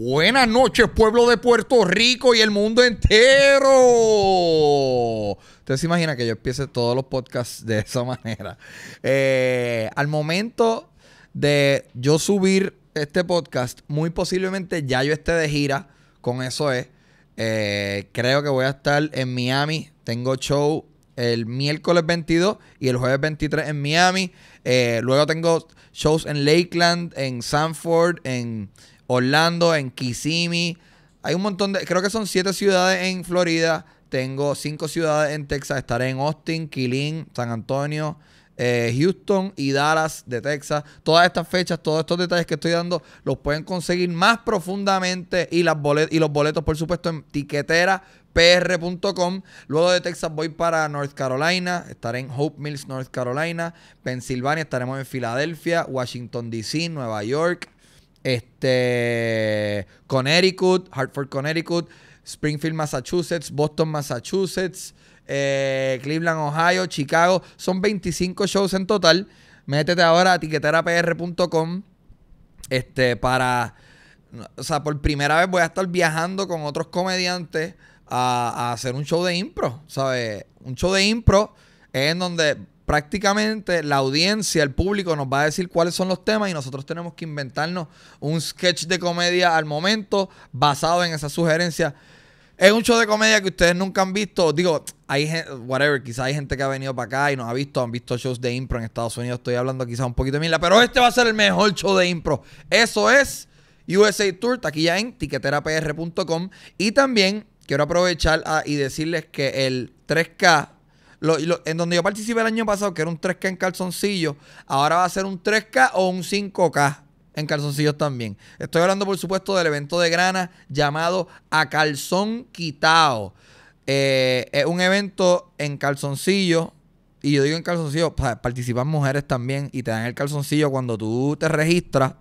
Buenas noches, pueblo de Puerto Rico y el mundo entero. Ustedes se imaginan que yo empiece todos los podcasts de esa manera. Eh, al momento de yo subir este podcast, muy posiblemente ya yo esté de gira. Con eso es. Eh, creo que voy a estar en Miami. Tengo show el miércoles 22 y el jueves 23 en Miami. Eh, luego tengo shows en Lakeland, en Sanford, en Orlando, en Kissimmee. Hay un montón de. Creo que son siete ciudades en Florida. Tengo cinco ciudades en Texas. Estaré en Austin, Killeen, San Antonio, eh, Houston y Dallas de Texas. Todas estas fechas, todos estos detalles que estoy dando, los pueden conseguir más profundamente. Y, las y los boletos, por supuesto, en tiqueterapr.com. Luego de Texas voy para North Carolina. Estaré en Hope Mills, North Carolina. Pensilvania, estaremos en Filadelfia, Washington, D.C., Nueva York este, Connecticut, Hartford, Connecticut, Springfield, Massachusetts, Boston, Massachusetts, eh, Cleveland, Ohio, Chicago. Son 25 shows en total. Métete ahora a tiqueterapr.com este, para... O sea, por primera vez voy a estar viajando con otros comediantes a, hacer un show de impro, ¿sabes? Un show de impro es en donde prácticamente la audiencia, el público nos va a decir cuáles son los temas y nosotros tenemos que inventarnos un sketch de comedia al momento basado en esa sugerencia. Es un show de comedia que ustedes nunca han visto. Digo, hay whatever, Quizá hay gente que ha venido para acá y nos ha visto, han visto shows de impro en Estados Unidos. Estoy hablando quizás un poquito de Mila, pero este va a ser el mejor show de impro. Eso es USA Tour, aquí ya en tiqueterapr.com. Y también quiero aprovechar ah, y decirles que el 3K lo, en donde yo participé el año pasado, que era un 3K en calzoncillos, ahora va a ser un 3K o un 5K en calzoncillos también. Estoy hablando, por supuesto, del evento de grana llamado A Calzón Quitado eh, es un evento en calzoncillos. Y yo digo en calzoncillo, participan mujeres también y te dan el calzoncillo cuando tú te registras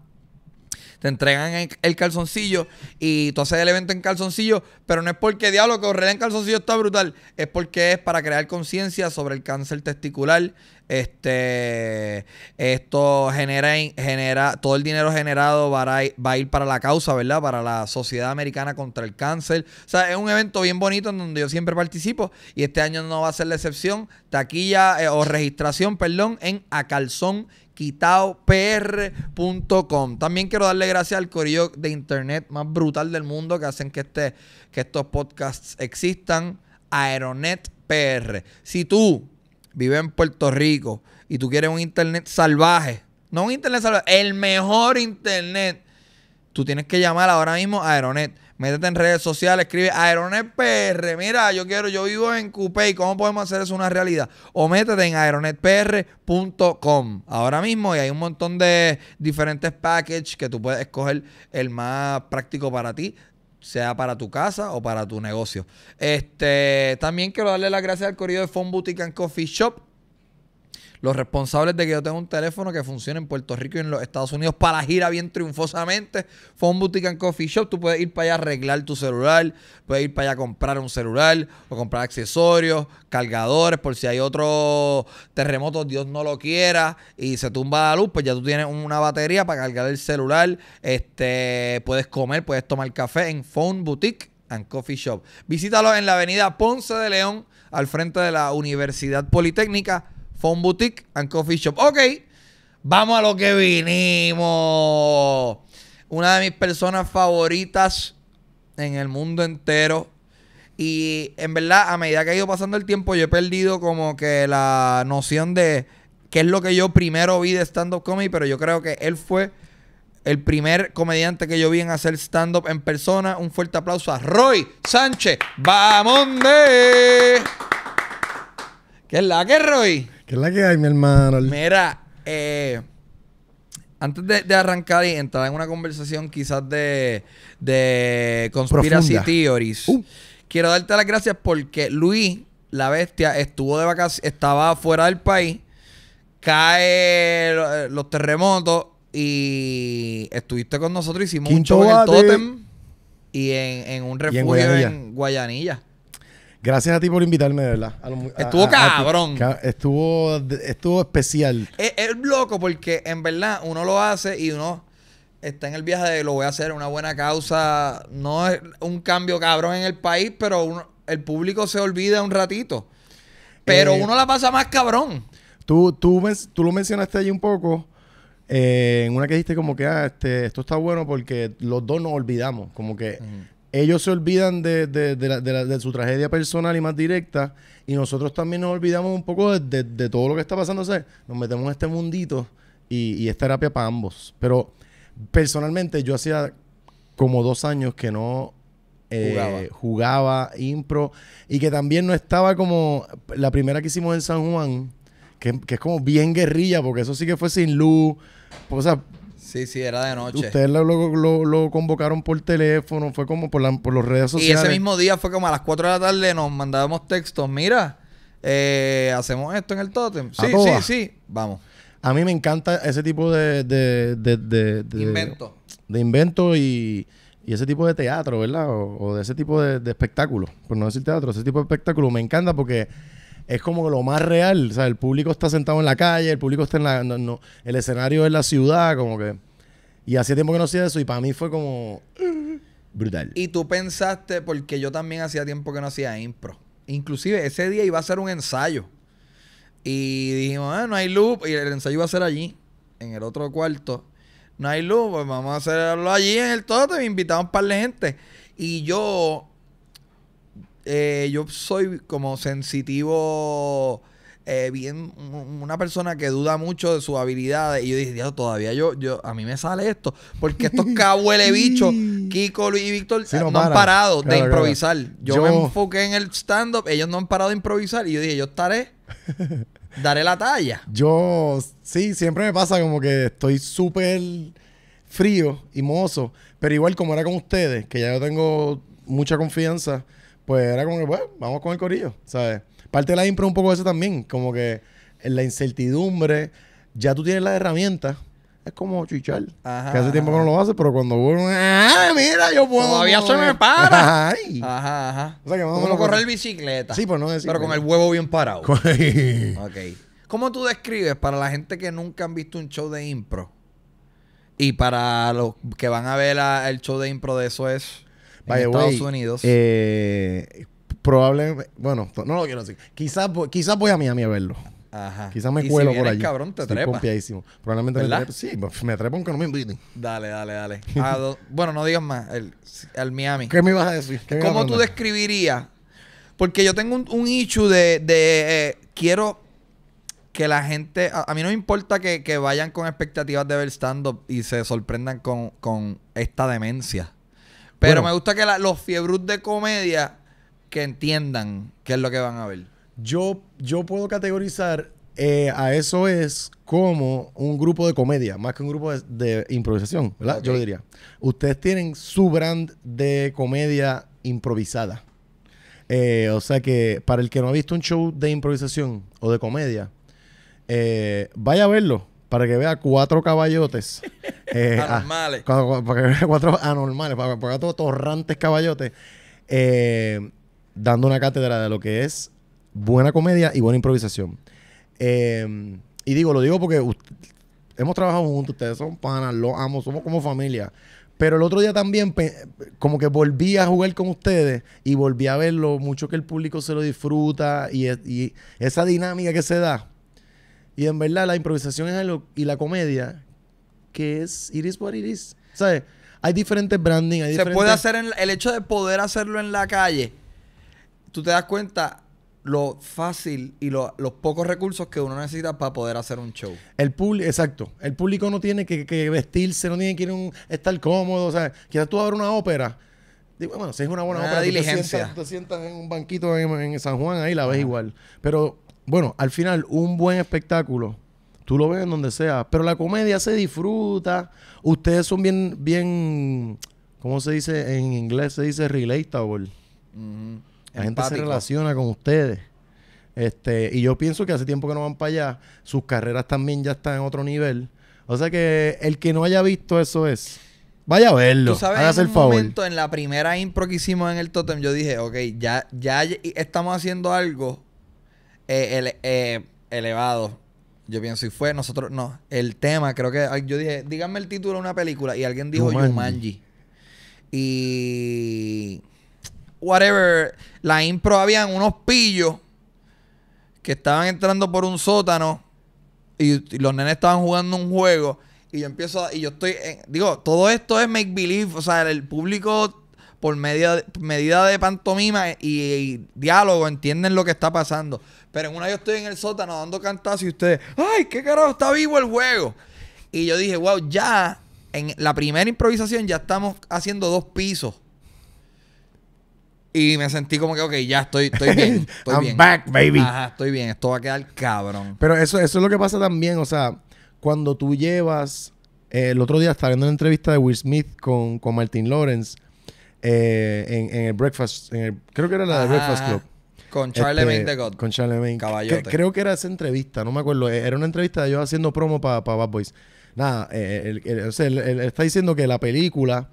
te entregan el, calzoncillo y tú haces el evento en calzoncillo, pero no es porque diablo correr en calzoncillo está brutal, es porque es para crear conciencia sobre el cáncer testicular. Este, esto genera, genera, todo el dinero generado va a, ir, para la causa, ¿verdad? Para la Sociedad Americana contra el Cáncer. O sea, es un evento bien bonito en donde yo siempre participo y este año no va a ser la excepción. Taquilla eh, o registración, perdón, en Acalzón quitaopr.com. También quiero darle gracias al corillo de internet más brutal del mundo que hacen que, este, que estos podcasts existan. Aeronet PR. Si tú vives en Puerto Rico y tú quieres un internet salvaje, no un internet salvaje, el mejor internet, tú tienes que llamar ahora mismo a Aeronet Métete en redes sociales, escribe Aeronet Mira, yo quiero, yo vivo en Coupé cómo podemos hacer eso una realidad. O métete en aeronetpr.com ahora mismo y hay un montón de diferentes packages que tú puedes escoger el más práctico para ti sea para tu casa o para tu negocio. Este, también quiero darle las gracias al corrido de Phone Boutique Coffee Shop los responsables de que yo tenga un teléfono que funcione en Puerto Rico y en los Estados Unidos para la gira bien triunfosamente Phone boutique and coffee shop. Tú puedes ir para allá a arreglar tu celular, puedes ir para allá a comprar un celular o comprar accesorios, cargadores, por si hay otro terremoto, Dios no lo quiera, y se tumba la luz, pues ya tú tienes una batería para cargar el celular. Este, puedes comer, puedes tomar café en Phone Boutique and Coffee Shop. Visítalo en la avenida Ponce de León, al frente de la Universidad Politécnica Phone Boutique and Coffee Shop. Ok, vamos a lo que vinimos. Una de mis personas favoritas en el mundo entero. Y en verdad, a medida que ha ido pasando el tiempo, yo he perdido como que la noción de qué es lo que yo primero vi de stand-up comedy, pero yo creo que él fue el primer comediante que yo vi en hacer stand-up en persona. Un fuerte aplauso a Roy Sánchez. ¡Vamos! De! ¿Qué es la que, Roy? ¿Qué es la que hay, mi hermano? Mira, eh, antes de, arrancar y entrar en una conversación quizás de, de conspiracy theories, uh. quiero darte las gracias porque Luis, la bestia, estuvo de vacaciones, estaba fuera del país, cae eh, los terremotos y estuviste con nosotros, hicimos un show en el Totem y en, un refugio En Guayanilla. Gracias a ti por invitarme, de verdad. estuvo cabrón. estuvo, estuvo especial. Es, loco porque en verdad uno lo hace y uno está en el viaje de lo voy a hacer, una buena causa. No es un cambio cabrón en el país, pero el público se olvida un ratito. Pero eh, uno la pasa más cabrón. Tú, tú, lo mencionaste ahí un poco. Eh, en una que dijiste como que ah, este, esto está bueno porque los dos nos olvidamos. Como que ellos se olvidan de, su tragedia personal y más directa, y nosotros también nos olvidamos un poco de, todo lo que está pasando. O nos metemos en este mundito y, y es terapia para ambos. Pero personalmente yo hacía como dos años que no eh, jugaba. impro, y que también no estaba como la primera que hicimos en San Juan, que, que es como bien guerrilla, porque eso sí que fue sin luz, o sea, Sí, sí, era de noche. Ustedes lo, convocaron por teléfono, fue como por, la, las redes sociales. Y ese mismo día fue como a las 4 de la tarde nos mandábamos textos, mira, eh, hacemos esto en el tótem. Sí, sí, sí, vamos. A mí me encanta ese tipo de... de, de, invento. De invento y, ese tipo de teatro, ¿verdad? O, o de ese tipo de, espectáculo. Por no decir teatro, ese tipo de espectáculo me encanta porque es como lo más real. O sea, el público está sentado en la calle, el público está en la. el escenario es la ciudad, como que. Y hacía tiempo que no hacía eso y para mí fue como. Brutal. Y tú pensaste, porque yo también hacía tiempo que no hacía impro. Inclusive ese día iba a ser un ensayo. Y dijimos, ah, no hay loop. Y el ensayo iba a ser allí, en el otro cuarto. No hay luz, pues vamos a hacerlo allí en el todo. te invitamos un par de gente. Y yo eh, yo soy como sensitivo, eh, bien una persona que duda mucho de sus habilidades. Y yo dije, Dios, todavía yo, yo, a mí me sale esto. Porque estos cabuele bichos, Kiko, Luis y Víctor, eh, no, han parado de improvisar. Yo, yo, me enfoqué en el stand-up, ellos no han parado de improvisar. Y yo dije, yo estaré. daré la talla. Yo, sí, siempre me pasa como que estoy súper frío y mozo, pero igual como era con ustedes, que ya yo tengo mucha confianza, pues era como que, bueno, vamos con el corillo, ¿sabes? Parte de la impro es un poco eso también, como que la incertidumbre, ya tú tienes la herramienta. es como chichar. Ajá, que hace tiempo que no lo haces, pero cuando vuelvo, ¡ah, mira, yo puedo! Todavía se me para. Ajá, ajá. O sea, que vamos a correr bicicleta. Sí, pues no decir. Pero con el huevo bien parado. ok. ¿Cómo tú describes para la gente que nunca han visto un show de impro? Y para los que van a ver el show de impro de eso es en Estados Unidos. Eh, probablemente, bueno, no lo quiero decir. Quizás voy a Miami a verlo. Ajá. Quizás me cuelo por allí. cabrón, te trepa. Probablemente me trepa. Sí, me aunque no me inviten. Dale, dale, dale. Ah, bueno, no digas más. El, al Miami. ¿Qué me ibas a decir? ¿Cómo tú describirías? Porque yo tengo un, un issue de... Eh, quiero que la gente... A, a, mí no me importa que, vayan con expectativas de ver stand-up y se sorprendan con, con esta demencia. Pero me gusta que los fiebrus de comedia que entiendan qué es lo que van a ver. Yo, yo puedo categorizar eh, a eso es como un grupo de comedia, más que un grupo de, improvisación, ¿verdad? Yo diría. Ustedes tienen su brand de comedia improvisada. Eh, o sea que para el que no ha visto un show de improvisación o de comedia, eh, vaya a verlo para que vea cuatro caballotes. Eh, ah, anormales. para que vea cuatro anormales, para, para todos torrantes caballotes, eh, dando una cátedra de lo que es buena comedia y buena improvisación. Eh, y digo, lo digo porque hemos trabajado juntos, ustedes son panas, los amo, somos como familia. Pero el otro día también, como que volví a jugar con ustedes y volví a ver lo mucho que el público se lo disfruta y esa dinámica que se da y en verdad la improvisación es y la comedia, que es Iris is what it is. ¿Sabes? Hay diferentes branding, hay Se puede hacer el hecho de poder hacerlo en la calle. Tú te das cuenta lo fácil y los pocos recursos que uno necesita para poder hacer un show. El público, exacto. El público no tiene que, vestirse, no tiene que estar cómodo. O sea, quizás tú abres una ópera. Digo, bueno, si es una buena ópera, diligencia. te, sientas, en un banquito en, San Juan, ahí la ves igual. Pero bueno, al final, un buen espectáculo, tú lo ves en donde sea, pero la comedia se disfruta. Ustedes son bien, bien, ¿cómo se dice? En inglés se dice relatable. Uh La gente se relaciona con ustedes. Este, y yo pienso que hace tiempo que no van para allá, sus carreras también ya están en otro nivel. O sea que el que no haya visto eso es. Vaya a verlo. Tú en el favor. momento en la primera impro que hicimos en el Totem, yo dije, ok, ya, ya estamos haciendo algo eh, eh, elevado. Yo pienso, y fue nosotros, no, el tema, creo que yo dije, díganme el título de una película y alguien dijo Yumanji. Y whatever, la impro habían unos pillos que estaban entrando por un sótano y, los nenes estaban jugando un juego y yo empiezo y yo estoy digo, todo esto es make believe, o sea, el público por media, medida de pantomima y diálogo entienden lo que está pasando. Pero en una yo estoy en el sótano dando cantazos y ustedes, ¡ay, qué carajo está vivo el juego! Y yo dije, wow, ya en la primera improvisación ya estamos haciendo dos pisos. Y me sentí como que, ok, ya estoy, estoy bien. I'm back, baby. Ajá, estoy bien. Esto va a quedar cabrón. Pero eso, eso es lo que pasa también. O sea, cuando tú llevas. Eh, el otro día estaba en una entrevista de Will Smith con, con Martin Lawrence eh, en, el Breakfast. creo que era la de Breakfast Club. Con Charlemagne este, de God. Con Charlemagne. Caballote. creo que era esa entrevista, no me acuerdo. Eh, era una entrevista de yo haciendo promo para Bad Boys. Nada, él, eh, eh, está diciendo que la película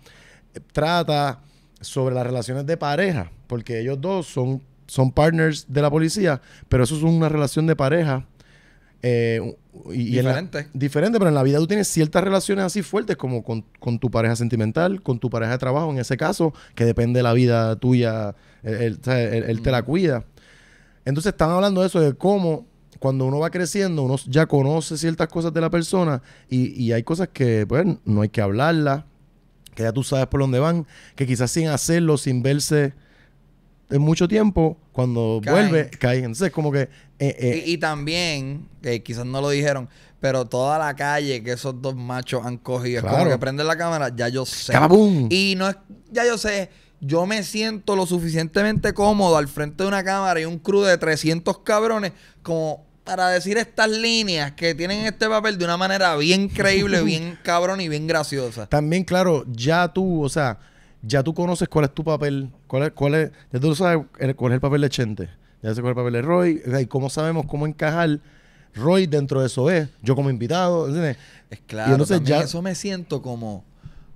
trata sobre las relaciones de pareja, porque ellos dos son, son partners de la policía, pero eso es una relación de pareja. y, diferente. diferente, pero en la vida tú tienes ciertas relaciones así fuertes como con, tu pareja sentimental, con tu pareja de trabajo, en ese caso, que depende de la vida tuya, él te la cuida. Entonces están hablando de eso, de cómo cuando uno va creciendo, uno ya conoce ciertas cosas de la persona y, y hay cosas que pues, no hay que hablarlas, que ya tú sabes por dónde van, que quizás sin hacerlo, sin verse en mucho tiempo, cuando vuelve, caen. Entonces, como que. Eh, eh, y, también, quizás no lo dijeron, pero toda la calle que esos dos machos han cogido, como que prenden la cámara, ya yo sé. Y no es. Ya yo sé yo me siento lo suficientemente cómodo al frente de una cámara y un crew de 300 cabrones como para decir estas líneas que tienen este papel de una manera bien creíble, bien cabrón y bien graciosa. También, claro, ya tú, o sea, ya tú conoces cuál es tu papel, cuál es, cuál es, ya tú sabes cuál es el papel de Chente, ya sabes cuál es el papel de Roy, y cómo sabemos cómo encajar Roy dentro de eso es, yo como invitado, Es claro, eso me siento como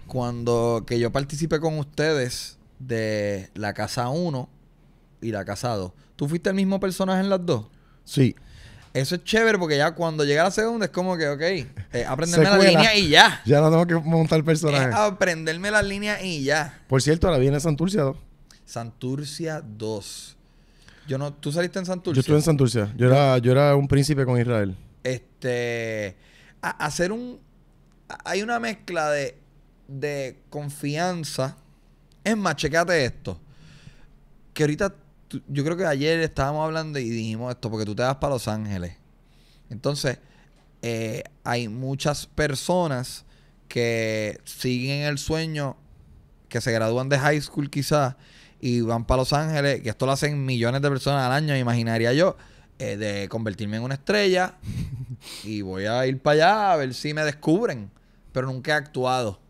cuando que yo participé con ustedes de la casa 1 y la casa 2. ¿Tú fuiste el mismo personaje en las dos? Sí. Eso es chévere porque ya cuando llega la segunda es como que, ok, eh, aprenderme la línea y ya. Ya no tengo que montar el personaje. aprenderme las líneas y ya. Por cierto, ahora viene Santurcia 2. Santurcia 2. Yo no, ¿Tú saliste en Santurcia? Yo estuve en Santurcia. Yo era, un príncipe con Israel. Este. hacer un. hay una mezcla de, de confianza es más, esto. Que ahorita, yo creo que ayer estábamos hablando y dijimos esto, porque tú te vas para Los Ángeles. Entonces, eh, hay muchas personas que siguen el sueño, que se gradúan de high school quizás, y van para Los Ángeles, que esto lo hacen millones de personas al año, imaginaría yo, eh, de convertirme en una estrella y voy a ir para allá a ver si me descubren, pero nunca he actuado.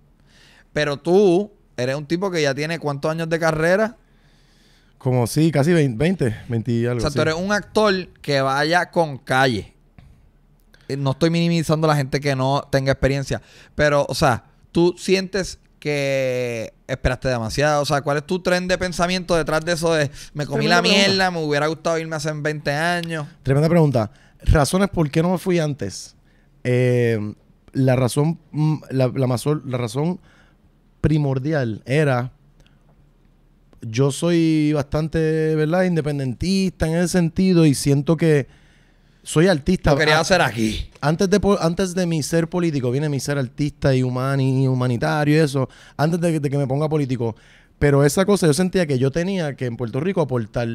Pero tú eres un tipo que ya tiene cuántos años de carrera. Como sí, casi 20, 20, y algo. O sea, tú eres un actor que vaya con calle. Eh, no estoy minimizando a la gente que no tenga experiencia, pero, o sea, tú sientes que esperaste demasiado. O sea, ¿cuál es tu tren de pensamiento detrás de eso de me comí la mierda, me hubiera gustado irme hace 20 años? Tremenda pregunta. Razones por qué no me fui antes. Eh, la razón, mm, la, la razón primordial era yo soy bastante, ¿verdad? Independentista en ese sentido y siento que soy artista. Lo quería ah, hacer aquí. Antes de, antes de mi ser político, viene mi ser artista y, y humanitario y eso, antes de, que me ponga político. Pero esa cosa yo sentía que yo tenía que en Puerto Rico aportar.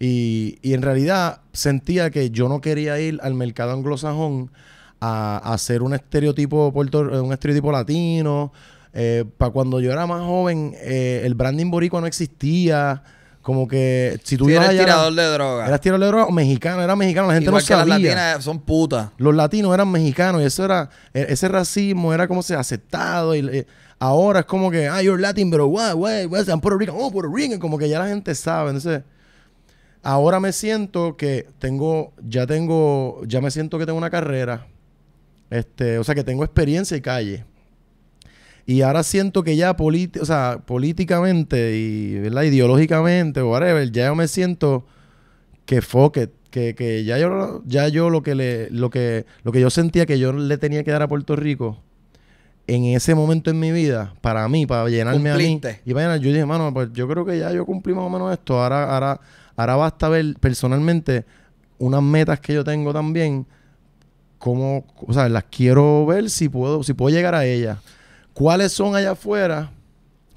Y, y en realidad sentía que yo no quería ir al mercado anglosajón a, a hacer un estereotipo, puerto, un estereotipo latino eh, para cuando yo era más joven, eh, el branding boricua no existía. Como que si tú eras tirador de droga. Eras tirador de droga mexicano, era mexicano, la gente no que sabía. son putas. Los latinos eran mexicanos y eso era e, ese racismo era como se aceptado y, eh, ahora es como que ah you're Latin pero I'm Puerto Rican, oh Puerto como que ya la gente sabe, entonces ahora me siento que tengo ya tengo ya me siento que tengo una carrera. Este, o sea que tengo experiencia y calle. Y ahora siento que ya políticamente y ideológicamente o whatever, ya yo me siento que foque que, ya yo ya yo lo que le lo que lo que yo sentía que yo le tenía que dar a Puerto Rico en ese momento en mi vida, para mí, para llenarme a mí. Y yo dije, mano, pues yo creo que ya yo cumplí más o menos esto. Ahora, ahora, ahora basta ver personalmente unas metas que yo tengo también, como, o sea, las quiero ver si puedo, si puedo llegar a ellas. ¿Cuáles son allá afuera?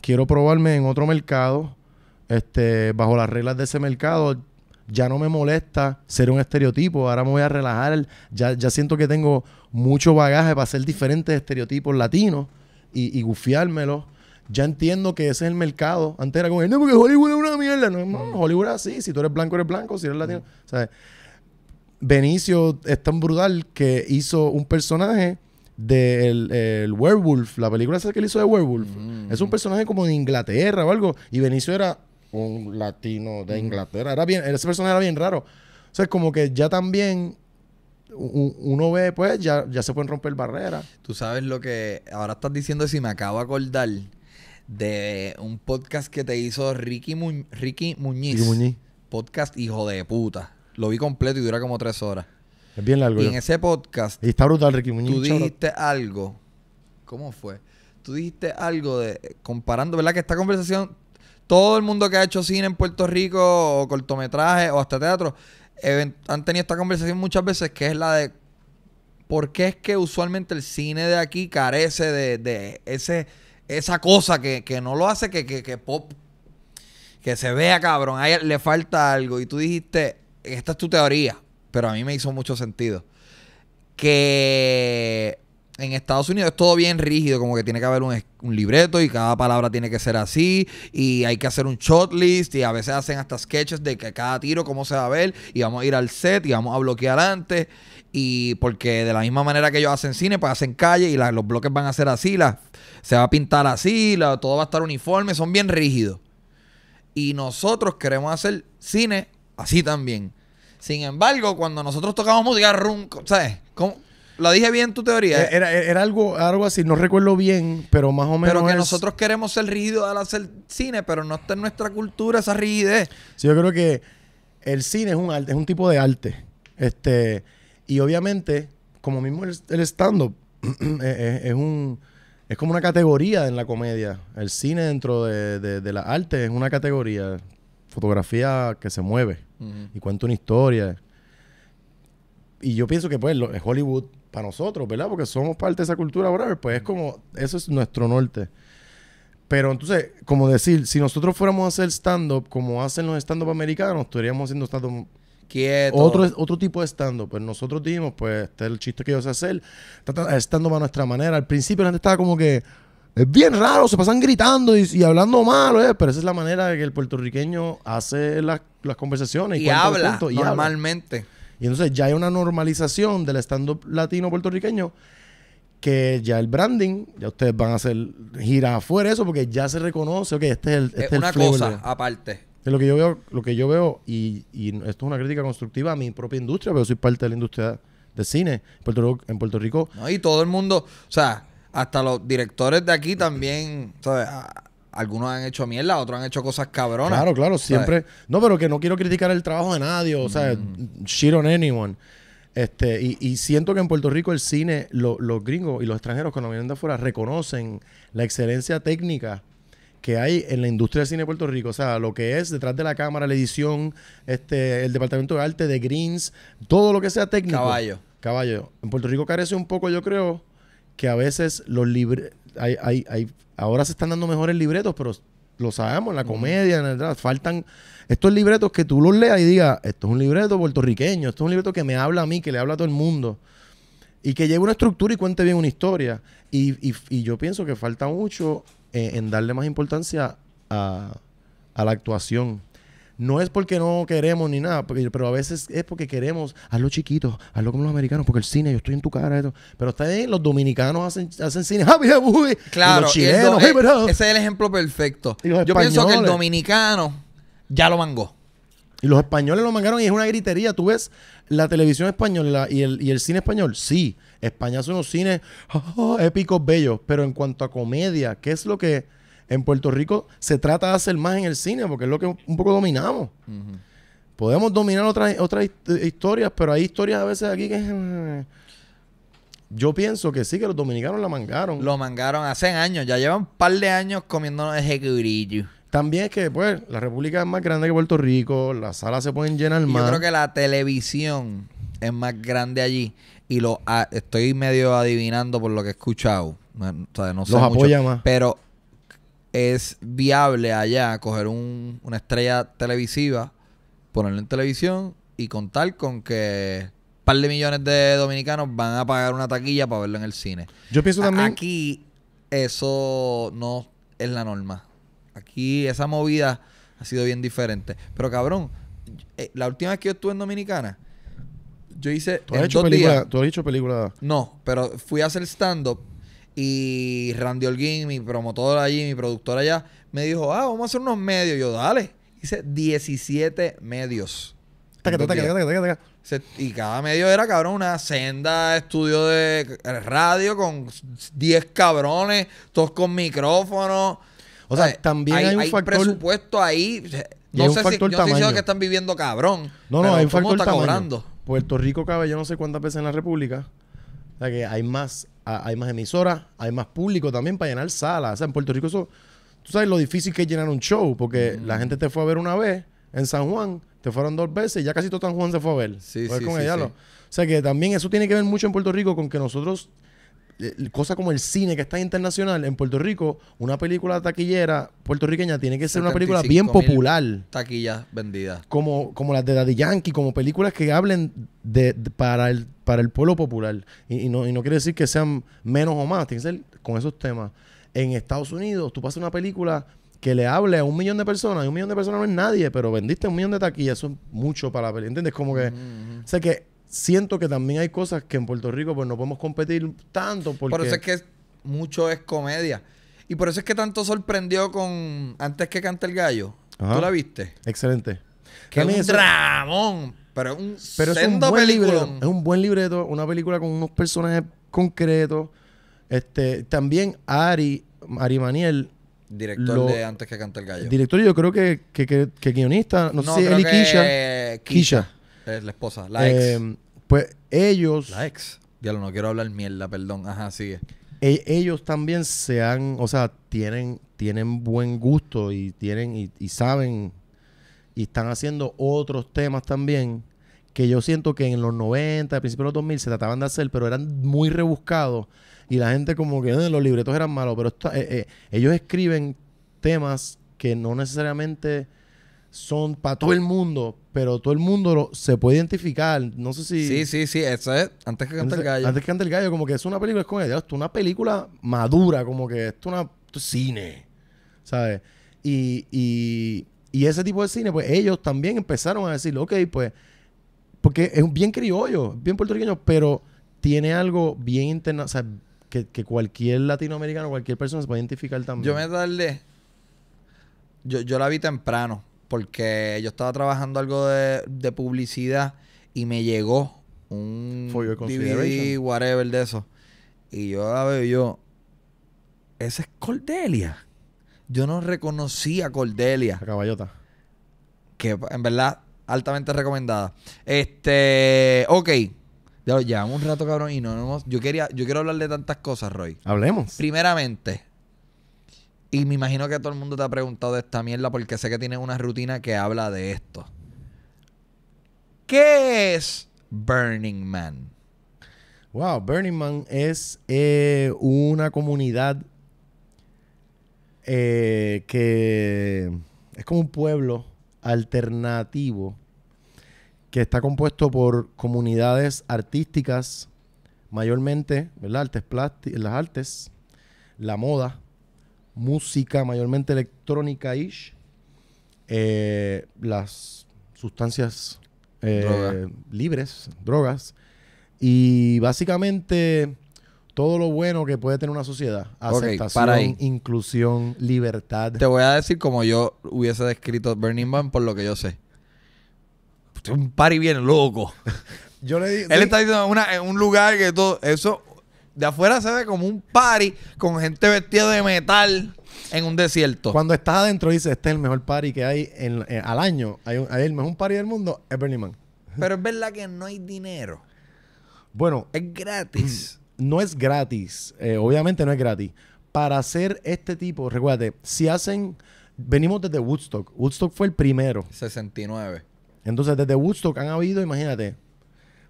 Quiero probarme en otro mercado, este, bajo las reglas de ese mercado. Ya no me molesta ser un estereotipo, ahora me voy a relajar. Ya, ya siento que tengo mucho bagaje para ser diferentes estereotipos latinos y, y ya entiendo que ese es el mercado. Antes era como, no, porque Hollywood es una mierda. No, mm. Hollywood es así. Si tú eres blanco, eres blanco. Si eres mm. latino. O Benicio es tan brutal que hizo un personaje del el, Werewolf, la película esa que él hizo de Werewolf. Mm. Es un personaje como de Inglaterra o algo. Y Benicio era un latino de mm. Inglaterra. Era bien, ese personaje era bien raro. O sea, es como que ya también uno ve, pues, ya, ya se pueden romper barreras. Tú sabes lo que ahora estás diciendo, si me acabo de acordar de un podcast que te hizo Ricky, Ricky Muñiz. Ricky Muñiz. Podcast hijo de puta. Lo vi completo y dura como tres horas. Y en ese podcast. Y está brutal, Ricky Tú dijiste algo. ¿Cómo fue? Tú dijiste algo de. Comparando, ¿verdad? Que esta conversación. Todo el mundo que ha hecho cine en Puerto Rico, o cortometraje, o hasta teatro, han tenido esta conversación muchas veces, que es la de. ¿Por qué es que usualmente el cine de aquí carece de, ese, esa cosa que, no lo hace que, pop que se vea, cabrón, ahí le falta algo. Y tú dijiste, esta es tu teoría pero a mí me hizo mucho sentido. Que en Estados Unidos es todo bien rígido, como que tiene que haber un, libreto y cada palabra tiene que ser así, y hay que hacer un shot list, y a veces hacen hasta sketches de que cada tiro cómo se va a ver, y vamos a ir al set y vamos a bloquear antes, y porque de la misma manera que ellos hacen cine, pues hacen calle y los bloques van a ser así, se va a pintar así, la, todo va a estar uniforme, son bien rígidos. Y nosotros queremos hacer cine así también. Sin embargo, cuando nosotros tocamos música, rum, ¿sabes? ¿Cómo? lo dije bien tu teoría? Eh, era, algo, algo así, no recuerdo bien, pero más o menos. Pero que nosotros queremos ser rígidos al hacer cine, pero no está en nuestra cultura esa rigidez. Sí, yo creo que el cine es un arte, es un tipo de arte. Este, y obviamente, como mismo el, stand-up, eh, eh, es, un. Es como una categoría en la comedia. El cine dentro de la arte es una categoría. Fotografía que se mueve y cuento una historia. Y yo pienso que, pues, lo, Hollywood, para nosotros, ¿verdad? Porque somos parte de esa cultura, whatever, pues es como, eso es nuestro norte. Pero entonces, como decir, si nosotros fuéramos a hacer stand-up como hacen los stand-up americanos, estaríamos haciendo stand-up Quieto. Otro, otro tipo de stand-up. Pues nosotros dijimos, pues, este es el chiste que yo sé hacer. Stand-up a nuestra manera. Al principio la gente estaba como que, es bien raro, se pasan gritando y, hablando malo, ¿eh? pero esa es la manera que el puertorriqueño hace las conversaciones y, habla normalmente. Y, entonces ya hay una normalización del estando latino puertorriqueño que ya el branding, ya ustedes van a hacer giras afuera eso porque ya se reconoce, que este es el este es una cosa aparte. Es lo que yo veo, lo que yo veo y, esto es una crítica constructiva a mi propia industria, pero soy parte de la industria de cine en en Puerto Rico. No, y todo el mundo, o sea, hasta los directores de aquí también, ¿sabes? Algunos han hecho mierda, otros han hecho cosas cabronas. Claro, claro, siempre. No, pero que no quiero criticar el trabajo de nadie, o sea, mm. shit on anyone. Este, y, y, siento que en Puerto Rico el cine, los gringos y los extranjeros cuando vienen de afuera reconocen la excelencia técnica que hay en la industria del cine de Puerto Rico. O sea, lo que es detrás de la cámara, la edición, este, el departamento de arte, de greens, todo lo que sea técnico. Caballo. Caballo. En Puerto Rico carece un poco, yo creo, que a veces los libres, hay, ahora se están dando mejores libretos, pero lo sabemos, la comedia, en el faltan estos libretos que tú los leas y digas, esto es un libreto puertorriqueño, esto es un libreto que me habla a mí, que le habla a todo el mundo, y que lleve una estructura y cuente bien una historia. Y, y, yo pienso que falta mucho en, eh, en darle más importancia a, a la actuación. No es porque no queremos ni nada, pero a veces es porque queremos hazlo chiquito, hazlo como los americanos, porque el cine, yo estoy en tu cara, Pero está bien, los dominicanos hacen, hacen cine, claro, ese es el ejemplo perfecto. yo pienso que el dominicano ya lo mangó. Y los españoles lo mangaron y es una gritería. Tú ves la televisión española y el, cine español. Sí, España son unos cines oh, épicos, bellos. Pero en cuanto a comedia, ¿qué es lo que en Puerto Rico se trata de hacer más en el cine, porque es lo que un poco dominamos. Podemos dominar otras, otras eh, historias, pero hay historias a veces aquí que... Yo pienso que sí, que los dominicanos la mangaron. Lo mangaron hace años, ya llevan un par de años comiéndonos ese grillo. También es que, pues, la República es más grande que Puerto Rico, las salas se pueden llenar más. Yo creo que la televisión es más grande allí y lo ah, estoy medio adivinando por lo que he escuchado. O sea, no sé apoya más. Pero es viable allá coger una estrella televisiva, ponerla en televisión y contar con que un par de millones de dominicanos van a pagar una taquilla para verlo en el cine. Yo pienso también... Aquí eso no es la norma. Aquí esa movida ha sido bien diferente. Pero cabrón, eh, la última vez que yo estuve en Dominicana, yo hice. ¿Tú hecho No, pero fui a hacer stand-up y Randy Holguín, mi promotor allí, mi productor allá, me dijo, ah, vamos a hacer unos medios. Yo, dale. Hice 17 medios. y cada medio era, cabrón, una senda, estudio de radio con 10 cabrones, todos con micrófonos. O sea, también hay, un presupuesto ahí. No sé si, yo no que están viviendo cabrón. No, no, hay un factor Puerto Rico cabe yo no sé cuántas veces en la República. O sea que hay más, hay más emisoras, hay más público también para llenar salas. O sea, en Puerto Rico eso, tú sabes lo difícil que es llenar un show, porque la mm. gente te fue a ver una vez en San Juan, te fueron dos veces y ya casi todo San Juan se fue a ver. sí, pues sí, sí, O sea que también eso tiene que ver mucho en Puerto Rico con que nosotros eh, eh, cosas como el cine que está internacional en Puerto Rico, una película taquillera puertorriqueña tiene que ser una película bien popular. Taquillas vendidas. Como, como las de Daddy Yankee, como películas que hablen de, para, el, para el pueblo popular. Y, no, quiere decir que sean menos o más, tiene que ser con esos temas. En Estados Unidos, tú pasas una película que le hable a un millón de personas, y un millón de personas no es nadie, pero vendiste un millón de taquillas, eso es mucho para la película. ¿Entiendes? Como que. O sea que siento que también hay cosas que en Puerto Rico pues no podemos competir tanto Por eso es que mucho es comedia. Y por eso es que tanto sorprendió con Antes que cante el gallo. ¿Tú la viste? Excelente. es un dramón. Pero, pero es un buen libro Es un buen libreto. Una película con unos personajes concretos. Este, también Ari, Ari Maniel. Director de Antes que cante el gallo. Director, yo creo que, que, guionista. No, sé si Eli Kisha. Kisha. Es eh, la esposa, la eh, ex. pues ellos. La ex. Diablo, no quiero hablar mierda, perdón. Ajá, sigue. E, ellos también se han, o sea, tienen, tienen buen gusto y tienen, y, saben, y están haciendo otros temas también que yo siento que en los 90, al principio de los 2000 se trataban de hacer, pero eran muy rebuscados y la gente como que eh, los libretos eran malos, pero ellos escriben temas que no necesariamente son para todo el mundo, pero todo el mundo se puede identificar. No sé si. Sí, sí, sí, eso es. Antes que cante el gallo. Antes que cante el gallo, como que es una película, es como esto, una película madura, como que esto, una, cine, ¿sabes? Y, y, ese tipo de cine, pues ellos también empezaron a decir, ok, pues. Porque es bien criollo, bien puertorriqueño, pero tiene algo bien interna o sea, que, cualquier latinoamericano, cualquier persona se puede identificar también. Yo me darle Yo, yo la vi temprano porque yo estaba trabajando algo de, publicidad y me llegó un y whatever de eso. Y yo la veo yo, esa es Cordelia. Yo no reconocía a Cordelia. caballota. Que en verdad, altamente recomendada. Este, ok. Ya un rato, cabrón, y no, no yo quería, yo quiero hablar de tantas cosas, Roy. Hablemos. Primeramente, y me imagino que todo el mundo te ha preguntado de esta mierda porque sé que tienes una rutina que habla de esto. ¿Qué es Burning Man? Wow, Burning Man es eh, una comunidad eh, que es como un pueblo alternativo que está compuesto por comunidades artísticas, mayormente, ¿verdad? las artes, la moda, música mayormente electrónica-ish, eh, las sustancias eh, libres, drogas, y básicamente todo lo bueno que puede tener una sociedad. Aceptación, inclusión, libertad. Te voy a decir como yo hubiese descrito Burning Man por lo que yo sé. Un party bien loco. Él está diciendo en un lugar que todo eso de afuera se ve como un party con gente vestida de metal en un desierto. Cuando estás adentro dices, este es el mejor party que hay en, eh, al año, hay, un, el mejor party del mundo, es Man. Pero es verdad que no hay dinero. Bueno. Es gratis. No es gratis. Eh, obviamente no es gratis. Para hacer este tipo, recuérdate, si hacen... Venimos desde Woodstock. Woodstock fue el primero. 69. Entonces, desde Woodstock han habido, imagínate,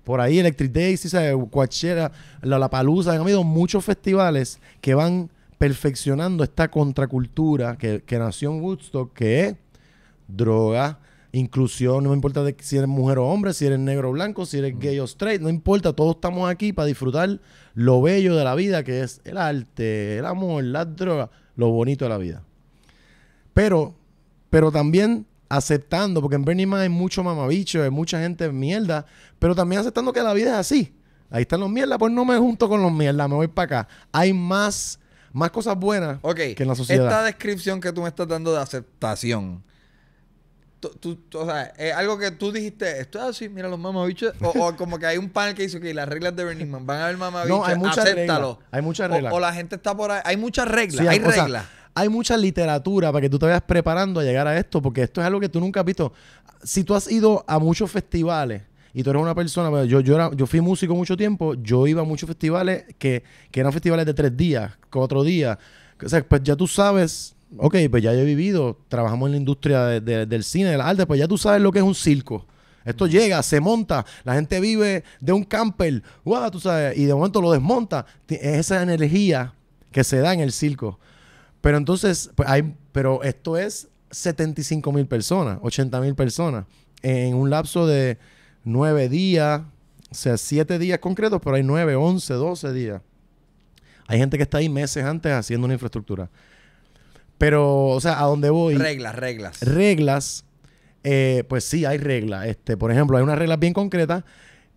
por ahí Electric Daisy, Coachella, La Palusa, han habido muchos festivales que van perfeccionando esta contracultura que, nació en Woodstock, que es droga, inclusión, no importa si eres mujer o hombre, si eres negro o blanco, si eres gay o straight, no importa, todos estamos aquí para disfrutar lo bello de la vida, que es el arte, el amor, las drogas, lo bonito de la vida. Pero, pero también aceptando, porque en Bernie Man hay mucho mamabicho, hay mucha gente mierda, pero también aceptando que la vida es así. Ahí están los mierdas, pues no me junto con los mierdas, me voy para acá. Hay más, más cosas buenas okay. que en la sociedad. Esta descripción que tú me estás dando de aceptación. o sea, es algo que tú dijiste, esto es así, mira los mamabichos. O, como que hay un panel que dice, que las reglas de Burning Man, van a haber mamabichos, no, hay muchas acéptalo. Reglas. Hay muchas reglas. O, la gente está por ahí. Hay muchas reglas, hay, reglas hay mucha literatura para que tú te vayas preparando a llegar a esto, porque esto es algo que tú nunca has visto. Si tú has ido a muchos festivales y tú eres una persona, yo, yo, yo fui músico mucho tiempo, yo iba a muchos festivales que, eran festivales de tres días, cuatro días. O sea, pues ya tú sabes ok, pues ya yo he vivido, trabajamos en la industria del cine, de arte, pues ya tú sabes lo que es un circo. Esto llega, se monta, la gente vive de un camper, wow, tú sabes, y de momento lo desmonta. Es esa energía que se da en el circo. Pero entonces, pues, hay, pero esto es 75 mil personas, 80 mil personas, en un lapso de nueve días, o sea, siete días concretos, pero hay 9, 11, 12 días. Hay gente que está ahí meses antes haciendo una infraestructura. Pero, o sea, a dónde voy. Reglas, reglas. Reglas. Eh, pues sí, hay reglas. Este, por ejemplo, hay unas reglas bien concretas.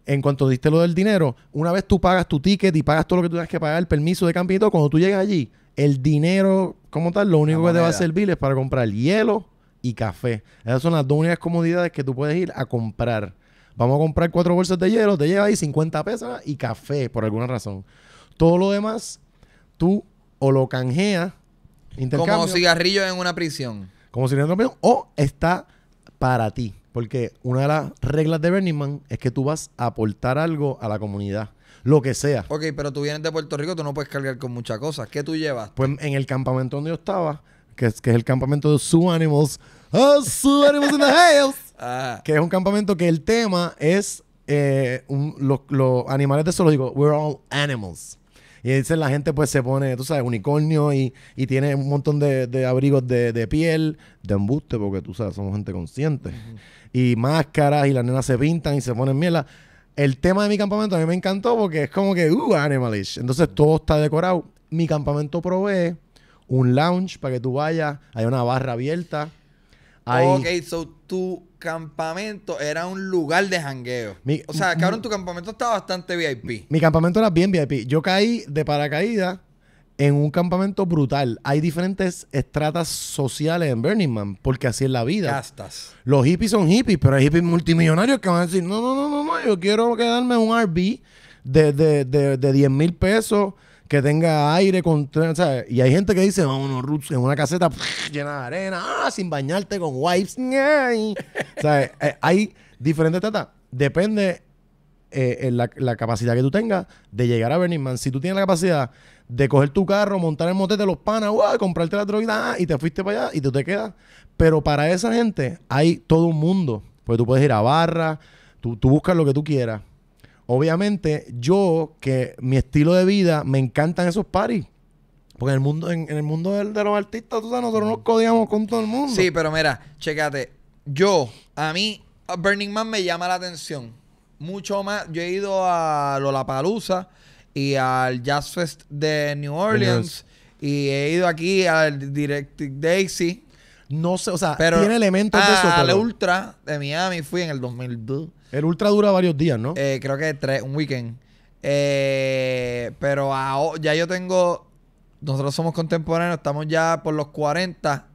En cuanto diste lo del dinero, una vez tú pagas tu ticket y pagas todo lo que tú tengas que pagar, el permiso de campito, cuando tú llegas allí, el dinero, como tal, lo único que te va a servir es para comprar hielo y café. Esas son las dos únicas comodidades que tú puedes ir a comprar. Vamos a comprar cuatro bolsas de hielo, te lleva ahí 50 pesos y café, por alguna razón. Todo lo demás, tú o lo canjeas, Como cigarrillos en una prisión. Como cigarrillos en una prisión, o está para ti. Porque una de las reglas de Burning Man es que tú vas a aportar algo a la comunidad lo que sea. Ok, pero tú vienes de Puerto Rico, tú no puedes cargar con muchas cosas. ¿Qué tú llevas? Pues en el campamento donde yo estaba, que es, el campamento de Zoo Animals, oh, Animals in the Hills! Ah. que es un campamento que el tema es eh, los animales de digo, we're all animals. Y dice la gente pues se pone, tú sabes, unicornio y, tiene un montón de, abrigos de, piel, de embuste, porque tú sabes, somos gente consciente. Y máscaras y las nenas se pintan y se ponen mierda. El tema de mi campamento a mí me encantó porque es como que, uh, animalish. Entonces todo está decorado. Mi campamento provee un lounge para que tú vayas. Hay una barra abierta. Ok, so tu campamento era un lugar de jangueo. o sea, cabrón, tu campamento está bastante VIP. Mi campamento era bien VIP. Yo caí de paracaídas en un campamento brutal. Hay diferentes estratas sociales en Burning Man, porque así es la vida. Los hippies son hippies, pero hay hippies multimillonarios que van a decir, no, no, no, no, yo quiero quedarme en un RV de, de, 10 mil pesos que tenga aire, con, y hay gente que dice, vámonos, Roots, en una caseta llena de arena, ah, sin bañarte con wipes. Eh, hay diferentes estratas. Depende eh, eh, la, capacidad que tú tengas de llegar a Burning Man. Si tú tienes la capacidad de coger tu carro, montar el motel de los panas, comprarte la droga y te fuiste para allá y tú te quedas. Pero para esa gente hay todo un mundo. Porque tú puedes ir a barra, tú, buscas lo que tú quieras. Obviamente, yo, que mi estilo de vida, me encantan esos parties. Porque en el mundo, en, el mundo de, los artistas, nosotros nos codiamos con todo el mundo. Sí, pero mira, checate. Yo, a mí, Burning Man me llama la atención mucho más. Yo he ido a Palusa y al Jazz Fest de New Orleans. Y he ido aquí al Direct Daisy. No sé, o sea, pero, tiene elementos de eso. Al Ultra de Miami fui en el 2002. El Ultra dura varios días, ¿no? Eh, creo que tres, un weekend. Eh, pero ya yo tengo. Nosotros somos contemporáneos, estamos ya por los 40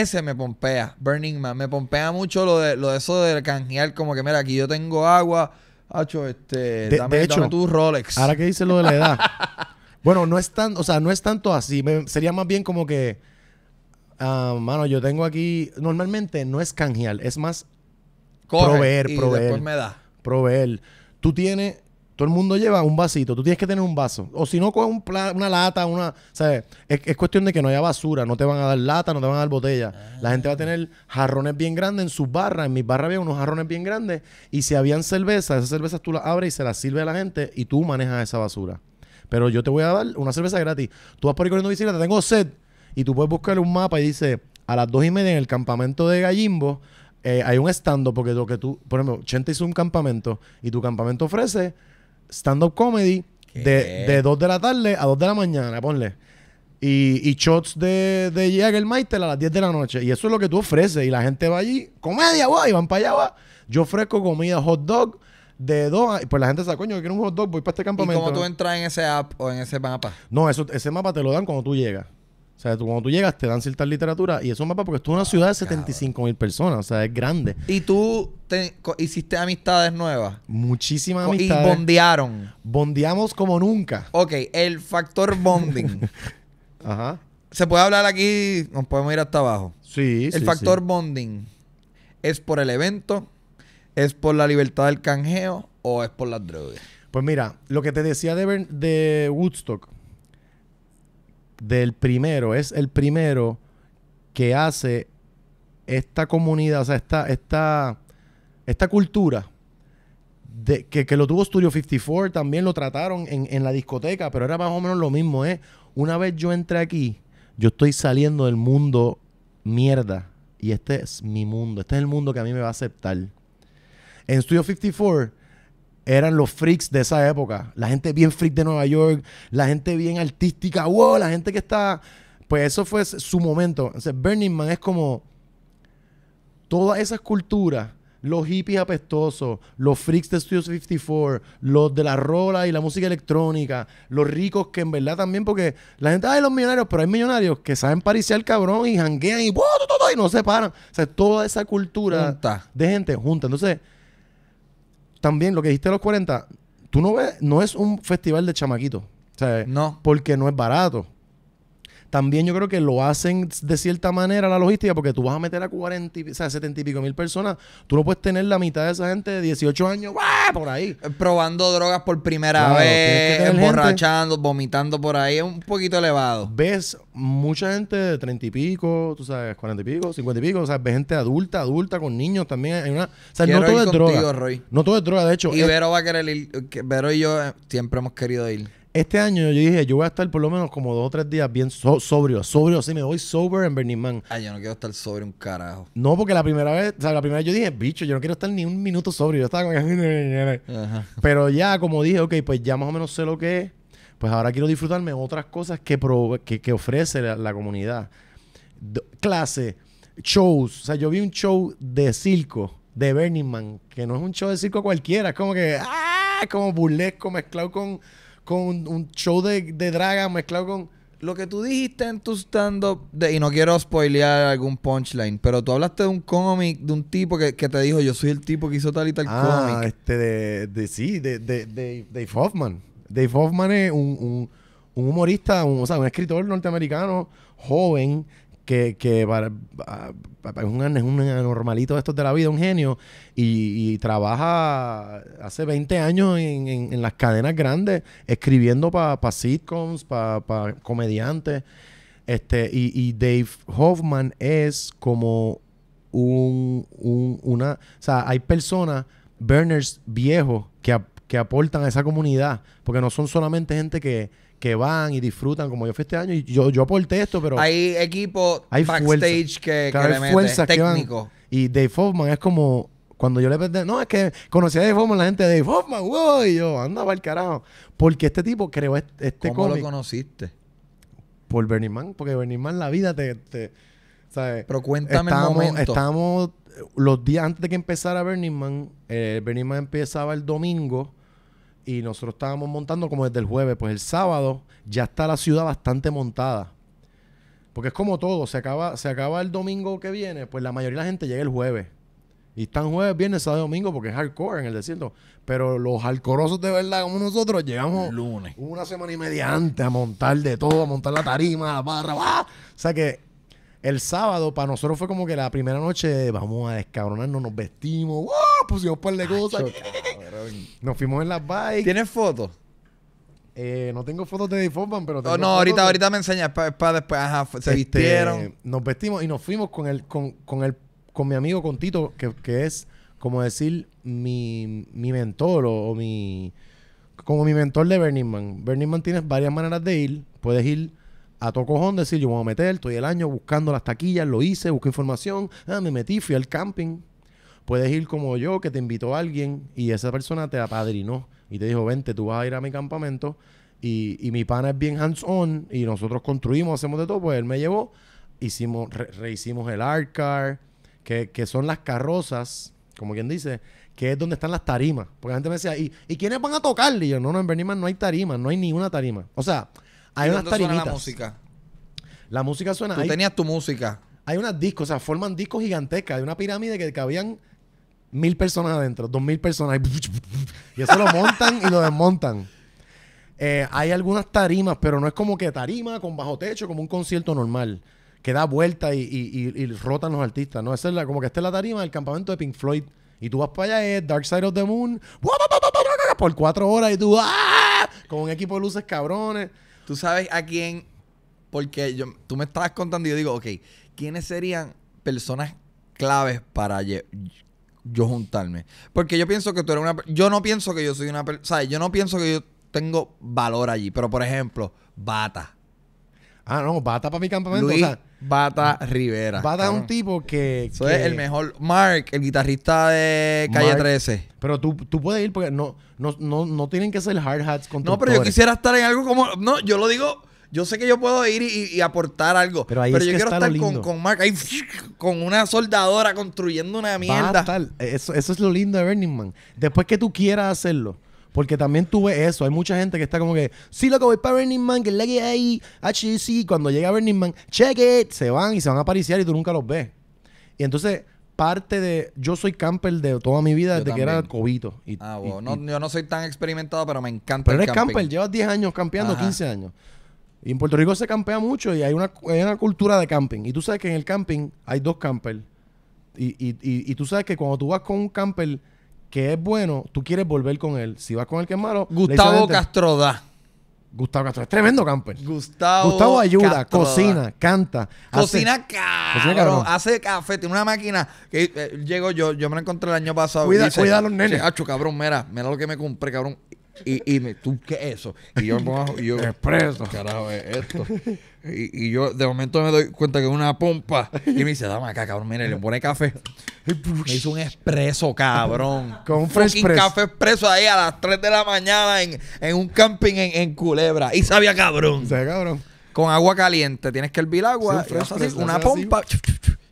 ese me pompea, Burning Man. Me pompea mucho lo de, lo de eso del canjear, como que mira, aquí yo tengo agua, hacho, este, de, dame, hecho, tu Rolex. Ahora que dice lo de la edad. bueno, no es o sea, no es tanto así. sería más bien como que, ah, mano, yo tengo aquí, normalmente no es canjear, es más proveer, proveer. me da. Proveer. Tú tienes, todo el mundo lleva un vasito. Tú tienes que tener un vaso. O si no, coge un una lata, una. ¿sabes? Es, cuestión de que no haya basura. No te van a dar lata, no te van a dar botella. Ah. La gente va a tener jarrones bien grandes en sus barras. En mis barras había unos jarrones bien grandes. Y si habían cervezas, esas cervezas tú las abres y se las sirve a la gente y tú manejas esa basura. Pero yo te voy a dar una cerveza gratis. Tú vas por ahí corriendo bicicleta, tengo set Y tú puedes buscar un mapa y dice: a las dos y media en el campamento de Gallimbo. Eh, hay un estando porque lo que tú, por ejemplo, Chente hizo un campamento y tu campamento ofrece stand-up comedy de, 2 de la tarde a 2 de la mañana, ponle. Y, y shots de, de Meister a las 10 de la noche. Y eso es lo que tú ofreces. Y la gente va allí, comedia, va, y van para allá, Yo ofrezco comida, hot dog, de dos. Pues la gente dice, coño, yo quiero un hot dog, voy para este campamento. ¿Y cómo tú entras en ese app o en ese mapa? No, eso, ese mapa te lo dan cuando tú llegas. O sea, tú, cuando tú llegas te dan ciertas literaturas y eso es mapa porque esto es una ah, ciudad de 75 mil personas, o sea, es grande. ¿Y tú hiciste amistades nuevas? Muchísimas amistades. ¿Y bondearon? Bondeamos como nunca. Ok, el factor bonding. Ajá. ¿Se puede hablar aquí? Nos podemos ir hasta abajo. Sí, El factor bonding es por el evento, es por la libertad del canjeo o es por las drogas. Pues mira, lo que te decía de Woodstock, del primero, es el primero que hace esta comunidad, o sea, esta, esta, esta cultura. De, que, que, lo tuvo Studio 54, también lo trataron en, en, la discoteca, pero era más o menos lo mismo. es ¿eh? Una vez yo entré aquí, yo estoy saliendo del mundo mierda. Y este es mi mundo, este es el mundo que a mí me va a aceptar. En Studio 54 eran los freaks de esa época. La gente bien freak de Nueva York, la gente bien artística, wow, la gente que está... Pues eso fue su momento. O sea, Burning Man es como todas esas culturas, los hippies apestosos, los freaks de Studio 54, los de la rola y la música electrónica, los ricos que en verdad también, porque la gente, ay, los millonarios, pero hay millonarios que saben parisear cabrón y janguean y, y no se paran. O sea, toda esa cultura junta. de gente junta. Entonces también lo que dijiste a los 40, tú no ves, no es un festival de chamaquitos. O no. Porque no es barato también yo creo que lo hacen de cierta manera la logística, porque tú vas a meter a 40, o 70 y pico mil personas, tú no puedes tener la mitad de esa gente de 18 años por ahí. Eh, probando drogas por primera vez, emborrachando, vomitando por ahí, es un poquito elevado. Ves mucha gente de 30 y pico, tú sabes, 40 y pico, 50 y pico, o sea, ves gente adulta, adulta, con niños también. una, o sea, no todo es droga. Roy. No todo es droga, de hecho. Y Vero va a querer ir, Vero y yo eh, siempre hemos querido ir. Este año yo dije, yo voy a estar por lo menos como dos o tres días bien sobrio, sobrio, así... me voy sober en Burning Man. Ay, yo no quiero estar sobrio un carajo. No, porque la primera vez, o sea, la primera vez yo dije, bicho, yo no quiero estar ni un minuto sobrio. Yo estaba con Pero ya, como dije, ok, pues ya más o menos sé lo que es. Pues ahora quiero disfrutarme otras cosas que, que, ofrece la, comunidad. clase, shows. O sea, yo vi un show de circo de Burning Man, que no es un show de circo cualquiera. Es como que, ¡ah! Como burlesco mezclado con con un, show de, de draga mezclado con... Lo que tú dijiste en tu stand-up, y no quiero spoilear algún punchline, pero tú hablaste de un cómic, de un tipo que, te dijo, yo soy el tipo que hizo tal y tal ah, este de, de sí, de, de, de, Dave Hoffman. Dave Hoffman es un, un, un humorista, un, o sea, un escritor norteamericano joven que, que un, anormalito de estos de la vida, un genio, y, trabaja hace 20 años en, las cadenas grandes, escribiendo para sitcoms, para comediantes. Este, y, y, Dave Hoffman es como un, una... O sea, hay personas, burners viejos, que, que aportan a esa comunidad, porque no son solamente gente que que van y disfrutan como yo fui este año y yo, yo aporté esto, pero... Hay equipo hay backstage que, que le mete, y Dave Hoffman es como... Cuando yo le perdí... no, es que conocí a Dave Hoffman, la gente de Dave Hoffman, wow, y yo, andaba al carajo. Porque este tipo creó este, cómic. ¿Cómo lo conociste? Por Bernie Man, porque Bernie Man la vida te... ¿sabes? Pero cuéntame estábamos, los días antes de que empezara Bernie Man, eh, empezaba el domingo y nosotros estábamos montando como desde el jueves. Pues el sábado ya está la ciudad bastante montada. Porque es como todo, se acaba, se acaba el domingo que viene, pues la mayoría de la gente llega el jueves. Y están jueves, viernes, sábado y domingo porque es hardcore en el desierto. Pero los alcorosos de verdad, como nosotros, llegamos lunes. una semana y media antes a montar de todo, a montar la tarima, la barra, va O sea que el sábado para nosotros fue como que la primera noche, vamos a descabronarnos, nos vestimos, pusimos par de cosas. Nos fuimos en las bikes. ¿Tienes fotos? Eh, no tengo fotos de Deforman, pero tengo. Oh, no, ahorita, ahorita me enseñas para después. se este, vistieron. Nos vestimos y nos fuimos con el, con, con el, con mi amigo con Tito, que, es como decir mi, mi mentor o, mi. Como mi mentor de Burning Man. Burning Man tiene varias maneras de ir. Puedes ir a tu cojón, decir, yo me voy a meter, estoy el año buscando las taquillas, lo hice, busqué información, ah, me metí, fui al camping, Puedes ir como yo, que te invitó a alguien y esa persona te apadrinó y te dijo, vente, tú vas a ir a mi campamento y, mi pana es bien hands-on y nosotros construimos, hacemos de todo. Pues él me llevó, hicimos, rehicimos el art car, que, son las carrozas, como quien dice, que es donde están las tarimas. Porque la gente me decía, ¿y, ¿y quiénes van a tocar? Y yo, no, no, en Berniman no hay tarimas, no hay ni una tarima. O sea, hay unas tarimitas. Suena la música? La música suena. Tú tenías tu música. Hay unas discos, o sea, forman discos gigantescas. Hay una pirámide que cabían mil personas adentro, dos mil personas. Y eso lo montan y lo desmontan. Eh, hay algunas tarimas, pero no es como que tarima con bajo techo, como un concierto normal, que da vuelta y, rotan los artistas. No, esa es como que esté la tarima del campamento de Pink Floyd. Y tú vas para allá, es Dark Side of the Moon, por cuatro horas y tú, ¡ah! con un equipo de luces cabrones. Tú sabes a quién, porque yo, tú me estabas contando y yo digo, ok, ¿quiénes serían personas claves para yo juntarme. Porque yo pienso que tú eres una... Yo no pienso que yo soy una... persona yo no pienso que yo tengo valor allí. Pero, por ejemplo, Bata. Ah, no, Bata para mi campamento. Bata Rivera. Bata es un tipo que... Eso es el mejor. Mark, el guitarrista de Calle 13. Pero tú, puedes ir porque no, no, tienen que ser hard hats con No, pero yo quisiera estar en algo como... No, yo lo digo yo sé que yo puedo ir y, aportar algo. Pero, yo quiero estar con, con, con una soldadora construyendo una mierda. Eso, es lo lindo de Burning Man. Después que tú quieras hacerlo. Porque también tuve eso. Hay mucha gente que está como que, sí, que voy para Burning Man, que es ahí h Cuando llega Burning Man, check it. Se van y se van a apariciar y tú nunca los ves. Y entonces, parte de. Yo soy camper de toda mi vida, desde que era cobito. Y, ah, vos, no, yo no soy tan experimentado, pero me encanta. Pero el eres camper, llevas 10 años campeando, 15 años. Y en Puerto Rico se campea mucho y hay una, cultura de camping. Y tú sabes que en el camping hay dos campers. Y, tú sabes que cuando tú vas con un camper que es bueno, tú quieres volver con él. Si vas con el que es malo... Gustavo Castro da. Gustavo Castro es tremendo camper. Gustavo, Gustavo ayuda, cocina, canta. Cocina, hace, cabrón, Hace café, tiene una máquina que eh, llego yo, yo me la encontré el año pasado. Cuida, cuida a los nenes. Hacho, cabrón, mira, mira lo que me compré, cabrón. Y, me, ¿tú qué es eso? Y yo me expreso. Carajo, esto. Y, yo de momento me doy cuenta que es una pompa. Y me dice, dame acá, cabrón, mira, le pone café. Me hizo un expreso, cabrón. Con un fresh café expreso ahí a las 3 de la mañana en, un camping en, Culebra. Y sabía cabrón. Sabía cabrón. Con agua caliente. Tienes que hervir agua. una pompa.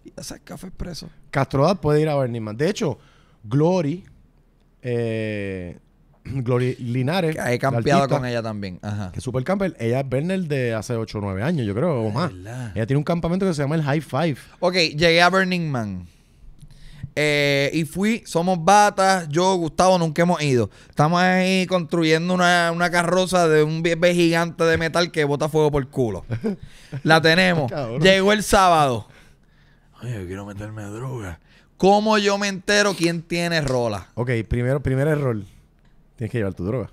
Y haces café expreso. Castrodad puede ir a ver Ni más De hecho, Glory... Eh, Glory Linares. he campeado con ella también. Ajá. Que super camper. Ella es Berner de hace 8 o 9 años, yo creo, o ah, más. Ella tiene un campamento que se llama el High Five. Ok, llegué a Burning Man. Eh, y fui, somos batas, yo, Gustavo, nunca hemos ido. Estamos ahí construyendo una, una carroza de un bebé gigante de metal que bota fuego por culo. La tenemos. Llegó el sábado. Oye yo quiero meterme a droga. ¿Cómo yo me entero quién tiene rola? Ok, primero, primer error. Tienes que llevar tu droga.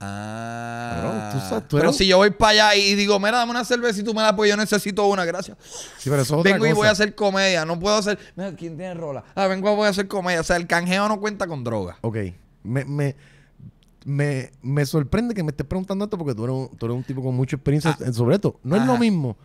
Ah. Pero, si yo voy para allá y digo, mira, dame una cerveza y tú me la pues yo necesito una, gracias. Sí, pero eso Vengo y voy a hacer comedia, no puedo hacer. Mira, ¿quién tiene rola? Ah, vengo y voy a hacer comedia. O sea, el canjeo no cuenta con droga. Ok. Me, me, sorprende que me estés preguntando esto porque tú eres un, un tipo con mucha experiencia ah, sobre esto. No es lo mismo.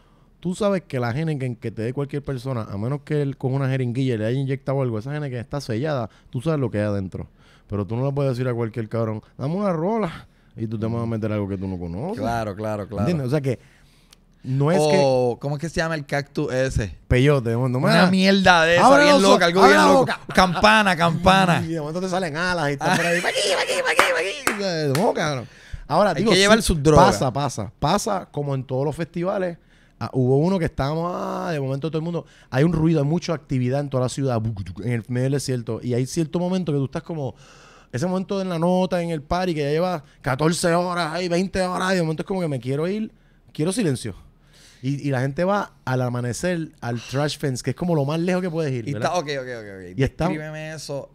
Tú sabes que la gente que, te dé cualquier persona, a menos que él con una jeringuilla le haya inyectado algo, esa gente que está sellada, tú sabes lo que hay adentro. Pero tú no le puedes decir a cualquier cabrón, dame una rola y tú te vas a mm. meter algo que tú no conoces. Claro, claro, claro. ¿Entiendes? O sea que no es que. ¿Cómo es que se llama el cactus ese? Peyote, no me Una mierda de eso, bien loca, algo bien loca. Campana, mm, campana. Y de momento te salen alas y estás por ahí. aquí, aquí, aquí, aquí! cabrón. Ahora, Hay digo, que llevar sus drogas. Pasa, pasa. Pasa como en todos los festivales Ah, hubo uno que estábamos, ah, de momento todo el mundo, hay un ruido, hay mucha actividad en toda la ciudad, en el medio del desierto, y hay cierto momento que tú estás como, ese momento en la nota, en el party, que ya lleva 14 horas, hay 20 horas, y de momento es como que me quiero ir, quiero silencio. Y, y, la gente va al amanecer al trash fence, que es como lo más lejos que puedes ir. Y está, ok, ok, ok. okay. Y está, eso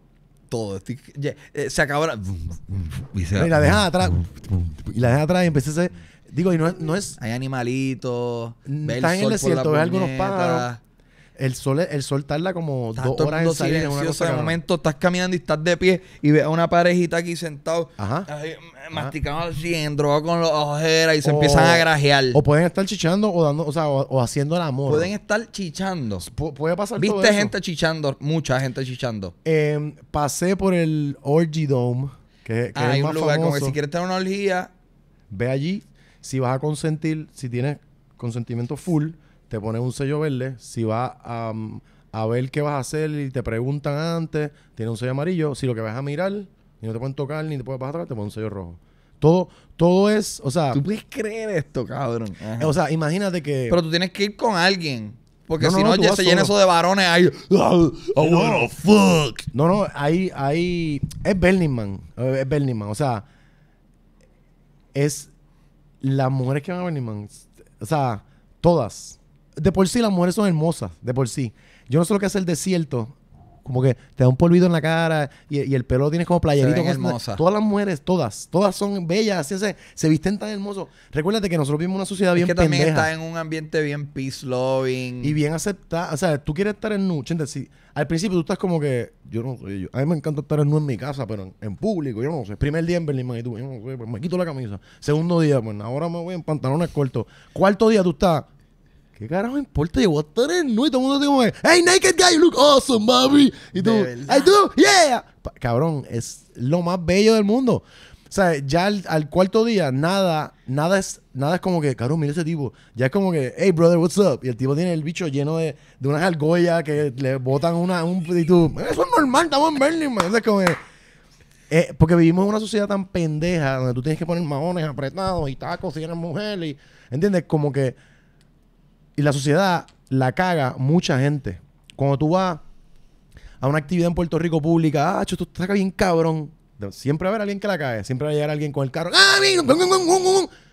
todo. Eh, se acabó la... Y, la dejas atrás. Y la dejas atrás y empecé a hacer Digo, y no es. No es Hay animalitos. Están en el desierto, ves algunos pájaros. El sol, el sol tarda como dos horas en salir. En una de momento estás caminando y estás de pie y ves a una parejita aquí sentado, Ajá. masticando así, con las ojeras y se empiezan a grajear. O pueden estar chichando o dando, o haciendo el amor. Pueden estar chichando. puede pasar ¿Viste todo eso? gente chichando? Mucha gente chichando. Em, pasé por el Orgy Dome, que, es ah, hay un lugar como si quieres tener una orgía... Ve allí si vas a consentir, si tienes consentimiento full, te pones un sello verde. Si vas a, um, ver qué vas a hacer y te preguntan antes, tiene un sello amarillo. Si lo que vas a mirar, y no te pueden tocar, ni te puedes pasar atrás, te pones un sello rojo. Todo, todo es, o sea... Tú puedes creer esto, cabrón. O sea, imagínate que... Pero tú tienes que ir con alguien. Porque si no, ya se llena eso de varones ahí. no. Ah, no, no, ahí, ahí. Es Burning Man. Es Burning O sea, es las mujeres que van a venir, o sea, todas. De por sí las mujeres son hermosas, de por sí. Yo no sé lo que hace el desierto como que te da un polvido en la cara y, el pelo lo tienes como playerito. Hermosa. Todas las mujeres, todas, todas son bellas, así se, se visten tan hermosos. Recuérdate que nosotros vivimos una sociedad bien bien que también está en un ambiente bien peace loving. Y bien aceptada. O sea, tú quieres estar en nu. si, al principio tú estás como que, yo no sé, a mí me encanta estar en nu en mi casa, pero en, público, yo no sé. Primer día en Berlín, y tú, pues me quito la camisa. Segundo día, pues ahora me voy en pantalones cortos. Cuarto día tú estás ¿Qué carajo importa? Llegó a y todo el mundo como, hey, naked guy, you look awesome, baby. Y tú, I do, yeah. Cabrón, es lo más bello del mundo. O sea, ya al, cuarto día, nada, nada es, nada es como que, cabrón, mira ese tipo. Ya es como que, hey, brother, what's up? Y el tipo tiene el bicho lleno de, de unas argollas que le botan una, un, y tú, eso es normal, estamos en Berlin, man. como que, eh, porque vivimos en una sociedad tan pendeja donde tú tienes que poner maones apretados y tacos si eres mujer y, ¿entiendes? Como que y la sociedad la caga mucha gente. Cuando tú vas a una actividad en Puerto Rico pública, ah, tú te bien cabrón. Siempre va a haber alguien que la cae. Siempre va a llegar alguien con el carro. ¡Ah,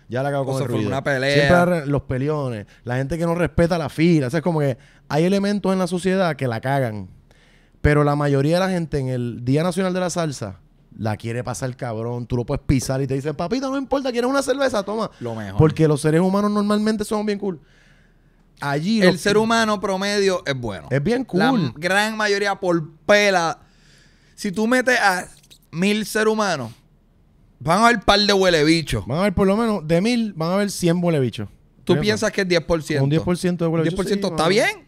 ya la cago con o sea, una pelea. Siempre los peleones, la gente que no respeta la fila. O sea, es como que hay elementos en la sociedad que la cagan. Pero la mayoría de la gente en el Día Nacional de la Salsa la quiere pasar cabrón. Tú lo puedes pisar y te dicen, papito, no importa, quieres una cerveza, toma. Lo mejor. Porque los seres humanos normalmente son bien cool allí. El ser humano promedio es bueno. Es bien cool. La gran mayoría por pela. Si tú metes a mil seres humanos, van a haber par de huelebichos. Van a haber por lo menos, de mil, van a haber 100 huelebichos. ¿Tú piensas que es 10%? Un 10% de huelebichos. 10% está bien.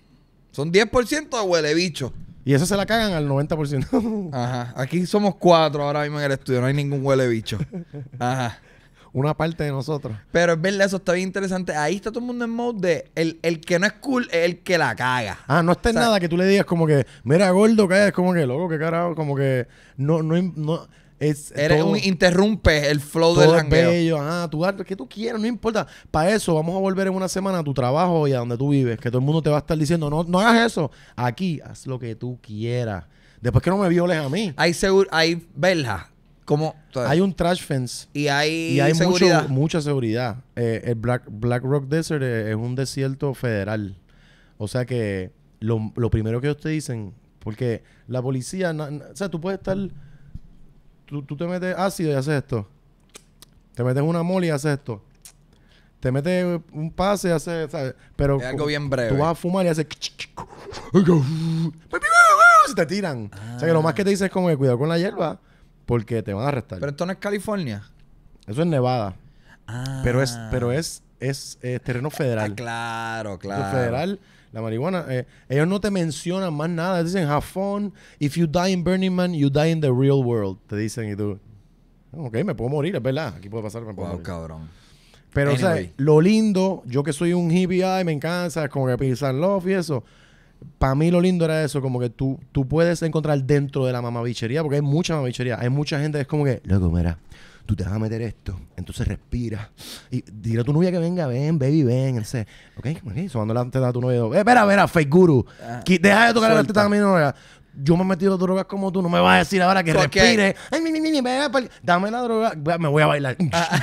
Son 10% de huele bicho. Y eso se la cagan al 90%. Ajá. Aquí somos cuatro ahora mismo en el estudio. No hay ningún huele bicho. Ajá una parte de nosotros. Pero es verdad, eso está bien interesante. Ahí está todo el mundo en modo de el, que no es cool es el que la caga. Ah, no está en nada que tú le digas como que, mira, gordo, que es como que loco, que carajo, como que no, no, no es Eres un interrumpe el flow de del jangueo. bello, ah, tú haz que tú quieras, no importa. Para eso vamos a volver en una semana a tu trabajo y a donde tú vives, que todo el mundo te va a estar diciendo, no, no hagas eso. Aquí, haz lo que tú quieras. Después que no me violes a mí. Hay seguro, hay verja hay un trash fence. Y hay, y hay mucha seguridad. el Black, Black, Rock Desert es, un desierto federal. O sea que lo, primero que ellos te dicen, porque la policía, o sea, tú puedes estar, tú, te metes ácido y haces esto. Te metes una mole y haces esto. Te metes un pase y haces, Pero es algo bien breve. Tú vas a fumar y haces... Se te tiran. O sea que lo más que te dicen es como cuidado con la hierba. Porque te van a arrestar. Pero esto no es California. Eso es Nevada. Ah. Pero es, pero es, es, eh, terreno ah, federal. Ah, claro, claro. federal, la marihuana. Eh, ellos no te mencionan más nada. Te dicen, have fun. If you die in Burning Man, you die in the real world. Te dicen y tú. Ah, ok, me puedo morir, es verdad. Aquí puede pasar. Me wow, cabrón. Pero, o sea, lo lindo, yo que soy un hippie, me encanta, es como que pisan y eso para mí lo lindo era eso, como que tú, tú puedes encontrar dentro de la mamavichería, porque hay mucha mamabichería, hay mucha gente que es como que, loco, mira, tú te vas a meter esto, entonces respira, y dile a tu novia que venga, ven, baby, ven, ese, ok, eso cuando la teta a tu novia, eh, espera, espera, fake guru, ah, deja de tocar la teta a yo me he metido drogas como tú, no me vas a decir ahora que respire. dame la droga, me voy a bailar. Ah.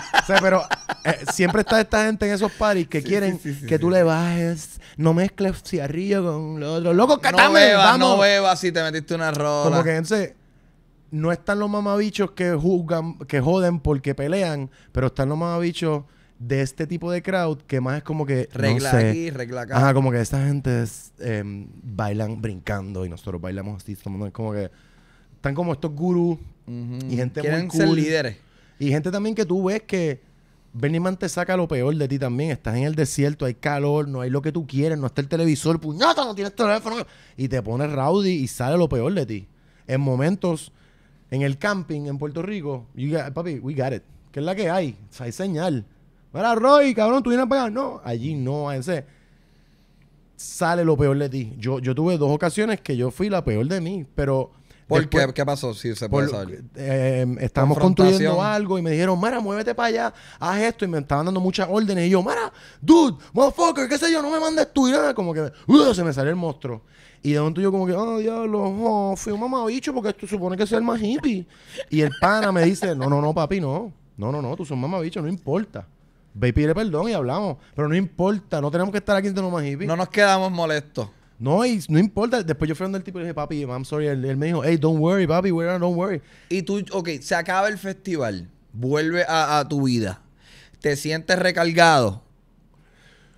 pero eh, siempre está esta gente en esos parties que quieren que tú le bajes, no mezcles cigarrillo con los locos Loco, no bebas, No bebas si te metiste una rola. Como que entonces no están los mamabichos que juzgan, que joden porque pelean, pero están los mamabichos de este tipo de crowd que más es como que. Regla no aquí, regla acá. Ajá, como que esta gente em, bailan brincando y nosotros bailamos así. como que. Están como estos gurús y gente muy cool. ser líderes. Y gente también que tú ves que. Benny te saca lo peor de ti también. Estás en el desierto, hay calor, no hay lo que tú quieres, no está el televisor, puñata, no tienes teléfono. Y te pones rowdy y sale lo peor de ti. En momentos, en el camping en Puerto Rico, papi, we got it. Que es la que hay. hay señal. Mira, Roy, cabrón, tú vienes a pagar. No, allí no, ese sale lo peor de ti. Yo, yo tuve dos ocasiones que yo fui la peor de mí, pero... ¿Por qué? ¿Qué pasó? Si se puede em, estamos construyendo algo y me dijeron, Mara, muévete para allá, haz esto. Y me estaban dando muchas órdenes. Y yo, Mara, dude, motherfucker, qué sé yo, no me mandes tú. Y como que uh, se me sale el monstruo. Y de momento yo como que, oh, diablo, fui un mamabicho porque esto supone que sea el más hippie. Y el pana me dice, no, no, no, papi, no. No, no, no, tú sos mamabicho, no importa. Ve y pide perdón y hablamos. Pero no importa, no tenemos que estar aquí en más hippie. No nos quedamos molestos. No, y no importa. Después yo fui donde el tipo y le dije, papi, I'm sorry. Él, me dijo, hey, don't worry, papi, we're not, don't worry. Y tú, ok, se acaba el festival. Vuelve a, tu vida. ¿Te sientes recargado?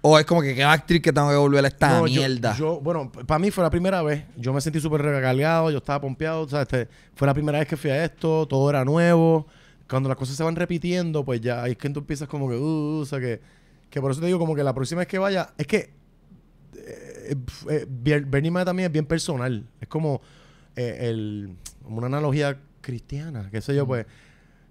¿O es como que qué actriz que tengo que volver a esta no, mierda? bueno, para mí fue la primera vez. Yo me sentí súper recargado, yo estaba pompeado. Este, fue la primera vez que fui a esto, todo era nuevo cuando las cosas se van repitiendo, pues ya es que tú empiezas como que, uh, o sea que, por eso te digo como que la próxima vez que vaya, es que eh, eh, eh también es bien personal, es como eh, el, una analogía cristiana, qué sé yo, mm. pues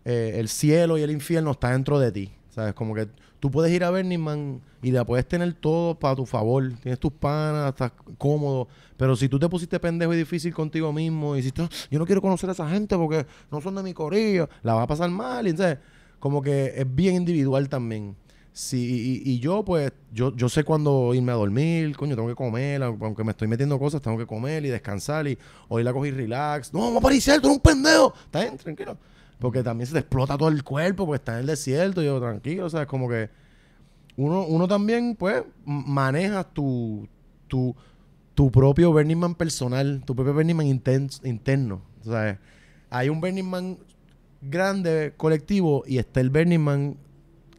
el cielo y el infierno está dentro de ti. ¿Sabes? Como que tú puedes ir a Burning Man y la puedes tener todo para tu favor. Tienes tus panas, estás cómodo. Pero si tú te pusiste pendejo y difícil contigo mismo y dijiste ah, yo no quiero conocer a esa gente porque no son de mi corillo, la va a pasar mal. Y, entonces Como que es bien individual también. Sí, y, yo, pues, yo, yo sé cuándo irme a dormir, coño, tengo que comer, aunque me estoy metiendo cosas, tengo que comer y descansar. Y hoy la cogí relax. No, vamos a parir tú eres un pendejo. Está bien, tranquilo. Porque también se te explota todo el cuerpo, porque está en el desierto, y yo tranquilo, o sea, es como que uno, uno también, pues, maneja tu, tu, tu propio Burning personal, tu propio Burning Man interno. O sea, hay un Burning grande, colectivo, y está el Burning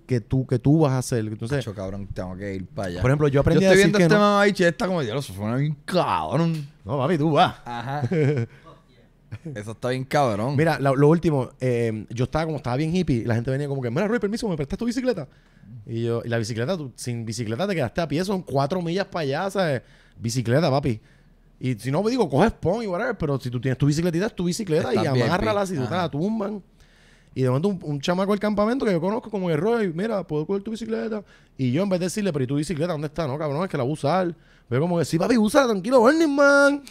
que tú, que tú vas a hacer. Entonces, cabrón, tengo que ir para allá. Por ejemplo, yo aprendí a decir que... este y está como, Dios suena bien cabrón. No, papi, tú vas. Ajá. Eso está bien cabrón. Mira, lo, último, em, yo estaba como estaba bien hippie, la gente venía como que, mira, Roy, permiso, ¿me prestas tu bicicleta? Y yo, y la bicicleta, sin bicicleta te quedaste a pie, son cuatro millas para allá, ¿sabes? Bicicleta, papi. Y si no, me digo, coge pon y whatever, pero si tú tienes tu bicicletita, es tu bicicleta y amárrala si tú la tumban. Y de momento un, chamaco del campamento que yo conozco como el Roy, mira, puedo coger tu bicicleta. Y yo en vez de decirle, pero ¿y tu bicicleta dónde está? No, cabrón, es que la voy a usar. Veo como que sí, papi, úsala, tranquilo, Burning Man.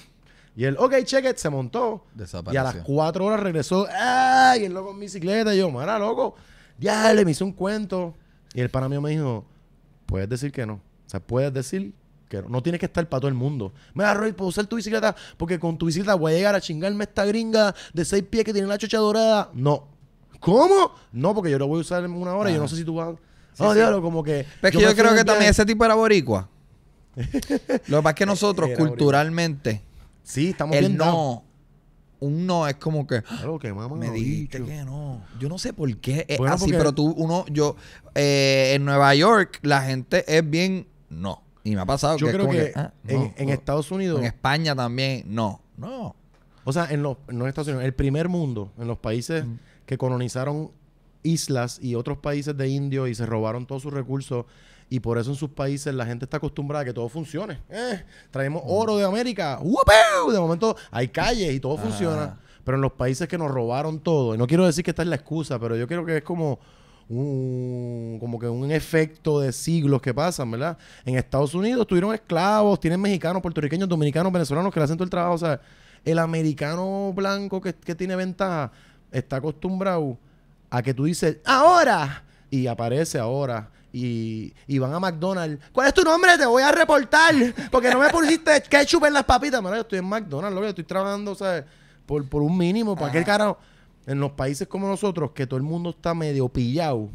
Y él, ok, check it, se montó. Y a las cuatro horas regresó. ¡Ay! Y loco en bicicleta. Y yo, mara, loco. Ya, le me hizo un cuento. Y el pana mío me dijo, puedes decir que no. O sea, puedes decir que no. No tienes que estar para todo el mundo. Mira, Roy, puedo usar tu bicicleta porque con tu bicicleta voy a llegar a chingarme esta gringa de seis pies que tiene la chocha dorada. No. ¿Cómo? No, porque yo lo voy a usar en una hora y yo no sé si tú vas... A oh, Diablo, como que... que yo, creo que también ese tipo era boricua. lo que pasa es que nosotros, culturalmente... Sí, estamos el no. Un no es como que. que me dijiste que no. Yo no sé por qué es eh, así, pero tú, uno, yo. Eh, en Nueva York, la gente es bien no. Y me ha pasado yo creo que, ah, en, Estados Unidos. En España también, no. No. O sea, en los, no en Estados Unidos, el primer mundo, en los países que colonizaron islas y otros países de indios y se robaron todos sus recursos y por eso en sus países la gente está acostumbrada a que todo funcione. Eh, traemos oro de América. De momento hay calles y todo funciona. Pero en los países que nos robaron todo, y no quiero decir que esta es la excusa, pero yo creo que es como un, como que un efecto de siglos que pasan, ¿verdad? En Estados Unidos tuvieron esclavos, tienen mexicanos, puertorriqueños, dominicanos, venezolanos que le hacen todo el trabajo. O sea, el americano blanco que, que tiene ventaja está acostumbrado a que tú dices, ahora, y aparece ahora y, van a McDonald's. ¿Cuál es tu nombre? Te voy a reportar. Porque no me pusiste ketchup en las papitas. Mira, yo estoy en McDonald's, loco. Yo estoy trabajando, Por, por un mínimo. ¿Para el cara En los países como nosotros, que todo el mundo está medio pillado,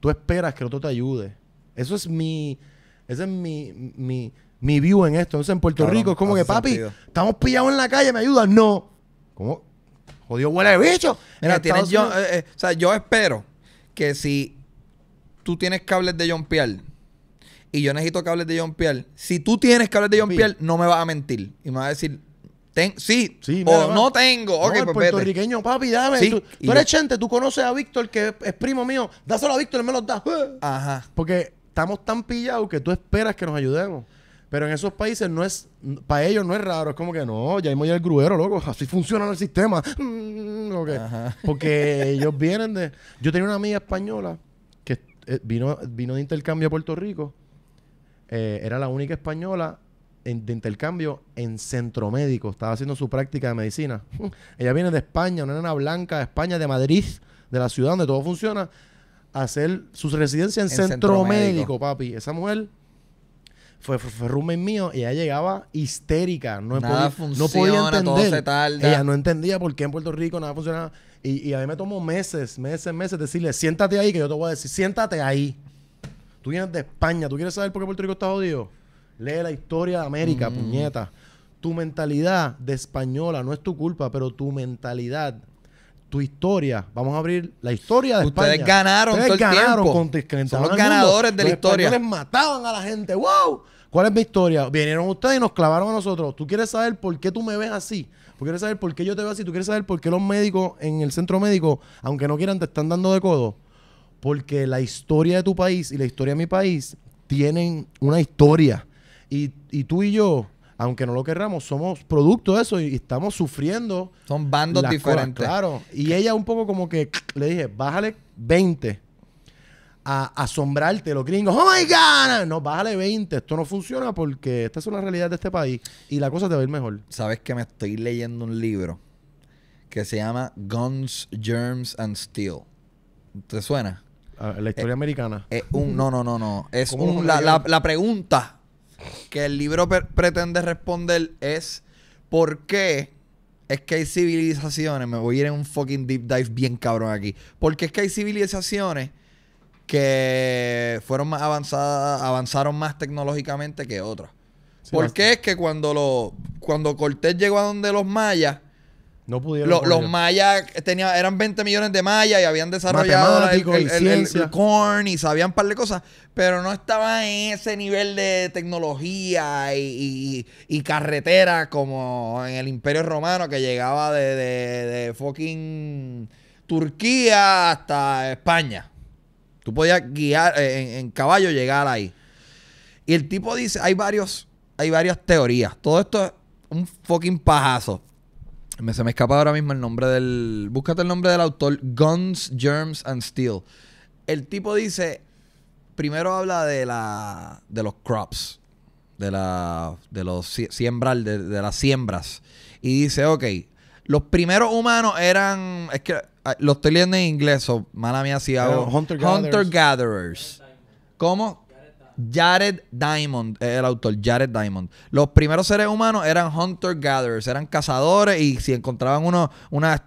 tú esperas que el otro te ayude. Eso es mi. Ese es mi, mi, view en esto. Entonces en Puerto Rico es como que, papi, estamos pillados en la calle, ¿me ayudas? No. ¿Cómo? Jodido huele de bicho. Eh, eh, o sea, yo espero que si tú tienes cables de John Pial y yo necesito cables de John Pial. si tú tienes cables de John Piel no me vas a mentir. Y me vas a decir, Ten, sí, o no tengo. No, okay, el pues puertorriqueño, papi, dame. tú, eres chente, tú conoces a Víctor, que es primo mío. Dáselo a Víctor, él me los da. Ajá. Porque estamos tan pillados que tú esperas que nos ayudemos. Pero en esos países no es, para ellos no es raro, es como que no, ya hemos ya el gruero, loco, así funciona el sistema. Porque ellos vienen de... Yo tenía una amiga española eh, vino, de intercambio a Puerto Rico. Eh, era la única española en, de intercambio en centro médico. Estaba haciendo su práctica de medicina. Ella viene de España, una nena blanca de España, de Madrid, de la ciudad donde todo funciona, a hacer su residencia en, centro, médico. papi. Esa mujer fue, rumen mío y ella llegaba histérica. No, podía, entender. Ella no entendía por qué en Puerto Rico nada funcionaba. Y, a mí me tomó meses, meses, meses decirle, siéntate ahí, que yo te voy a decir, siéntate ahí. Tú vienes de España, tú quieres saber por qué Puerto Rico está jodido. Lee la historia de América, mm. puñeta. Tu mentalidad de española no es tu culpa, pero tu mentalidad tu historia. Vamos a abrir la historia de Ustedes Ganaron Ustedes ganaron el tiempo. Con, Son los ganadores de la historia. mataban a la gente. ¡Wow! ¿Cuál es mi historia? Vinieron ustedes y nos clavaron a nosotros. ¿Tú quieres saber por qué tú me ves así? ¿Tú quieres saber por qué yo te veo así? ¿Tú quieres saber por qué los médicos en el centro médico, aunque no quieran, te están dando de codo? Porque la historia de tu país y la historia de mi país tienen una historia. Y, tú y yo, aunque no lo querramos, somos producto de eso y estamos sufriendo. Son bandos diferentes. claro. Y ella un poco como que le dije, bájale 20 a asombrarte los gringos. ¡Oh, my God! No, bájale 20. Esto no funciona porque esta es una realidad de este país y la cosa te va a ir mejor. Sabes que me estoy leyendo un libro que se llama Guns, Germs and Steel. ¿Te suena? La historia eh, americana. Es eh, un, no, no, no, no. Es un, la, pregunta que el libro pretende responder es ¿por qué es que hay civilizaciones? Me voy a ir en un fucking deep dive bien cabrón aquí. Porque es que hay civilizaciones que fueron más avanzadas, avanzaron más tecnológicamente que otras. Porque es que cuando, lo, cuando Cortés llegó a donde los mayas, no pudieron. los mayas tenía, eran 20 millones de mayas y habían desarrollado el, el, el, corn y sabían un par de cosas, pero no estaban en ese nivel de tecnología y, carretera como en el Imperio Romano que llegaba de, de, de fucking Turquía hasta España. Tú podías guiar eh, en, caballo llegar ahí. Y el tipo dice, hay varios, hay varias teorías. Todo esto es un fucking pajazo. se me escapa ahora mismo el nombre del. Búscate el nombre del autor. Guns, Germs and Steel. El tipo dice. Primero habla de la. de los crops. De la. de los siembral de, de las siembras. Y dice, ok. Los primeros humanos eran. Es que Ah, lo estoy leyendo en inglés, o mala mía si hago. Hunter, Gatherers. ¿Cómo? Jared Diamond, eh, el autor, Jared Diamond. Los primeros seres humanos eran hunter-gatherers, eran cazadores y si encontraban uno, unas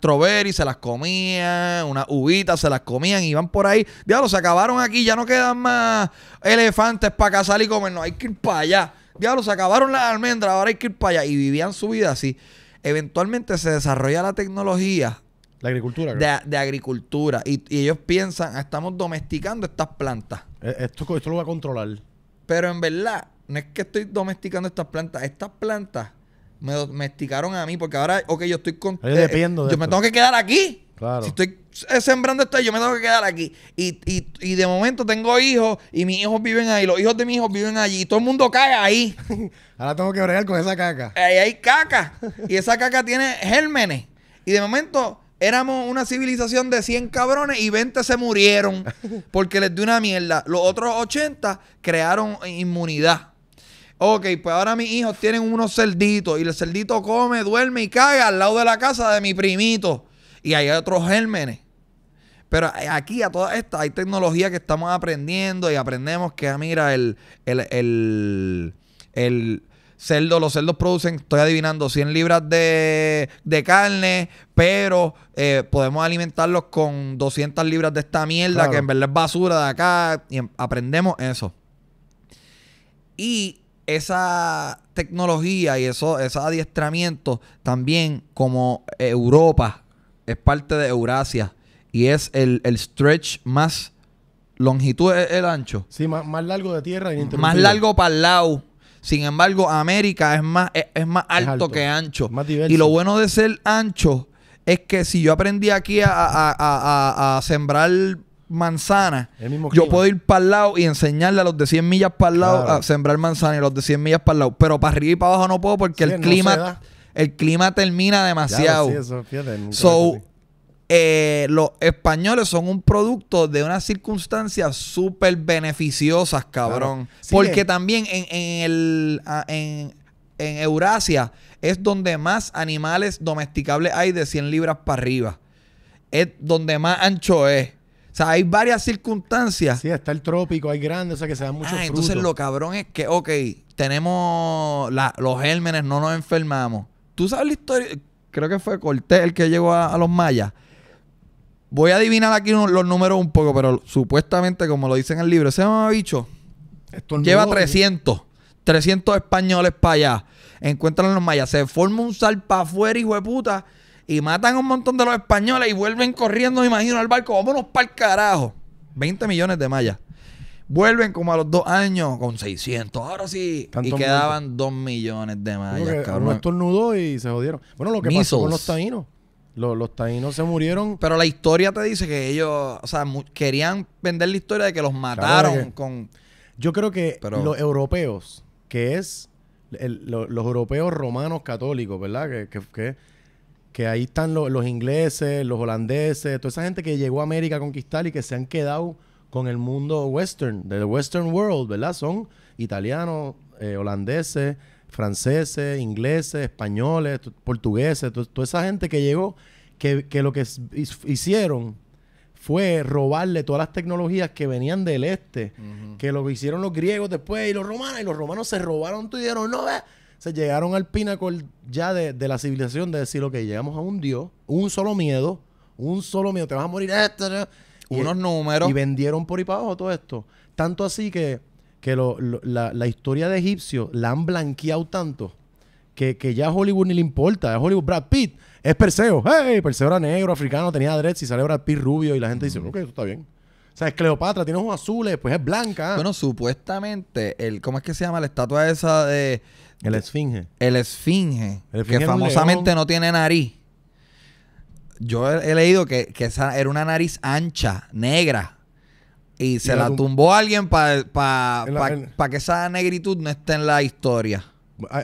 y se las comían, unas uvitas se las comían, iban por ahí. Diablo, se acabaron aquí, ya no quedan más elefantes para cazar y comer, no, hay que ir para allá. Diablo, se acabaron las almendras, ahora hay que ir para allá. Y vivían su vida así. Eventualmente se desarrolla la tecnología la agricultura. De, agricultura. Y, ellos piensan, estamos domesticando estas plantas. Eh, esto, lo va a controlar. Pero en verdad, no es que estoy domesticando estas plantas. Estas plantas me domesticaron a mí porque ahora, ok, yo estoy con... Eh, yo, me tengo que quedar aquí. Claro. Si estoy sembrando esto, yo me tengo que quedar aquí. Y, de momento tengo hijos y mis hijos viven ahí. Los hijos de mis hijos viven allí. Y todo el mundo caga ahí. Ahora tengo que bregar con esa caca. Ahí hay caca. y esa caca tiene gérmenes. Y de momento Éramos una civilización de 100 cabrones y 20 se murieron porque les dio una mierda. Los otros 80 crearon inmunidad. Ok, pues ahora mis hijos tienen unos cerditos y el cerdito come, duerme y caga al lado de la casa de mi primito. Y hay otros gérmenes. Pero aquí a todas estas hay tecnología que estamos aprendiendo y aprendemos que, ah, mira, el, el los cerdos producen, estoy adivinando, 100 libras de, carne, pero eh, podemos alimentarlos con 200 libras de esta mierda que en verdad es basura de acá y em, aprendemos eso. Y esa tecnología y eso, adiestramiento, adiestramiento también como Europa es parte de Eurasia y es el, stretch más longitud, e, el, ancho. Sí, más, largo de tierra. Más largo para el lado sin embargo, América es más, es, más alto, que ancho. y lo bueno de ser ancho es que si yo aprendí aquí a, sembrar manzana, yo puedo ir para el lado y enseñarle a los de 100 millas para el lado a sembrar manzana y los de 100 millas para el lado. Pero para arriba y para abajo no puedo porque el clima el clima termina demasiado. Eh, los españoles son un producto de unas circunstancias súper beneficiosas, cabrón. Porque eh. también en, el... Ah, en, en Eurasia es donde más animales domesticables hay de 100 libras para arriba. Es donde más ancho es. O sea, hay varias circunstancias. Sí, está el trópico, hay grandes, o sea, que se dan muchos ah, Entonces, lo cabrón es que, ok, tenemos los gérmenes, no nos enfermamos. ¿Tú sabes la historia? Creo que fue Cortés el que llegó a los mayas. Voy a adivinar aquí los números un poco, pero supuestamente, como lo dice en el libro, ese mamabicho lleva 300. 300 españoles para allá. Encuentran a los mayas. Se forma un para afuera, hijo de puta. Y matan a un montón de los españoles y vuelven corriendo, imagino, al barco. Vámonos para el carajo. 20 millones de mayas. Vuelven como a los dos años con 600. Ahora sí. y quedaban 2 millones de mayas, cabrón. Uno estornudó y se jodieron. Bueno, lo que pasó con los taínos. Los, los taínos se murieron. Pero la historia te dice que ellos, o sea, querían vender la historia de que los mataron con... Yo creo que los europeos, que es los europeos romanos católicos, ¿verdad? Que, que, que, ahí están los ingleses, los holandeses, toda esa gente que llegó a América a conquistar y que se han quedado con el mundo western, del western world, ¿verdad? Son italianos, eh, holandeses, franceses, ingleses, españoles, portugueses, toda esa gente que llegó, que, lo que hicieron fue robarle todas las tecnologías que venían del este, que lo hicieron los griegos después y los romanos, y los romanos se robaron todo y dijeron, no, se llegaron al pináculo ya de, la civilización de decir, que llegamos a un dios, un solo miedo, un solo miedo, te vas a morir, esto, unos números. Y vendieron por y para abajo todo esto. Tanto así que que lo, la, historia de Egipcio la han blanqueado tanto que, ya a Hollywood ni le importa. es Hollywood, Brad Pitt es Perseo. ¡Hey! Perseo era negro, africano, tenía dreads y sale Brad Pitt rubio y la gente dice, ok, eso está bien. O sea, es Cleopatra, tiene ojos azules, pues es blanca. Bueno, supuestamente, el, ¿cómo es que se llama la estatua esa de... El esfinge. El esfinge, que famosamente no tiene nariz. Yo he, leído que, que esa era una nariz ancha, negra, y se la, tumbó alguien para que esa negritud no esté en la historia.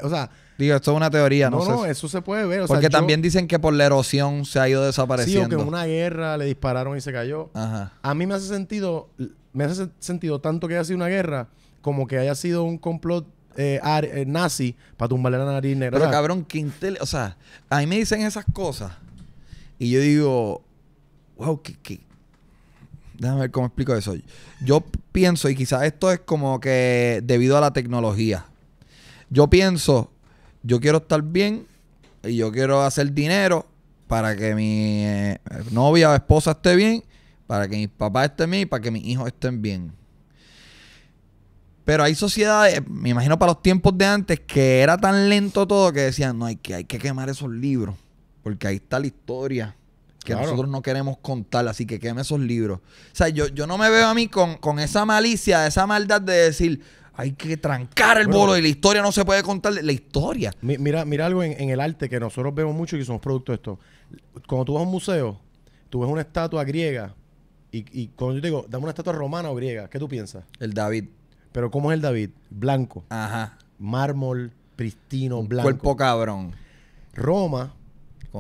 O sea, Digo, esto es una teoría, ¿no? No, no, eso se puede ver. Porque también dicen que por la erosión se ha ido desapareciendo. Sí, o que en una guerra le dispararon y se cayó. Ajá. A mí me hace sentido, me hace sentido tanto que haya sido una guerra como que haya sido un complot eh, eh, nazi para tumbarle la nariz negra. Pero cabrón, quintel o sea, a mí me dicen esas cosas y yo digo, wow, qué... Déjame ver cómo explico eso. Yo pienso, y quizás esto es como que debido a la tecnología. Yo pienso, yo quiero estar bien y yo quiero hacer dinero para que mi eh, novia o esposa esté bien, para que mis papás estén bien y para que mis hijos estén bien. Pero hay sociedades, me imagino para los tiempos de antes, que era tan lento todo que decían, no, hay que, hay que quemar esos libros, porque ahí está la historia que nosotros no queremos contar, así que queme esos libros. O sea, yo, yo no me veo a mí con, esa malicia, esa maldad de decir, hay que trancar el bolo y la historia no se puede contar, la historia. Mira, mira algo en, el arte que nosotros vemos mucho y que somos producto de esto. Cuando tú vas a un museo, tú ves una estatua griega y, y cuando yo te digo, dame una estatua romana o griega, ¿qué tú piensas? El David. Pero ¿cómo es el David? Blanco. Ajá. Mármol, pristino, blanco. Cuerpo cabrón. Roma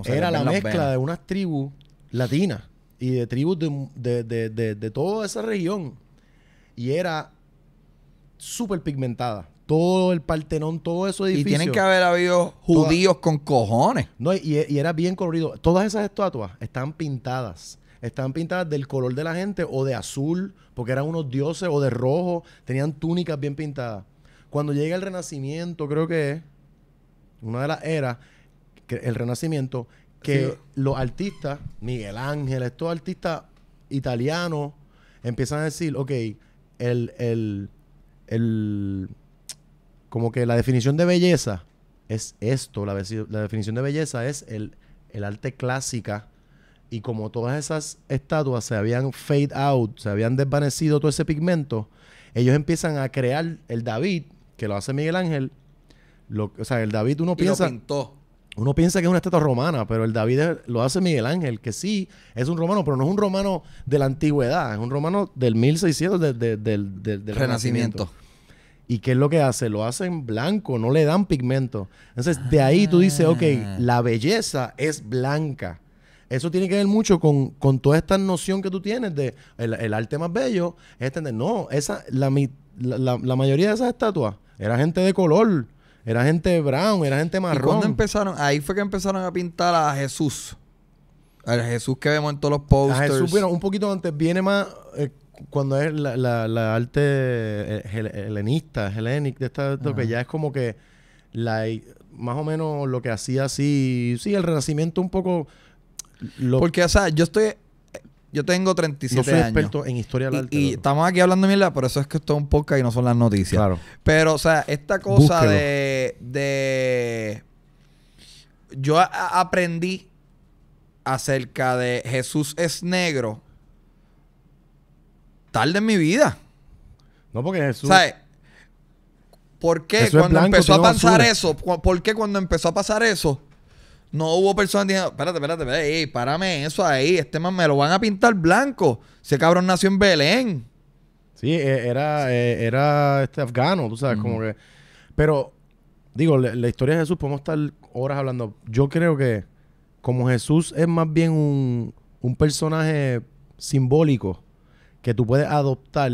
era la mezcla de unas tribus latinas y de tribus de, toda esa región. Y era súper pigmentada. Todo el Partenón, todo eso edificio. Y tienen que haber habido judíos con cojones. No, y, y, era bien colorido. Todas esas estatuas están pintadas. Están pintadas del color de la gente o de azul, porque eran unos dioses, o de rojo. Tenían túnicas bien pintadas. Cuando llega el Renacimiento, creo que es una de las eras, el Renacimiento, que los artistas, Miguel Ángel, estos artistas italianos, empiezan a decir, ok, el, el, el, como que la definición de belleza es esto, la, la definición de belleza es el, el arte clásica y como todas esas estatuas se habían fade out, se habían desvanecido todo ese pigmento, ellos empiezan a crear el David, que lo hace Miguel Ángel. Lo, o sea, el David uno piensa uno piensa que es una estatua romana, pero el David lo hace Miguel Ángel, que sí es un romano, pero no es un romano de la antigüedad, es un romano del 1600, del Renacimiento. ¿Y qué es lo que hace? Lo hace en blanco, no le dan pigmento. Entonces, de ahí tú dices, ok, ah. la belleza es blanca. Eso tiene que ver mucho con, toda esta noción que tú tienes de el, el arte más bello. No, esa, la, la, la mayoría de esas estatuas era gente de color era gente brown, era gente marrón. empezaron? Ahí fue que empezaron a pintar a Jesús. A Jesús que vemos en todos los posters. A Jesús, bueno, un poquito antes. Viene más eh, cuando es la, arte eh, helenista, helénica, de esta, Lo que ya es como que la, más o menos lo que hacía así. Sí, el renacimiento un poco... Porque, o sea, yo estoy yo tengo 37 Yo soy años. experto en historia del arte. Y, estamos aquí hablando de mierda, por eso es que esto un podcast y no son las noticias. Claro. Pero, o sea, esta cosa de, Yo aprendí acerca de Jesús es negro tarde en mi vida. No, porque Jesús. ¿Sabes? ¿Por qué cuando empezó a pasar eso? ¿Por qué cuando empezó a pasar eso? No hubo personas diciendo, espérate, espérate, espérate, eso ahí, este man me lo van a pintar blanco. Ese cabrón nació en Belén. Sí, e, era, e, era este afgano, tú sabes, como que... Pero, digo, la, historia de Jesús, podemos estar horas hablando. Yo creo que como Jesús es más bien un, un personaje simbólico que tú puedes adoptar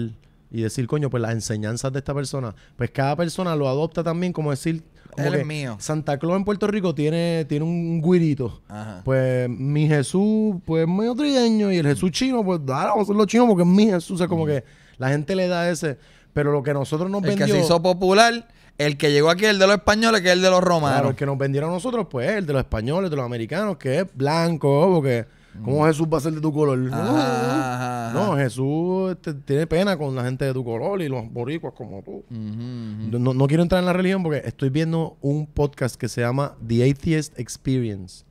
y decir, coño, pues las enseñanzas de esta persona, pues cada persona lo adopta también como decir, él es mío. Santa Claus en Puerto Rico tiene, tiene un guirito. Pues mi Jesús, pues muy trideño y el Jesús chino, pues dale, vamos chino porque es mi Jesús. Es como que la gente le da ese. Pero lo que nosotros nos vendió... El que se hizo popular, el que llegó aquí, el de los españoles, que es el de los romanos. Pero el que nos vendieron a nosotros, pues el de los españoles, de los americanos, que es blanco, porque... ¿Cómo mm. Jesús va a ser de tu color? no, Jesús este, tiene pena con la gente de tu color y los boricuas como tú. No, quiero entrar en la religión porque estoy viendo un podcast que se llama The Atheist Experience.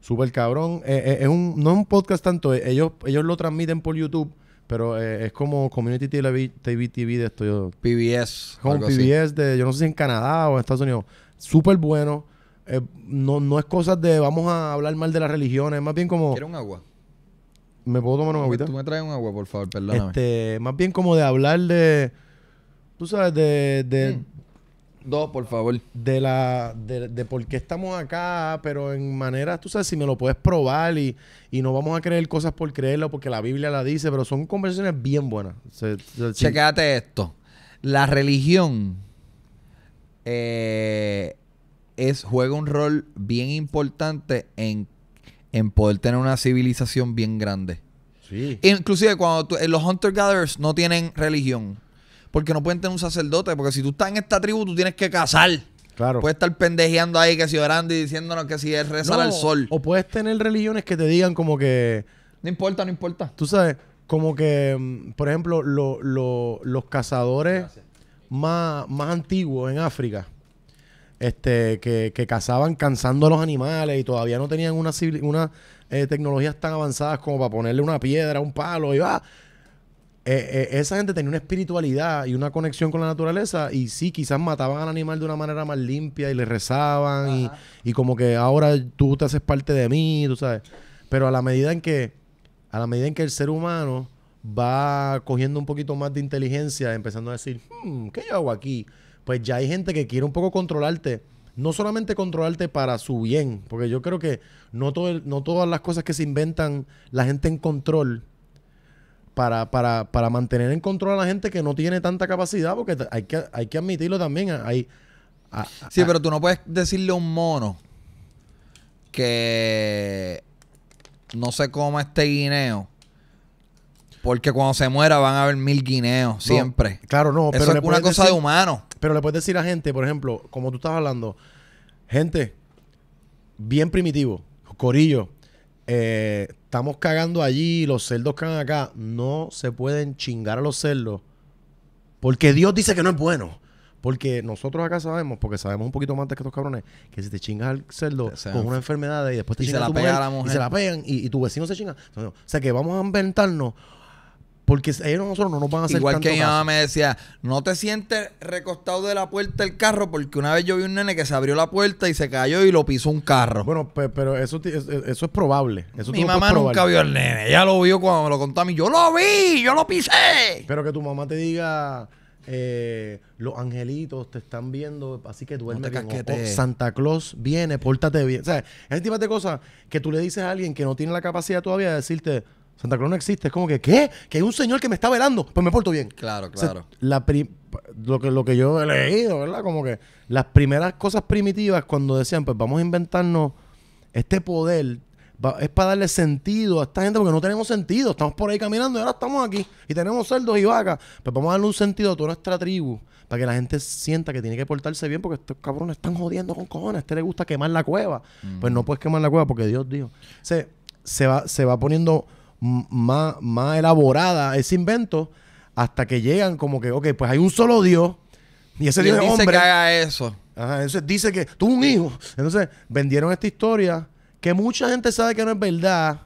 Súper cabrón. Eh, eh, es un, no es un podcast tanto, eh, ellos, ellos lo transmiten por YouTube. Pero es como Community TV, TV, TV de esto. PBS. Como PBS de, yo no sé si en Canadá o en Estados Unidos. Súper bueno eh, no, no es cosas de vamos a hablar mal de las religiones, es más bien como. Quiero un agua. ¿Me puedo tomar un agüita? Tú me traes un agua, por favor, perdóname. Este, más bien como de hablar de. Tú sabes, de. de mm. Dos, por favor. De la. De, por qué estamos acá, pero en maneras, tú sabes, si me lo puedes probar y, no vamos a creer cosas por creerlo porque la Biblia la dice, pero son conversaciones bien buenas. Se, esto. La religión. Eh es, juega un rol bien importante en, poder tener una civilización bien grande. Sí. Inclusive cuando eh, los hunter-gatherers no tienen religión. Porque no pueden tener un sacerdote. Porque si tú estás en esta tribu, tú tienes que casar. Claro. Puedes estar pendejeando ahí que si orando y diciéndonos que si es rezar al sol. O puedes tener religiones que te digan como que... No importa, no importa. Tú sabes, como que, mm, por ejemplo, los cazadores más, más, antiguos en África este, que, que cazaban cansando a los animales y todavía no tenían unas una, eh, tecnologías tan avanzadas como para ponerle una piedra, un palo y va. Eh, eh, esa gente tenía una espiritualidad y una conexión con la naturaleza y sí, quizás mataban al animal de una manera más limpia y le rezaban y, y, como que ahora tú te haces parte de mí, tú sabes. Pero a la medida en que, a la medida en que el ser humano va cogiendo un poquito más de inteligencia, empezando a decir, hmm, ¿qué yo hago aquí? pues ya hay gente que quiere un poco controlarte. No solamente controlarte para su bien, porque yo creo que no, todas las cosas que se inventan la gente en control para, mantener en control a la gente que no tiene tanta capacidad, porque hay que, admitirlo también. sí, pero tú no puedes decirle a un mono que no se coma este guineo. Porque cuando se muera van a haber mil guineos, siempre. Claro, no, pero es una cosa de humano. Pero le puedes decir a gente, por ejemplo, como tú estás hablando, gente, bien primitivo, corillo, eh, estamos cagando allí, los cerdos cagan acá, no se pueden chingar a los cerdos, porque Dios dice que no es bueno. Porque nosotros acá sabemos, porque sabemos un poquito más antes que estos cabrones, que si te chingas al cerdo con una enfermedad y después te chingas pega la mujer. y se la pegan y, tu vecino se chinga. o sea que vamos a inventarnos porque ellos nosotros no nos van a hacer Igual que mi mamá me decía, no te sientes recostado de la puerta del carro porque una vez yo vi un nene que se abrió la puerta y se cayó y lo pisó un carro. Bueno, pero eso, es- eso es probable. mi mamá nunca vio al nene. Ella lo vio cuando me lo contó a mí. Yo lo vi, yo lo pisé. Pero que tu mamá te diga, eh, los angelitos te están viendo, así que duerme Santa Claus viene, pórtate bien. O sea, el tipo de cosas que tú le dices a alguien que no tiene la capacidad todavía de decirte, Santa Cruz no existe. Es como que, ¿qué? Que hay un señor que me está velando. Pues me porto bien. Claro, claro. lo, que, lo que yo he leído, ¿verdad? Como que las primeras cosas primitivas cuando decían, pues vamos a inventarnos este poder, es para darle sentido a esta gente porque no tenemos sentido. Estamos por ahí caminando y ahora estamos aquí y tenemos cerdos y vacas. Pues vamos a darle un sentido a toda nuestra tribu para que la gente sienta que tiene que portarse bien porque estos cabrones están jodiendo con cojones. A este le gusta quemar la cueva. Mm. Pues no puedes quemar la cueva porque Dios Dios. Se, se, va, se va poniendo más, más elaborada ese invento hasta que llegan como que, ok, pues hay un solo Dios y ese Dios es dice hombre. que haga eso. Ajá, dice que tuvo un hijo. Entonces vendieron esta historia que mucha gente sabe que no es verdad.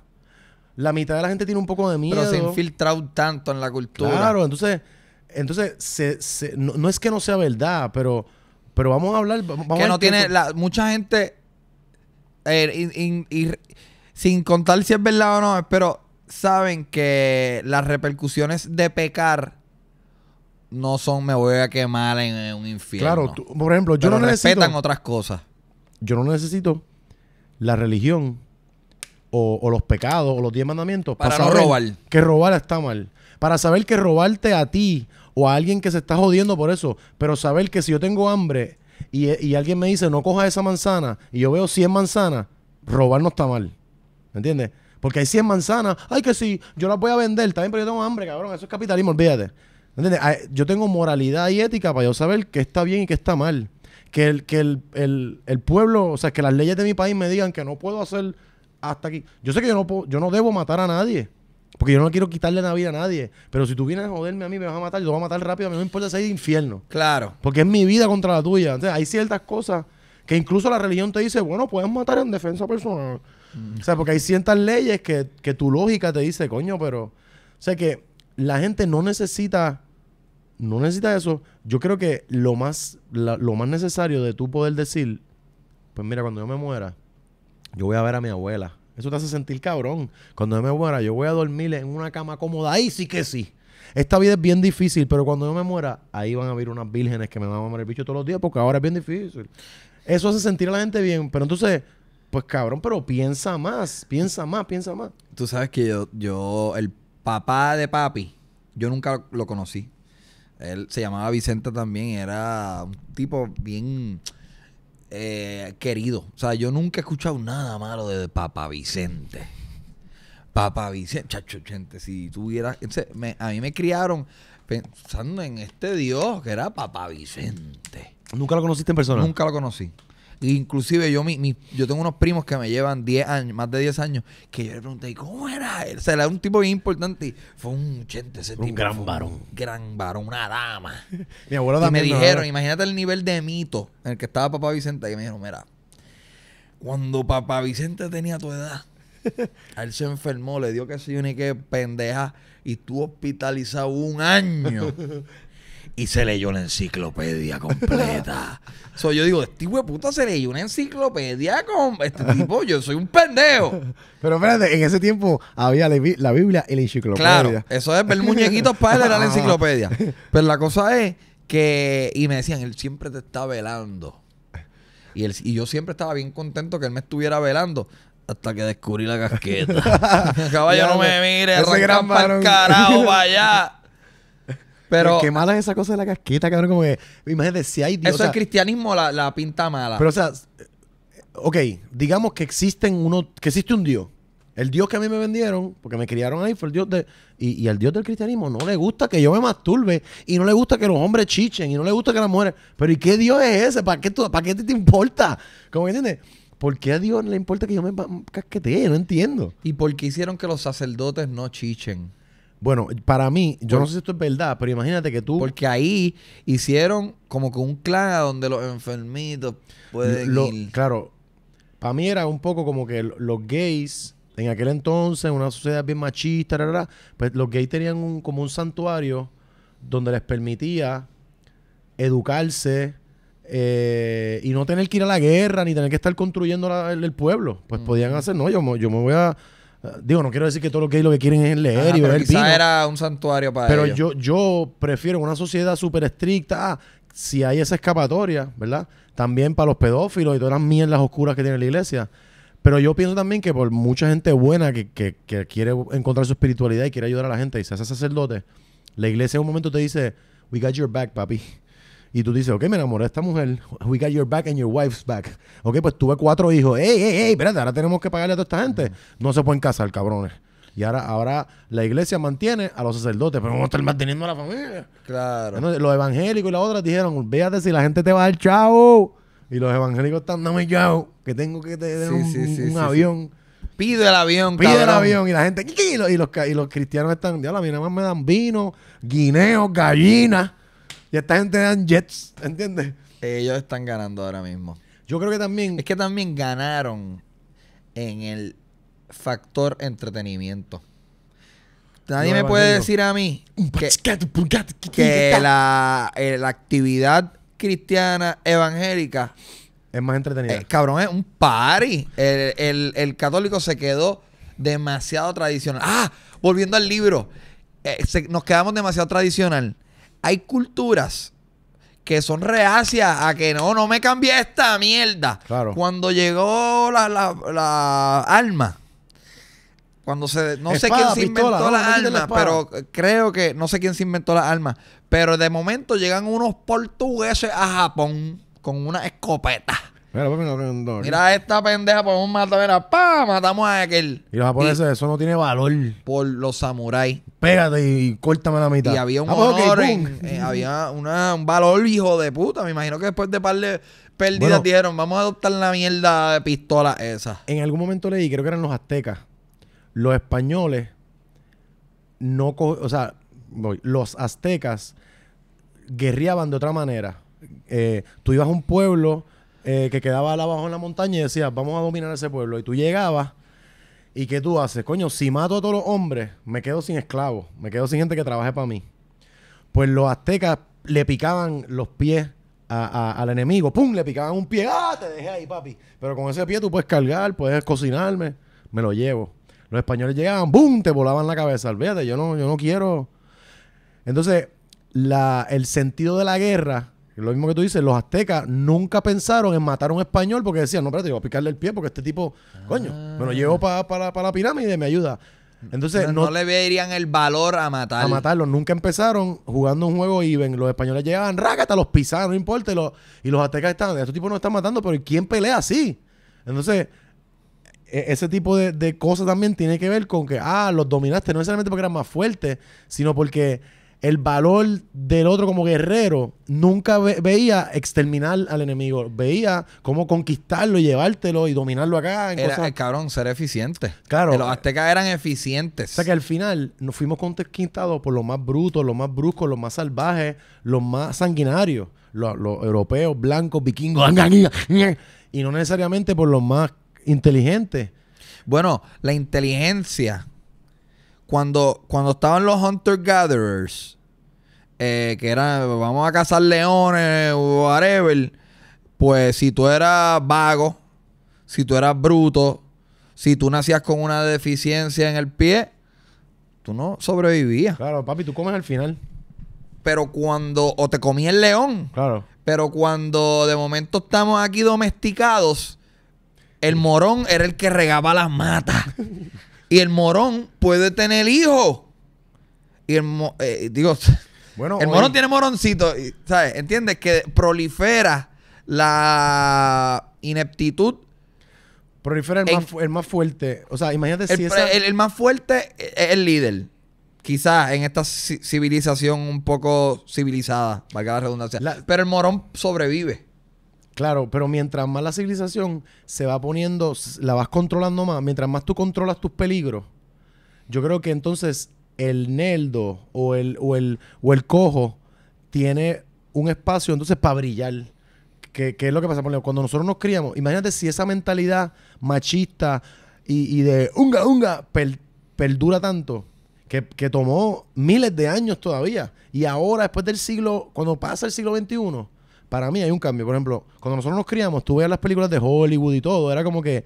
La mitad de la gente tiene un poco de miedo. Pero se ha infiltrado tanto en la cultura. Claro, entonces, entonces se, no, es que no sea verdad, pero, pero vamos a hablar. Vamos que no tiene. mucha gente. Eh, sin contar si es verdad o no, pero saben que las repercusiones de pecar no son me voy a quemar en, un infierno. Claro, por ejemplo, yo no necesito. Respetan otras cosas. Yo no necesito la religión o, los pecados o los diez mandamientos para, no robar. Que robar está mal. Para saber que robarte a ti o a alguien que se está jodiendo por eso. Pero saber que si yo tengo hambre y, y alguien me dice no coja esa manzana y yo veo 100 manzanas, robar no está mal. ¿Me entiendes? Porque hay 100 manzanas. Ay, que sí, yo las voy a vender también, pero yo tengo hambre, cabrón. Eso es capitalismo, olvídate. Yo tengo moralidad y ética para yo saber qué está bien y qué está mal. Que, el, que el, pueblo, o sea, que las leyes de mi país me digan que no puedo hacer hasta aquí. Yo sé que yo no, puedo, yo no debo matar a nadie. Porque yo no quiero quitarle la vida a nadie. Pero si tú vienes a joderme a mí, me vas a matar. Yo te voy a matar rápido. A mí no me importa salir de infierno. Claro. Porque es mi vida contra la tuya. hay ciertas cosas que incluso la religión te dice, bueno, puedes matar en defensa personal. O sea, porque hay ciertas leyes que, tu lógica te dice, coño, pero... O sea, que la gente no necesita... No necesita eso. Yo creo que lo más, lo más necesario de tú poder decir, pues mira, cuando yo me muera, yo voy a ver a mi abuela. Eso te hace sentir cabrón. Cuando yo me muera, yo voy a dormir en una cama cómoda. Ahí sí que sí. Esta vida es bien difícil, pero cuando yo me muera, ahí van a haber unas vírgenes que me van a mamar el bicho todos los días porque ahora es bien difícil. Eso hace sentir a la gente bien, pero entonces pues cabrón, pero piensa más, piensa más, piensa más. Tú sabes que yo, yo el papá de papi, yo nunca lo conocí. Él se llamaba Vicente también, era un tipo bien eh, querido. O sea, yo nunca he escuchado nada malo de Papá Vicente. Papá Vicente, chacho, gente, si tuvieras, a mí me criaron pensando en este Dios que era Papá Vicente. ¿Nunca lo conociste en persona? Nunca lo conocí. Inclusive yo yo tengo unos primos que me llevan 10 años, más de 10 años, que yo le pregunté, ¿cómo era él? O sea, era un tipo bien importante. Y fue un chente ese tipo. un Gran varón. gran varón, una dama. y me dijeron, imagínate el nivel de mito en el que estaba papá Vicente, que me dijeron, mira, cuando papá Vicente tenía tu edad, a él se enfermó, le dio que se ni que pendeja y estuvo hospitalizado un año. y se leyó la enciclopedia completa. yo digo, este tipo de puta se leyó una enciclopedia con este tipo, yo soy un pendejo. Pero espérate, en ese tiempo había la Biblia y la enciclopedia. Claro, eso es ver muñequitos para él era la ah. enciclopedia. Pero la cosa es que, y me decían, él siempre te está velando. Y, él, y yo siempre estaba bien contento que él me estuviera velando hasta que descubrí la casqueta. Caballo, no me mire, el carajo para pero, qué mala es esa cosa de la casquita, cabrón. Como que, imagínate, si hay Dios. Eso es el cristianismo la, la, pinta mala. Pero, o sea, ok, digamos que existen uno, que existe un Dios. El Dios que a mí me vendieron, porque me criaron ahí, fue el Dios de. Y, y al Dios del cristianismo no le gusta que yo me masturbe, y no le gusta que los hombres chichen, y no le gusta que las mujeres. Pero, ¿y qué Dios es ese? ¿Para qué, te, importa? ¿Cómo entiendes? ¿Por qué a Dios le importa que yo me casquetee? No entiendo. ¿Y por qué hicieron que los sacerdotes no chichen? Bueno, para mí, yo no sé si esto es verdad, pero imagínate que tú. Porque ahí hicieron como que un clan donde los enfermitos pueden Claro, para mí era un poco como que los gays en aquel entonces, una sociedad bien machista, la, pues los gays tenían como un santuario donde les permitía educarse eh, y no tener que ir a la guerra ni tener que estar construyendo el, pueblo. Pues podían hacer, no, yo, yo me voy a Digo, no quiero decir que todos los gays lo que quieren es leer y beber vino. era un santuario para Pero yo yo prefiero una sociedad súper estricta. Ah, si hay esa escapatoria, ¿verdad? También para los pedófilos y todas las mierdas oscuras que tiene la iglesia. Pero yo pienso también que por mucha gente buena que, que quiere encontrar su espiritualidad y quiere ayudar a la gente y se hace sacerdote, la iglesia en un momento te dice, we got your back, papi y tú dices, ok, me enamoré esta mujer, we got your back and your wife's back. Ok, pues tuve cuatro hijos, ey, ey, ey, espérate, ahora tenemos que pagarle a toda esta gente. No se pueden casar, cabrones. Y ahora, ahora la iglesia mantiene a los sacerdotes, pero vamos a estar manteniendo a la familia. Claro. los evangélicos y las otras dijeron, véate si la gente te va a dar chavo. Y los evangélicos están, dame chao que tengo que tener un, avión. Pide el avión, Pide el avión. Y la gente, y los, cristianos están, diablo, a mí más me dan vino, guineos, gallinas. Y esta gente dan Jets, ¿entiendes? Ellos están ganando ahora mismo. Yo creo que también. Es que también ganaron en el factor entretenimiento. Nadie me puede decir a mí que, eh, la, actividad cristiana evangélica es más entretenida. Eh, cabrón, es un party. El, católico se quedó demasiado tradicional. Ah, volviendo al libro, eh, nos quedamos demasiado tradicional hay culturas que son reacias a que no, no me cambié esta mierda. Claro. Cuando llegó la, la, alma, cuando se, no sé quién se inventó la las pero creo que, no sé quién se inventó la alma pero de momento llegan unos portugueses a Japón con una escopeta. Mira, esta pendeja, podemos pues, matar, mira, pa, matamos a aquel. Y los japoneses, eso no tiene valor. Por los samuráis. Pégate y, córtame la mitad. Y había un ah, pues, eh, había un valor hijo de puta. Me imagino que después de par de pérdidas dijeron, vamos a adoptar la mierda de pistola esa. En algún momento leí, creo que eran los aztecas, los españoles no, o sea, los aztecas guerreaban de otra manera. Eh, tú ibas a un pueblo eh, que quedaba abajo en la montaña y decía vamos a dominar ese pueblo. Y tú llegabas y ¿qué tú haces? Coño, si mato a todos los hombres, me quedo sin esclavos, me quedo sin gente que trabaje para mí. Pues los aztecas le picaban los pies al enemigo, ¡pum! Le picaban un pie, ¡ah! Te dejé ahí, papi. Pero con ese pie tú puedes cargar, puedes cocinarme, me lo llevo. Los españoles llegaban, ...¡pum! Te volaban la cabeza, olvídate, yo no, yo no quiero. Entonces, la, el sentido de la guerra lo mismo que tú dices, los aztecas nunca pensaron en matar a un español porque decían, no, espérate, yo voy a picarle el pie porque este tipo, coño, me lo llevo para la pirámide, me ayuda. Entonces, no, le verían el valor a matarlo. A matarlo. Nunca empezaron jugando un juego y Los españoles llegaban, rácata, los pisaban, no importa. Y los, aztecas estaban, estos tipos no están matando, pero ¿quién pelea así? Entonces, e, ese tipo de, de cosas también tiene que ver con que, ah, los dominaste, no necesariamente porque eran más fuertes, sino porque el valor del otro como guerrero, nunca veía exterminar al enemigo, veía cómo conquistarlo, y llevártelo y dominarlo acá. Era el eh, cabrón, ser eficiente. Claro. los aztecas eran eficientes. O sea que al final nos fuimos conquistados por los más brutos, los más bruscos, los más salvajes, los más sanguinarios, los europeos, blancos, vikingos, y no necesariamente por los más inteligentes. Bueno, la inteligencia cuando, cuando estaban los hunter-gatherers, eh, que eran, vamos a cazar leones o whatever, pues si tú eras vago, si tú eras bruto, si tú nacías con una deficiencia en el pie, tú no sobrevivías. Claro, papi, tú comes al final. Pero cuando, o te comía el león. Claro. Pero cuando de momento estamos aquí domesticados, el morón era el que regaba las matas. Y el morón puede tener hijo Y el eh, digo, bueno, el morón tiene moroncito, ¿sabes? ¿Entiendes? Que prolifera la ineptitud. Prolifera el, más, fuerte. O sea, imagínate si el, más fuerte e-, es el líder. Quizás en esta civilización un poco civilizada, valga redundancia. Pero el morón sobrevive. Claro, pero mientras más la civilización se va poniendo, la vas controlando más, mientras más tú controlas tus peligros, yo creo que entonces el neldo o el, el, o el cojo tiene un espacio entonces para brillar. ¿Qué es lo que pasa? cuando nosotros nos criamos, imagínate si esa mentalidad machista y, de unga, unga perdura tanto. Que, que tomó miles de años todavía. Y ahora, después del siglo, cuando pasa el siglo XXI, para mí hay un cambio. Por ejemplo, cuando nosotros nos criamos, tú veías las películas de Hollywood y todo, era como que,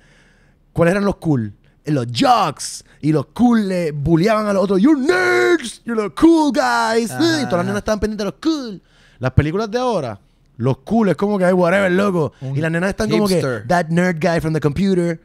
¿cuáles eran los cool? Eh, los jocks y los cool le bulleaban a los otros, You nerds, you're the cool guys. Y todas las nenas estaban pendientes de los cool. Las películas de ahora, los cool es como que hay whatever, loco. y las nenas están como que, that nerd guy from the computer.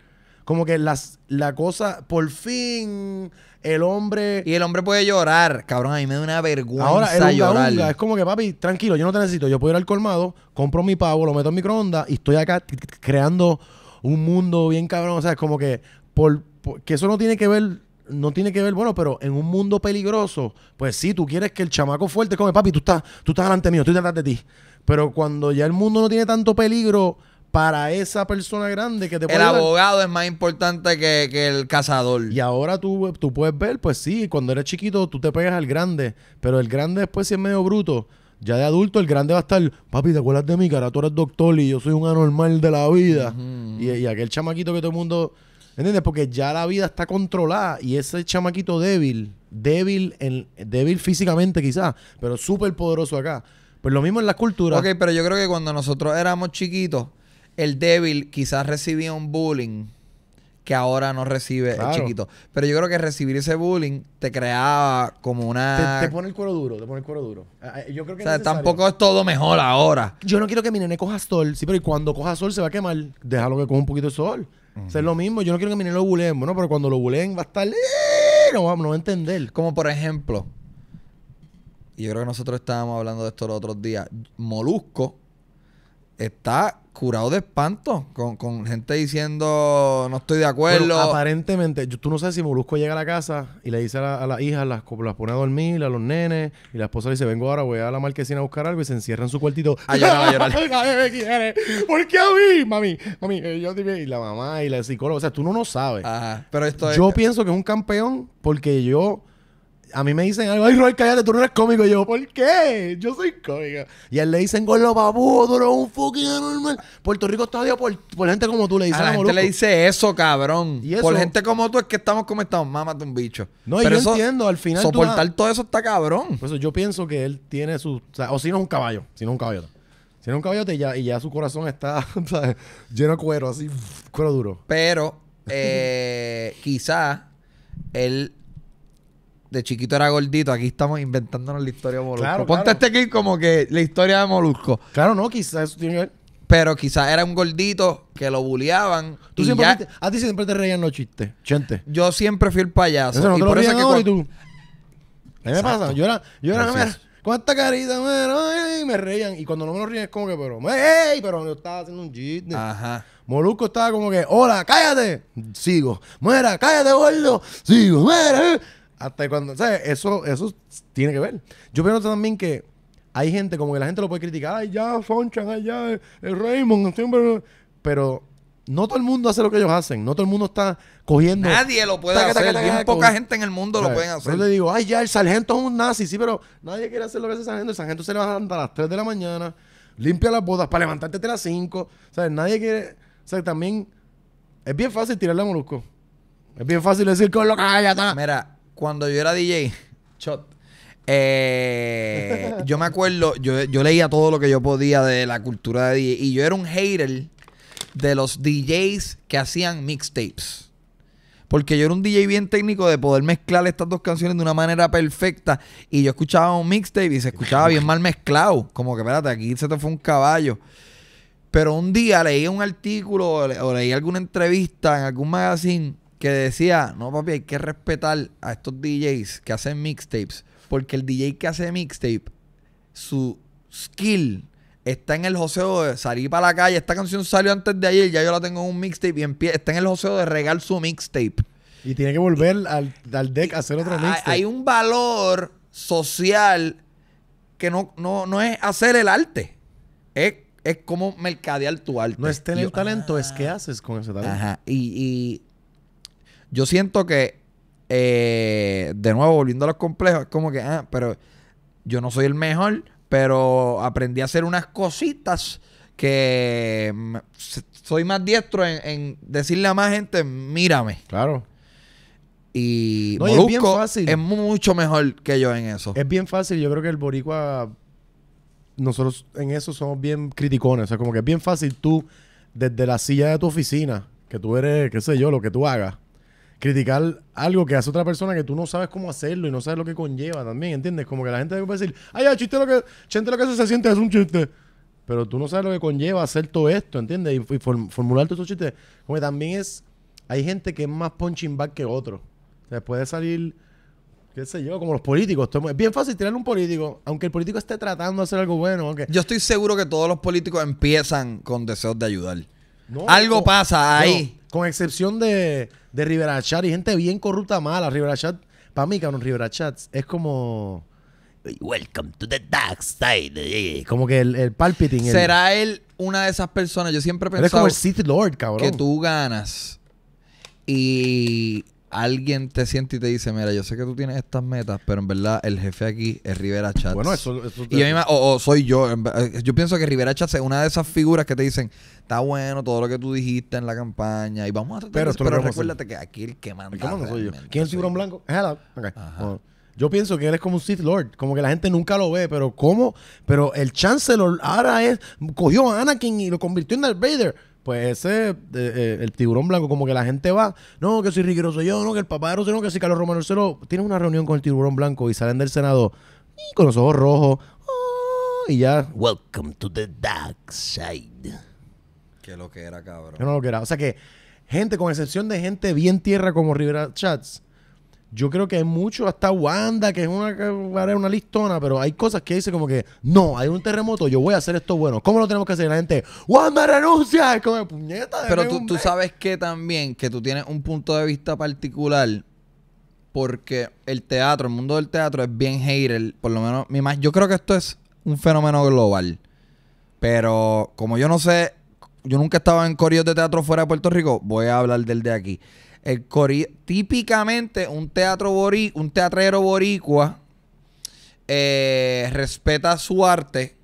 Como que las, la cosa, por fin, el hombre. Y el hombre puede llorar, cabrón. A mí me da una vergüenza Ahora, llorar. es como que, papi, tranquilo, yo no te necesito. Yo puedo ir al colmado, compro mi pavo, lo meto en microondas y estoy acá creando un mundo bien cabrón. O sea, es como que, por, que eso no tiene que ver no tiene que ver, bueno, pero en un mundo peligroso, pues sí, tú quieres que el chamaco fuerte come, papi, tú estás, tú estás delante mío, estoy detrás de ti. Pero cuando ya el mundo no tiene tanto peligro, para esa persona grande que te El abogado es más importante que, el cazador. Y ahora tú, tú puedes ver, pues sí, cuando eres chiquito tú te pegas al grande, pero el grande después si es medio bruto, ya de adulto el grande va a estar, papi, ¿te acuerdas de mí? Cara, tú eres doctor y yo soy un anormal de la vida. y, aquel chamaquito que todo el mundo... ¿Entiendes? Porque ya la vida está controlada y ese chamaquito débil, débil, en, débil físicamente quizás, pero súper poderoso acá. Pues lo mismo en las culturas Ok, pero yo creo que cuando nosotros éramos chiquitos, el débil quizás recibía un bullying que ahora no recibe el chiquito. Pero yo creo que recibir ese bullying te creaba como una... Te, pone el cuero duro, te pone el cuero duro. Ah, ah, yo creo que o sea, tampoco es todo mejor ahora. Yo no quiero que mi nene coja sol, sí, pero y cuando coja sol se va a quemar. Déjalo que coja un poquito de sol. es lo mismo. Yo no quiero que mi nene lo buleen, bueno, pero cuando lo buleen va a estar... Eh, no, vamos no va a entender. Como por ejemplo, yo creo que nosotros estábamos hablando de esto los otros días, Molusco está curado de espanto, con, gente diciendo no estoy de acuerdo. aparentemente, tú no sabes si Molusco llega a la casa y le dice a las la hija las, las, pone a dormir, a los nenes, y la esposa le dice, vengo ahora, voy a la marquesina a buscar algo, y se encierra en su cuartito. Ah, a llorar, llorar. ¿Por qué a mí? Mami, mami, eh, Y la mamá y la psicóloga, o sea, tú no lo sabes. Ajá, pero esto Yo pienso que es un campeón porque yo a mí me dicen algo, ay, Roy, cállate, tú no eres cómico. Y yo, ¿por qué? Yo soy cómico. Y él le dicen, gordo babudo, tú un fucking anormal. Puerto Rico está odiado por, gente como tú, le dicen a la, le dice eso, cabrón. Por gente como tú es que estamos como estamos, mámate un bicho. No, Pero yo entiendo, al final. Soportar todo eso está cabrón. Por eso yo pienso que él tiene su. O, si no es un caballo, si no es un caballote. Si no es un caballote y ya, su corazón está lleno de cuero, así, cuero duro. Pero, eh, quizás él de chiquito era gordito, aquí estamos inventándonos la historia de Molusco. Claro, Ponte este clip como que la historia de Molusco. Claro, no, quizás eso tiene que ver. Pero quizás era un gordito que lo bulleaban. Tú siempre a ti siempre te reían los chistes, chente. Yo siempre fui el payaso. Eso no te lo tú. ¿Qué me pasa, yo era, yo era, cuánta carita, me reían. Y cuando no me lo ríen es como que, pero, Pero yo estaba haciendo un chiste. Ajá. Molusco estaba como que, hola, cállate. Sigo. Muera, cállate, gordo. Sigo, muera. eh. Hasta cuando, ¿sabes? Eso, eso tiene que ver. Yo pienso también que hay gente, como que la gente lo puede criticar, ay, ya, Fonchan ay, ya, eh, el, Raymond, siempre... Pero no todo el mundo hace lo que ellos hacen. No todo el mundo está cogiendo. Nadie lo puede hacer. poca gente en el mundo lo pueden hacer. Yo le digo, ay, ya, el sargento es un nazi. Sí, pero nadie quiere hacer lo que hace el sargento. El sargento se levanta a las 3 de la mañana, limpia las bodas para levantarte a las 5. O sea, nadie quiere. O sea, también es bien fácil tirarle a Molusco. Es bien fácil decir con lo que hay acá. Mira, cuando yo era DJ, eh, yo me acuerdo, yo, leía todo lo que yo podía de la cultura de DJ. Y yo era un hater de los DJs que hacían mixtapes. Porque yo era un DJ bien técnico de poder mezclar estas dos canciones de una manera perfecta. Y yo escuchaba un mixtape y se escuchaba bien mal mezclado. Como que, espérate, aquí se te fue un caballo. Pero un día leí un artículo o leí alguna entrevista en algún magazine que decía, no papi, hay que respetar a estos DJs que hacen mixtapes, porque el DJ que hace mixtape, su skill está en el joseo de salir para la calle, esta canción salió antes de ayer, ya yo la tengo en un mixtape y está en el joseo de regar su mixtape. Y tiene que volver al, deck a hacer otro mixtape. Hay un valor social que no, no, es hacer el arte, es como mercadear tu arte. No es tener talento, es qué ah". haces con ese talento. Ajá. y yo siento que, eh, de nuevo, volviendo a los complejos, es como que, ah, pero yo no soy el mejor, pero aprendí a hacer unas cositas que soy más diestro en, decirle a más gente, mírame. Claro. Y no, es, es mucho mejor que yo en eso. Es bien fácil. Yo creo que el boricua nosotros en eso somos bien criticones. O sea, como que es bien fácil tú, desde la silla de tu oficina, que tú eres, qué sé yo, lo que tú hagas, criticar algo que hace otra persona que tú no sabes cómo hacerlo y no sabes lo que conlleva también, ¿entiendes? Como que la gente debe decir, ay, ya, chiste lo que, chiste lo que se, siente es un chiste. Pero tú no sabes lo que conlleva hacer todo esto, ¿entiendes? Y, formular todo esos chistes. Como también es, hay gente que es más punching back que otro. se puede salir, qué sé yo, como los políticos. Es bien fácil tirar un político, aunque el político esté tratando de hacer algo bueno. Aunque... Yo estoy seguro que todos los políticos empiezan con deseos de ayudar. algo pasa ahí. con excepción de de Rivera Chat y gente bien corrupta mala. Rivera Chat, para mí, cabrón, Rivera Chat es como. Welcome to the dark side. Como que el, el palpiting. Será él una de esas personas. Yo siempre pensaba pensado. como el Sith Lord, cabrón. Que tú ganas. Y alguien te siente y te dice, mira, yo sé que tú tienes estas metas, pero en verdad el jefe aquí es Rivera Chatz. Bueno, eso... te... o soy yo. Eh, yo pienso que Rivera Chatz es una de esas figuras que te dicen, está bueno todo lo que tú dijiste en la campaña y vamos a Pero, de... pero recuérdate que aquí el que manda... yo. ¿Quién es el tiburón blanco? yo pienso que él es como un Sith Lord, como que la gente nunca lo ve, pero ¿cómo? Pero el Chancellor ahora es, cogió a Anakin y lo convirtió en Darth Vader. Pues ese, eh, el tiburón blanco, como que la gente va, no, que si Ricky yo, no, que el papá de no, que si Carlos Romero Rosselló, tiene una reunión con el tiburón blanco y salen del Senado con los ojos rojos oh, y ya, welcome to the dark side. Que lo que era, cabrón. Que no lo que era. O sea que gente, con excepción de gente bien tierra como Rivera Chats, yo creo que hay mucho, hasta Wanda, que es una, una listona, pero hay cosas que dice como que, no, hay un terremoto, yo voy a hacer esto bueno. ¿Cómo lo tenemos que hacer? La gente, Wanda renuncia, es como puñeta. Pero tú, tú sabes que también, que tú tienes un punto de vista particular, porque el teatro, el mundo del teatro es bien hater, por lo menos, mi yo creo que esto es un fenómeno global. Pero como yo no sé, yo nunca estaba en coreos de teatro fuera de Puerto Rico, voy a hablar del de aquí. El típicamente un teatro bori un teatrero boricua eh, respeta su arte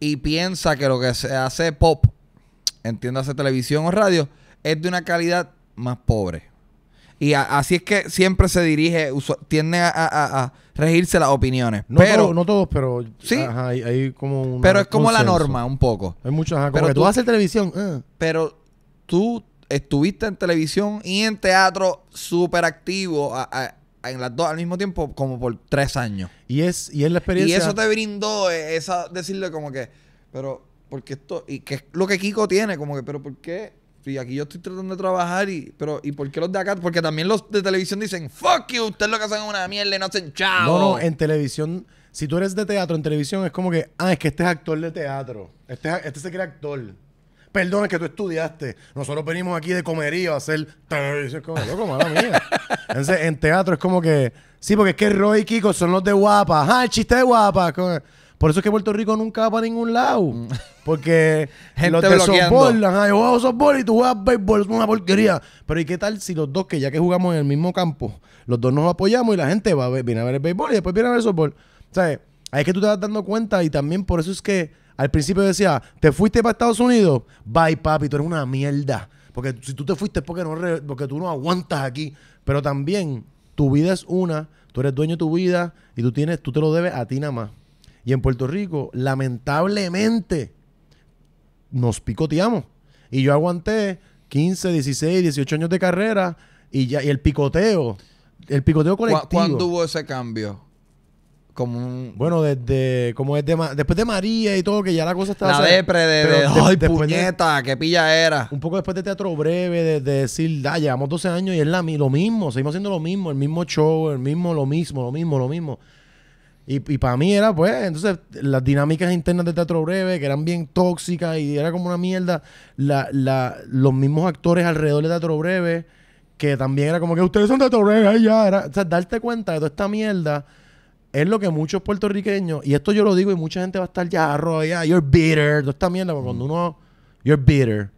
y piensa que lo que se hace pop, entiéndase televisión o radio, es de una calidad más pobre. Y así es que siempre se dirige, tiende a, regirse las opiniones. No, pero, no todos, pero sí. hay, como pero es como la norma, un poco. Hay muchas, tú, haces televisión. Ah. Pero tú estuviste en televisión y en teatro súper activo en las dos al mismo tiempo como por tres años. Y es, y es la experiencia. Y eso te brindó eh, esa, decirle como que, pero, porque esto, y que es lo que Kiko tiene, como que, pero ¿por qué? Y aquí yo estoy tratando de trabajar y, pero, ¿y por qué los de acá? Porque también los de televisión dicen, fuck you, ustedes lo que hacen es una mierda y no hacen chavo. No, no, en televisión, si tú eres de teatro, en televisión es como que, ah, es que este es actor de teatro. Este, este se cree actor. Perdona que tú estudiaste. Nosotros venimos aquí de comerío a hacer. loco, mía. Entonces, en teatro es como que. Sí, porque es que Roy y Kiko son los de guapa. Ah, el chiste de guapa. Por eso es que Puerto Rico nunca va para ningún lado. Mm. Porque Gente los de softball, ajá, yo juego softball y tú juegas béisbol, es una porquería. Pero ¿y qué tal si los dos, que ya que jugamos en el mismo campo, los dos nos apoyamos y la gente va a ver, viene a ver el béisbol y después viene a ver el softball? ¿Sabes? Ahí es que tú te vas dando cuenta y también por eso es que al principio decía, te fuiste para Estados Unidos, bye papi, tú eres una mierda. Porque si tú te fuiste es porque, no porque tú no aguantas aquí. Pero también, tu vida es una, tú eres dueño de tu vida y tú, tienes, tú te lo debes a ti nada más. Y en Puerto Rico, lamentablemente, nos picoteamos. Y yo aguanté 15, 16, 18 años de carrera y ya el picoteo, el picoteo colectivo. ¿Cuándo hubo ese cambio? como Bueno, desde como después de María y todo, que ya la cosa estaba... La depre de, ay, puñeta, qué pilla era. Un poco después de Teatro Breve, de, decir, da, llevamos 12 años y es la, lo mismo, seguimos haciendo lo mismo, el mismo show, el mismo, lo mismo, lo mismo, lo mismo. Y, y para mí era, pues, entonces, las dinámicas internas de Teatro Breve, que eran bien tóxicas y era como una mierda, la, la, los mismos actores alrededor de Teatro Breve, que también era como que ustedes son Teatro Breve, ya, era, o sea, darte cuenta de toda esta mierda es lo que muchos puertorriqueños, y esto yo lo digo y mucha gente va a estar ya arrollada, you're bitter, toda esta mierda, cuando mm. uno, you're bitter.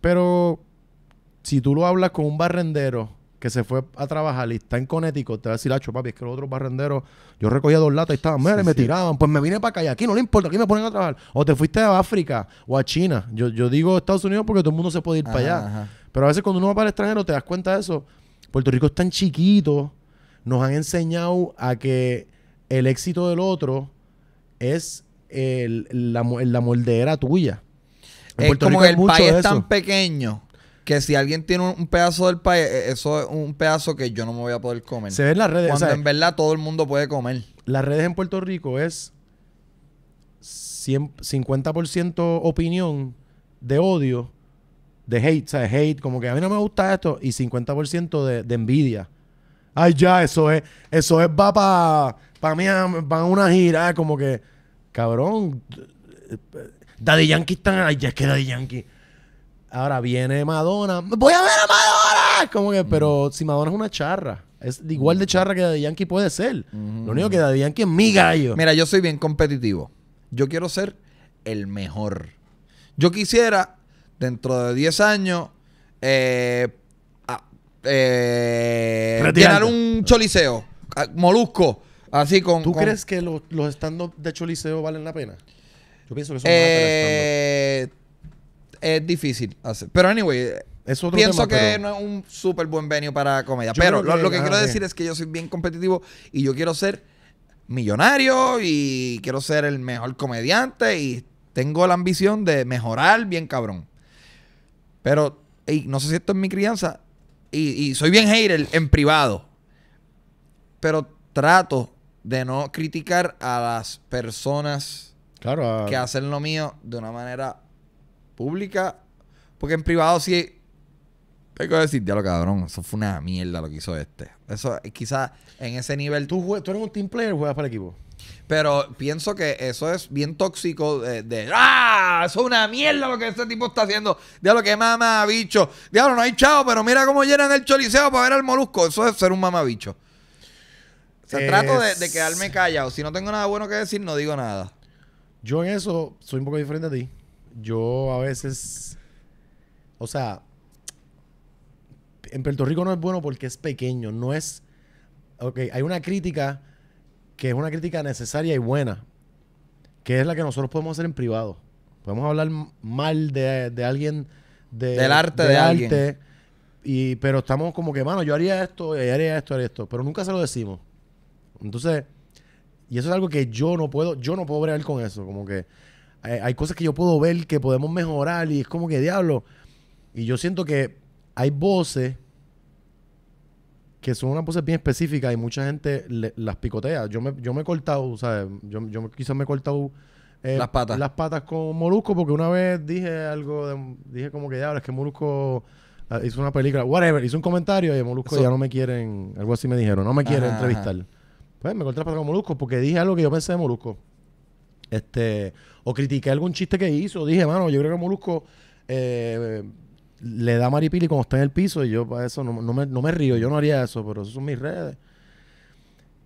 Pero si tú lo hablas con un barrendero que se fue a trabajar y está en Connecticut, te va a decir, Acho, papi, es que los otros barrenderos, yo recogía dos latas y estaban, mire, me tiraban, pues me vine para acá aquí no le importa, aquí me ponen a trabajar. O te fuiste a África o a China. Yo, yo digo Estados Unidos porque todo el mundo se puede ir para allá. Pero a veces cuando uno va para el extranjero te das cuenta de eso. Puerto Rico es tan chiquito nos han enseñado a que el éxito del otro es la, la moldera tuya. es como que el país es tan pequeño que si alguien tiene un, pedazo del país, eh, eh, eso es un pedazo que yo no me voy a poder comer. Se ven las redes. Cuando en verdad todo el mundo puede comer. Las redes en Puerto Rico es 50% opinión de odio, de hate, o hate, como que a mí no me gusta esto, y 50% de envidia ay, ya, eso es, eso es, va para, mí, ah, van una gira, ah, como que, cabrón, Daddy Yankee está, ay, ya es que Daddy Yankee. Ahora viene Madonna, voy a ver a Madonna, como que, pero si Madonna es una charra. Es igual de charra que Daddy Yankee puede ser. Lo único que Daddy Yankee es mi gallo. Mira, yo soy bien competitivo. Yo quiero ser el mejor. Yo quisiera, dentro de 10 años, eh, eh, un choliseo, molusco, así con... ¿Tú crees que los, los stand de choliseo valen la pena? Yo pienso que son eh, Es difícil hacer. Pero anyway, es pienso que no es un súper buen venio para comedia. pero lo, que, quiero decir es que yo soy bien competitivo y yo quiero ser millonario y quiero ser el mejor comediante y tengo la ambición de mejorar bien cabrón. Pero, no sé si esto es mi crianza, y, soy bien hater en privado. Pero trato de no criticar a las personas claro, que hacen lo mío de una manera pública. Porque en privado sí. Tengo que decir, diablo cabrón, eso fue una mierda lo que hizo este. Eso eh, quizás en ese nivel. ¿Tú, ¿Tú eres un team player o juegas para el equipo? Pero pienso que eso es bien tóxico eh, de, ¡Ah! Eso es una mierda lo que este tipo está haciendo. Diablo, que mamabicho. Diablo, no hay chavo, pero mira cómo llenan el choliseo para ver al molusco. Eso es ser un mamabicho. O sea, trato de, de, quedarme callado. Si no tengo nada bueno que decir, no digo nada. Yo en eso soy un poco diferente a ti. Yo a veces... O sea... En Puerto Rico no es bueno porque es pequeño. No es... Ok, hay una crítica que es una crítica necesaria y buena, que es la que nosotros podemos hacer en privado. Podemos hablar mal de, alguien, de, del arte de, alguien. y, pero estamos como que, mano, yo haría esto, y haría esto, haría esto, pero nunca se lo decimos. Entonces, y eso es algo que yo no puedo, yo no puedo bregar con eso, como que hay cosas que yo puedo ver que podemos mejorar y es como que diablo. Y yo siento que hay voces que son unas pose bien específicas y mucha gente las picotea. Yo me, yo me he cortado, ¿sabes? Yo, yo quizás me he cortado eh, las patas. con Molusco, porque una vez dije algo, dije como que ya, ahora es que Molusco ah, hizo una película, whatever, hizo un comentario y Molusco ya no me quieren, algo así me dijeron, no me quieren entrevistar. Pues me corté las patas con Molusco porque dije algo que yo pensé de Molusco. Este, o critiqué algún chiste que hizo, dije, mano, yo creo que Molusco eh, le da maripili cuando está en el piso y yo para eso no, me, río, yo no haría eso, pero eso son mis redes.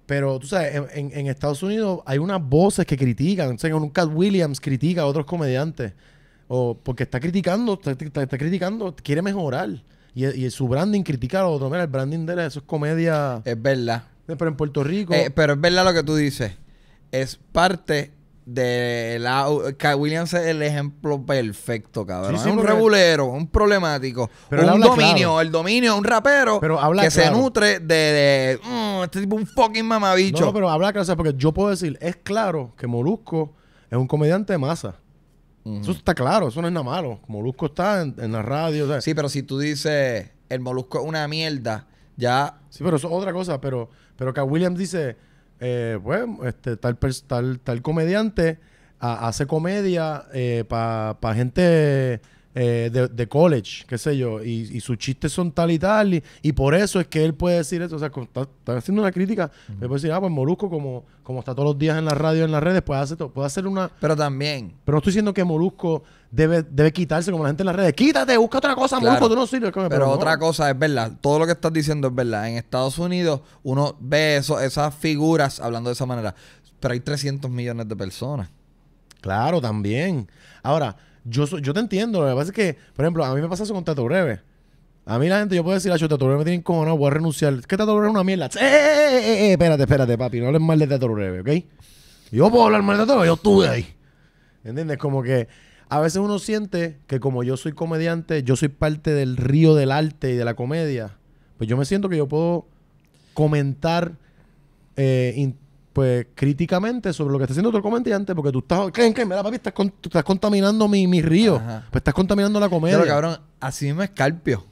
Pero tú sabes, en, Estados Unidos hay unas voces que critican. un Cat Williams critica a otros comediantes. O porque está criticando, está, está, criticando, quiere mejorar. Y, su branding critica a los Mira, el branding de él, eso es comedia. Es verdad. Pero en Puerto Rico. Eh, pero es verdad lo que tú dices. Es parte de la Kyle Williams es el ejemplo perfecto, cabrón. un regulero, un problemático. Pero un dominio, el dominio, un rapero que se nutre de, mm, este tipo un fucking mamabicho. No, pero habla claro, porque yo puedo decir, es claro que Molusco es un comediante de masa. Eso está claro, eso no es nada malo. Molusco está en, la radio. Sí, pero si tú dices el Molusco es una mierda, ya. Sí, pero eso es otra cosa, pero, pero Williams dice eh, bueno pues, este, tal, tal, tal comediante hace comedia eh, para pa gente eh, de, college, qué sé yo, y, sus chistes son tal y tal, y, por eso es que él puede decir eso. O sea, Están haciendo una crítica, Me puede decir, ah, pues Molusco, como, como está todos los días en la radio, en las redes, puede hacer, puede hacer una. Pero también. Pero no estoy diciendo que Molusco debe, debe quitarse como la gente en las redes. Quítate, busca otra cosa, Molusco, tú no sirves. Pero, otra cosa es verdad, todo lo que estás diciendo es verdad. En Estados Unidos uno ve esas figuras hablando de esa manera, pero hay 300 millones de personas. Claro, también. Ahora yo, yo te entiendo, lo que pasa es que, por ejemplo, a mí me pasa eso con Tato Breve. A mí la gente, yo puedo decir, Tato Breve me tiene como voy a renunciar. Es que Tato Breve es una mierda. Eh eh, ¡Eh, eh, eh, Espérate, espérate, papi, no hables mal de Tato Breve, ¿ok? Yo puedo hablar mal de Tato Breve, yo estuve ahí. ¿Entiendes? Como que a veces uno siente que como yo soy comediante, yo soy parte del río del arte y de la comedia. Pues yo me siento que yo puedo comentar eh, pues críticamente sobre lo que está haciendo otro comediante, porque tú estás, que me mira, papi, estás, estás contaminando mi, río, pues estás contaminando la comedia. Pero cabrón, así mismo es Calpio.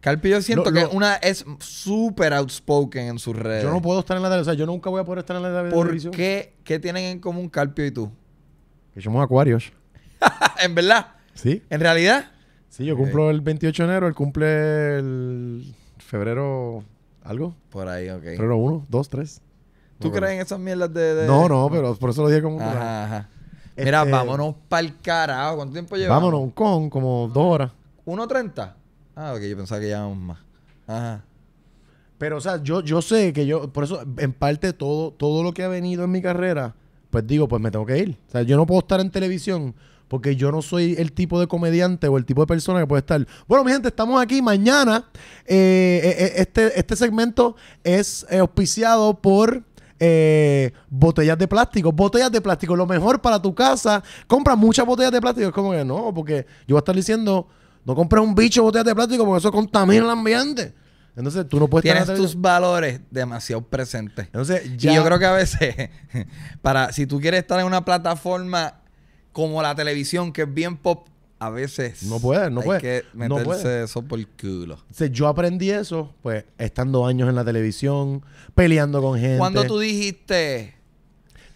Calpio, yo siento que una es súper outspoken en sus redes. Yo no puedo estar en la televisión, o sea, yo nunca voy a poder estar en la televisión. ¿Por qué? ¿Qué tienen en común Calpio y tú? Que somos acuarios. ¿En verdad? Sí. ¿En realidad? Sí, yo cumplo el 28 de enero, él cumple el febrero algo. Por ahí, ok. Febrero 1, 2, 3. ¿Tú crees en esas mierdas de, No, no, pero por eso lo dije como... Ajá, ajá. Mira, este, vámonos para el carajo. ¿Cuánto tiempo llevamos? Vámonos un con como dos horas. ¿1.30? Ah, ok. Yo pensaba que llevábamos más. Ajá. Pero, o sea, yo, yo sé que yo... Por eso, en parte, todo, todo lo que ha venido en mi carrera, pues digo, pues me tengo que ir. O sea, yo no puedo estar en televisión porque yo no soy el tipo de comediante o el tipo de persona que puede estar. Bueno, mi gente, estamos aquí mañana. Eh, eh, eh, este, este segmento es auspiciado por eh, botellas de plástico. Botellas de plástico, lo mejor para tu casa. Compra muchas botellas de plástico. Es como que no, porque yo voy a estar diciendo, no compres un bicho botellas de plástico porque eso contamina el ambiente. Entonces tú no puedes Tienes tus valores demasiado presentes. Entonces, yo creo que a veces, para, si tú quieres estar en una plataforma como la televisión, que es bien pop, a veces. No puede, no hay puede. que meterse eso por culo. yo aprendí eso, pues, estando años en la televisión, peleando con gente. Cuando tú dijiste.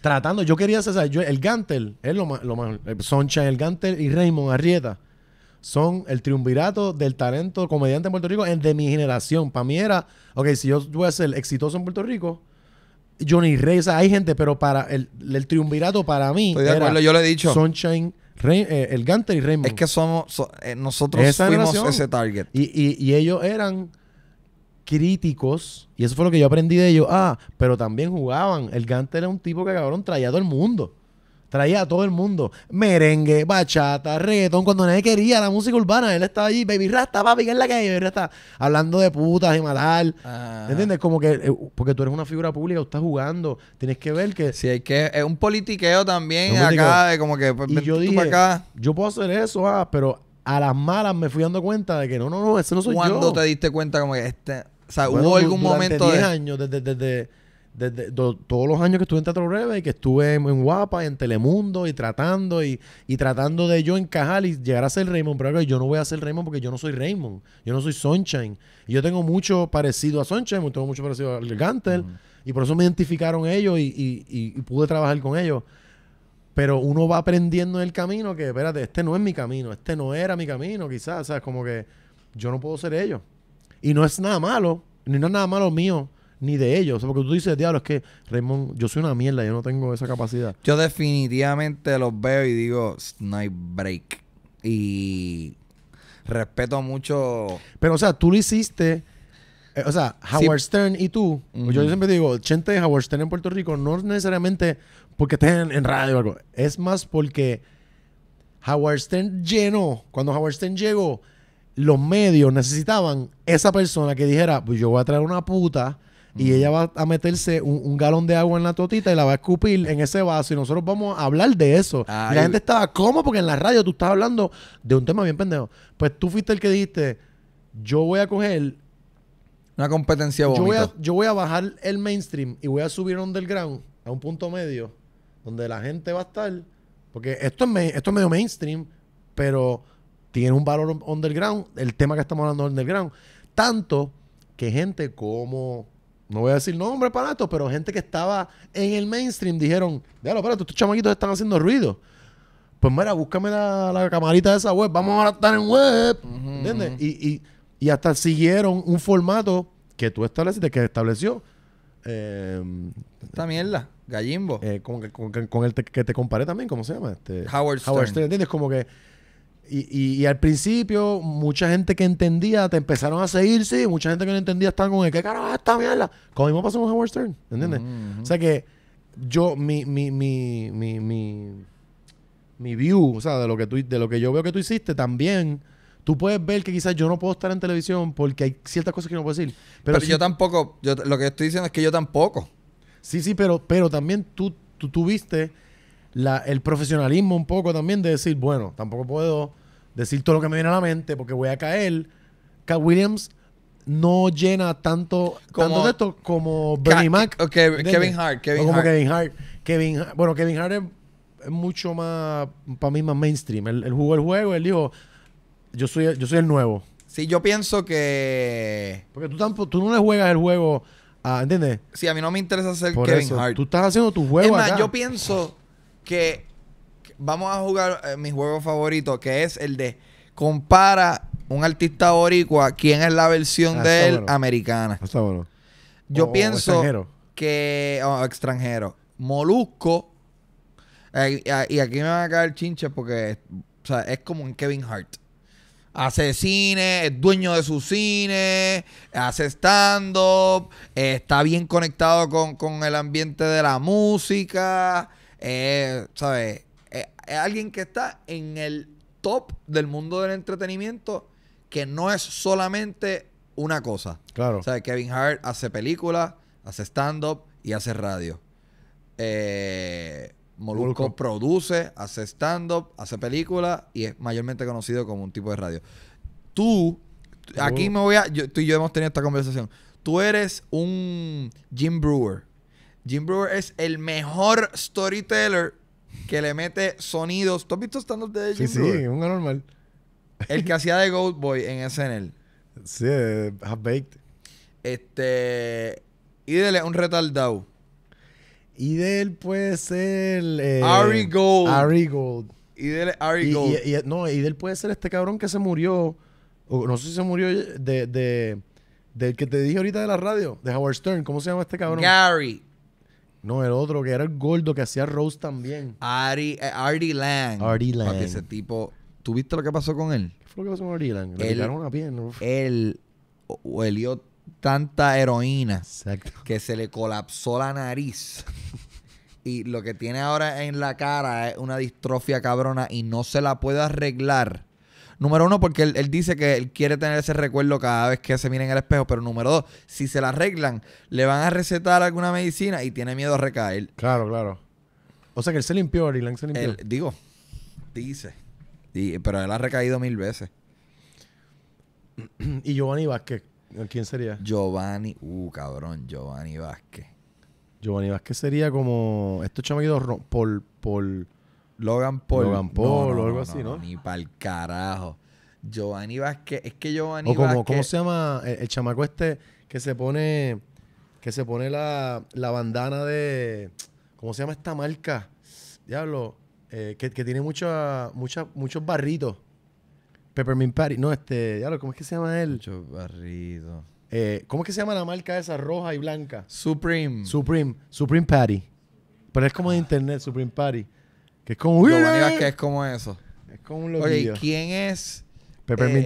Tratando, yo quería hacer, yo, el Gantel, es lo más, lo eh, el Gantel y Raymond Arrieta son el triunvirato del talento comediante en Puerto Rico Es de mi generación. Para mí era, ok, si yo voy a ser exitoso en Puerto Rico, Johnny Reyes, hay gente, pero para el, triunvirato para mí. Estoy de acuerdo, yo le he dicho. Sunshine, eh, el Gunter y Raymond. Es que somos, eh, nosotros fuimos ese target. Y, ellos eran críticos, y eso fue lo que yo aprendí de ellos. Ah, pero también jugaban. El Gunter era un tipo que acabaron traía todo el mundo. Traía a todo el mundo. Merengue, bachata, reggaetón. Cuando nadie quería la música urbana, él estaba allí. Baby Rasta, papi, que es la calle hay. Baby Rasta. Hablando de putas y matar. Ah. ¿Entiendes? Como que... Eh, porque tú eres una figura pública, tú estás jugando. Tienes que ver que... si hay que... Es un politiqueo también acá. De como que... Pues, yo digo acá. yo puedo hacer eso, ah, pero a las malas me fui dando cuenta de que no, no, no, eso no soy yo. ¿Cuándo te diste cuenta como que este... O sea, hubo algún momento 10 de... años desde todos los años que estuve en Teatro Breve y que estuve en, Guapa y en Telemundo y tratando y, tratando de yo encajar y llegar a ser Raymond, pero yo no voy a ser Raymond porque yo no soy Raymond, yo no soy Sunshine. yo tengo mucho parecido a Sunshine, tengo mucho parecido al Gantel y por eso me identificaron ellos y, y, y, pude trabajar con ellos. Pero uno va aprendiendo en el camino que, espérate, este no es mi camino, este no era mi camino, quizás, o sea, es como que yo no puedo ser ellos. Y no es nada malo, ni no es nada malo mío ni de ellos. O sea, porque tú dices, diablo, es que Raymond, yo soy una mierda, yo no tengo esa capacidad. Yo definitivamente los veo y digo, snipe break. Y respeto mucho. Pero, o sea, tú lo hiciste. Eh, o sea, Howard Stern y tú, pues yo siempre digo, gente de Howard Stern en Puerto Rico, no necesariamente porque estén en, radio o algo, es más porque Howard Stern llenó, cuando Howard Stern llegó, los medios necesitaban esa persona que dijera, pues yo voy a traer una puta y ella va a meterse un, galón de agua en la totita y la va a escupir en ese vaso y nosotros vamos a hablar de eso. Ah, y la gente estaba, ¿cómo? Porque en la radio tú estabas hablando de un tema bien pendejo. Pues tú fuiste el que dijiste, yo voy a coger... Una competencia yo voy, yo voy a bajar el mainstream y voy a subir underground a un punto medio donde la gente va a estar... Porque esto es, esto es medio mainstream, pero tiene un valor underground, el tema que estamos hablando underground. Tanto que gente como no voy a decir nombre para esto, pero gente que estaba en el mainstream dijeron, déjalo, espérate, estos chamaquitos están haciendo ruido. Pues mira, búscame la, camarita de esa web, vamos a estar en web, ¿entiendes? y, y, y, hasta siguieron un formato que tú estableciste, que estableció. Eh, Esta mierda, gallimbo. Eh, con, con, el que te comparé también, ¿cómo se llama? Este, Howard Stern. Howard ¿entiendes? Como que y, al principio, mucha gente que entendía te empezaron a seguir, sí. Mucha gente que no entendía estaba con el que carajo esta mierda. Como mismo pasó con Howard Stern, ¿entiendes? Mm, o sea que yo, mi, mi, mi, mi, mi, mi view, o sea, de lo, que tú, de lo que yo veo que tú hiciste también. Tú puedes ver que quizás yo no puedo estar en televisión porque hay ciertas cosas que no puedo decir. Pero, yo tampoco, lo que estoy diciendo es que yo tampoco. Sí, sí, pero, pero también tú, tú tuviste el profesionalismo un poco también de decir, bueno, tampoco puedo decir todo lo que me viene a la mente porque voy a caer. Cat Williams no llena tanto, tanto de esto como Bernie Mac. Okay, Kevin, Hart. como Kevin Hart. Kevin, bueno, Kevin Hart es, mucho más, para mí, más mainstream. el jugó el juego, él dijo, yo soy, yo soy el nuevo. Sí, yo pienso que... Porque tú, tampoco, tú no le juegas el juego, a, ¿entiendes? Sí, a mí no me interesa ser Kevin Hart. Tú estás haciendo tu juego Es más, yo pienso que vamos a jugar eh, mi juego favorito, que es el de compara un artista boricua, quién es la versión de él americana. Yo pienso que extranjero. Molusco eh, ah, y aquí me van a caer chinches porque es como en Kevin Hart. Hace cine, es dueño de su cine, hace stand-up, eh, está bien conectado con, con el ambiente de la música eh, ¿sabes? Eh, es, alguien que está en el top del mundo del entretenimiento que no es solamente una cosa. Claro. Kevin Hart hace películas, hace stand-up y hace radio. Eh, produce, hace stand-up, hace películas y es mayormente conocido como un tipo de radio. Tú, aquí me voy a. tú y yo hemos tenido esta conversación. Tú eres un Jim Brewer. Jim Brewer es el mejor storyteller que le mete sonidos. ¿Tú has visto stand-up de Jim sí, Brewer? Sí, un anormal. El que hacía de Gold Boy en SNL. Sí, Half Baked. Este. Idel es un retardado. Idel puede ser. Eh, Ari Gold. Ari Gold. Idel Ari Gold. Y, y, no, puede ser este cabrón que se murió. no sé si se murió de, del que te dije ahorita de la radio, de Howard Stern. ¿Cómo se llama este cabrón? Gary. No, el otro, que era el gordo que hacía Rose también. Ari, eh, Artie Lang. Artie Lang. Papi, ese tipo. ¿Tuviste lo que pasó con él? ¿Qué fue lo que pasó con Artie Lang? Le él, una pierna. Él huelió tanta heroína que se le colapsó la nariz. y lo que tiene ahora en la cara es una distrofia cabrona y no se la puede arreglar Número uno, porque él, dice que él quiere tener ese recuerdo cada vez que se miren en el espejo. Pero número dos, si se la arreglan, le van a recetar alguna medicina y tiene miedo a recaer. Claro, claro. O sea que él se limpió, y se limpió. Él, digo, dice. pero él ha recaído mil veces. y Giovanni Vázquez, ¿quién sería? Giovanni, uh, cabrón, Giovanni Vázquez. Giovanni Vázquez sería como estos chamaquitos por, por Logan Paul. o algo así, ¿no? Ni para el carajo. Giovanni Vázquez. Es que Giovanni o como, ¿Cómo se llama el, chamaco este que se pone. que se pone la, bandana de. ¿Cómo se llama esta marca? Diablo. Eh, que, tiene mucha, mucha, muchos barritos. Peppermint Patty. No, este. Diablo, ¿cómo es que se llama él? Muchos barritos. Eh, ¿Cómo es que se llama la marca esa roja y blanca? Supreme. Supreme. Supreme Patty. Pero es como de internet, Supreme Patty. Que es como... que es como eso. Es como un loquillo. Oye, ¿quién es... Pepe eh,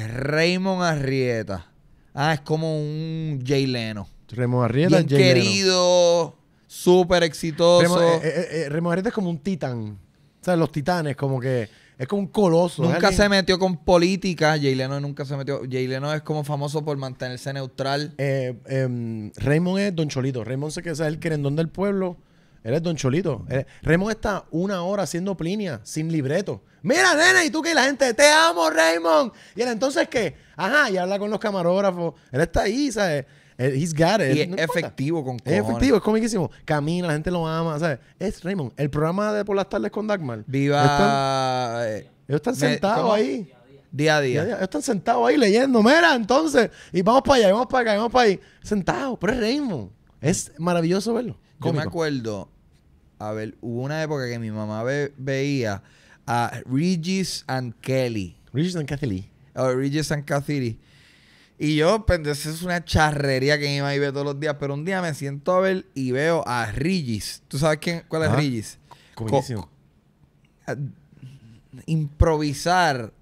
eh, Raymond Arrieta. Ah, es como un Jay Leno. Raymond Arrieta, Bien querido, súper exitoso. Eh, Raymond, Arrieta es como un titán. O sea, los titanes, como que... Es como un coloso. Nunca se metió con política. Jay Leno nunca se metió. Jay Leno es como famoso por mantenerse neutral. Em, Raymond es Don Cholito. Raymond se que es el querendón del pueblo él es Don Cholito. Eh, Raymond está una hora haciendo plinia, sin libreto. Mira, nena, y tú que la gente, te amo, Raymond. Y él entonces, ¿qué? Ajá, y habla con los camarógrafos. Él está ahí, ¿sabes? he's got it. Y es efectivo con Es efectivo, es comiquísimo. Camina, la gente lo ama, ¿sabes? Es Raymond. El programa de por las tardes con Dagmar. Viva. ellos están eh, sentados ahí. Día a día. ellos Están sentados ahí leyendo. Mira, entonces. Y vamos para allá, vamos para acá, vamos para ahí. Sentados. Pero es Raymond. Es maravilloso verlo. Yo me acuerdo, a ver, hubo una época que mi mamá veía a Regis and Kelly. Regis and Kelly. O Regis and Kelly. Y yo, pues, es una charrería que iba a ve todos los días. Pero un día me siento a ver y veo a Regis. ¿Tú sabes quién, cuál es Regis? improvisar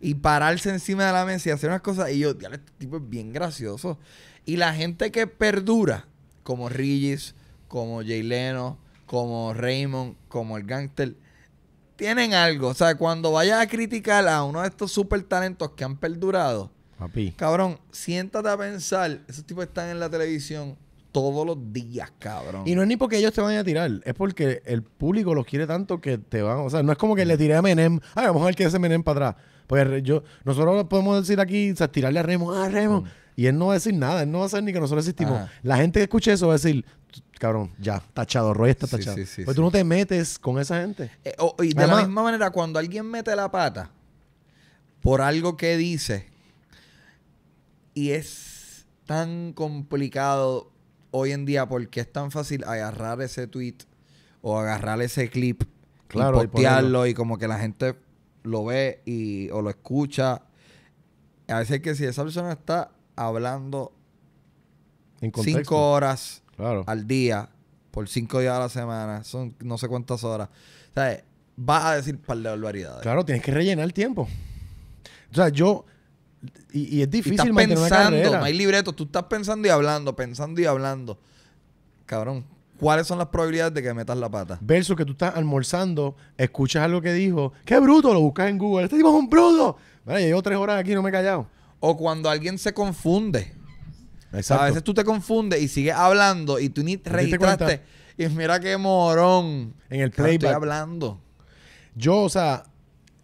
y pararse encima de la mesa y hacer unas cosas. Y yo, este tipo es bien gracioso. Y la gente que perdura, como Regis, como Jay Leno, como Raymond, como el Gangster, tienen algo. O sea, cuando vayas a criticar a uno de estos super talentos que han perdurado, Papi. cabrón, siéntate a pensar, esos tipos están en la televisión todos los días, cabrón. Y no es ni porque ellos te vayan a tirar, es porque el público los quiere tanto que te van. O sea, no es como que le tiré a Menem, Ay, vamos a ver qué hace Menem para atrás. Pues yo, nosotros podemos decir aquí, o sea, tirarle a Remo, ah, Raymond, mm. Y él no va a decir nada, él no va a saber ni que nosotros existimos. La gente que escuche eso va a decir, cabrón, ya, tachado, Roy está tachado. Pues tú no te metes con esa gente. Eh, y de la misma manera, cuando alguien mete la pata por algo que dice y es tan complicado hoy en día porque es tan fácil agarrar ese tweet o agarrar ese clip claro, y postearlo y, como que la gente lo ve y, o lo escucha. A veces que si esa persona está hablando cinco horas al día por cinco días a la semana, son no sé cuántas horas. O sea, vas a decir par de barbaridades. Claro, tienes que rellenar el tiempo. O sea, yo. Y, es difícil y estás pensando, No hay libreto tú estás pensando y hablando, pensando y hablando. Cabrón, ¿cuáles son las probabilidades de que metas la pata? Versus que tú estás almorzando, escuchas algo que dijo, ¡qué bruto! Lo buscas en Google, este tipo es un bruto. llevo tres horas aquí y no me he callado. O cuando alguien se confunde. A veces tú te confundes y sigues hablando y tú ni te registraste. Y mira qué morón. En el playback. Estoy hablando. Yo, o sea,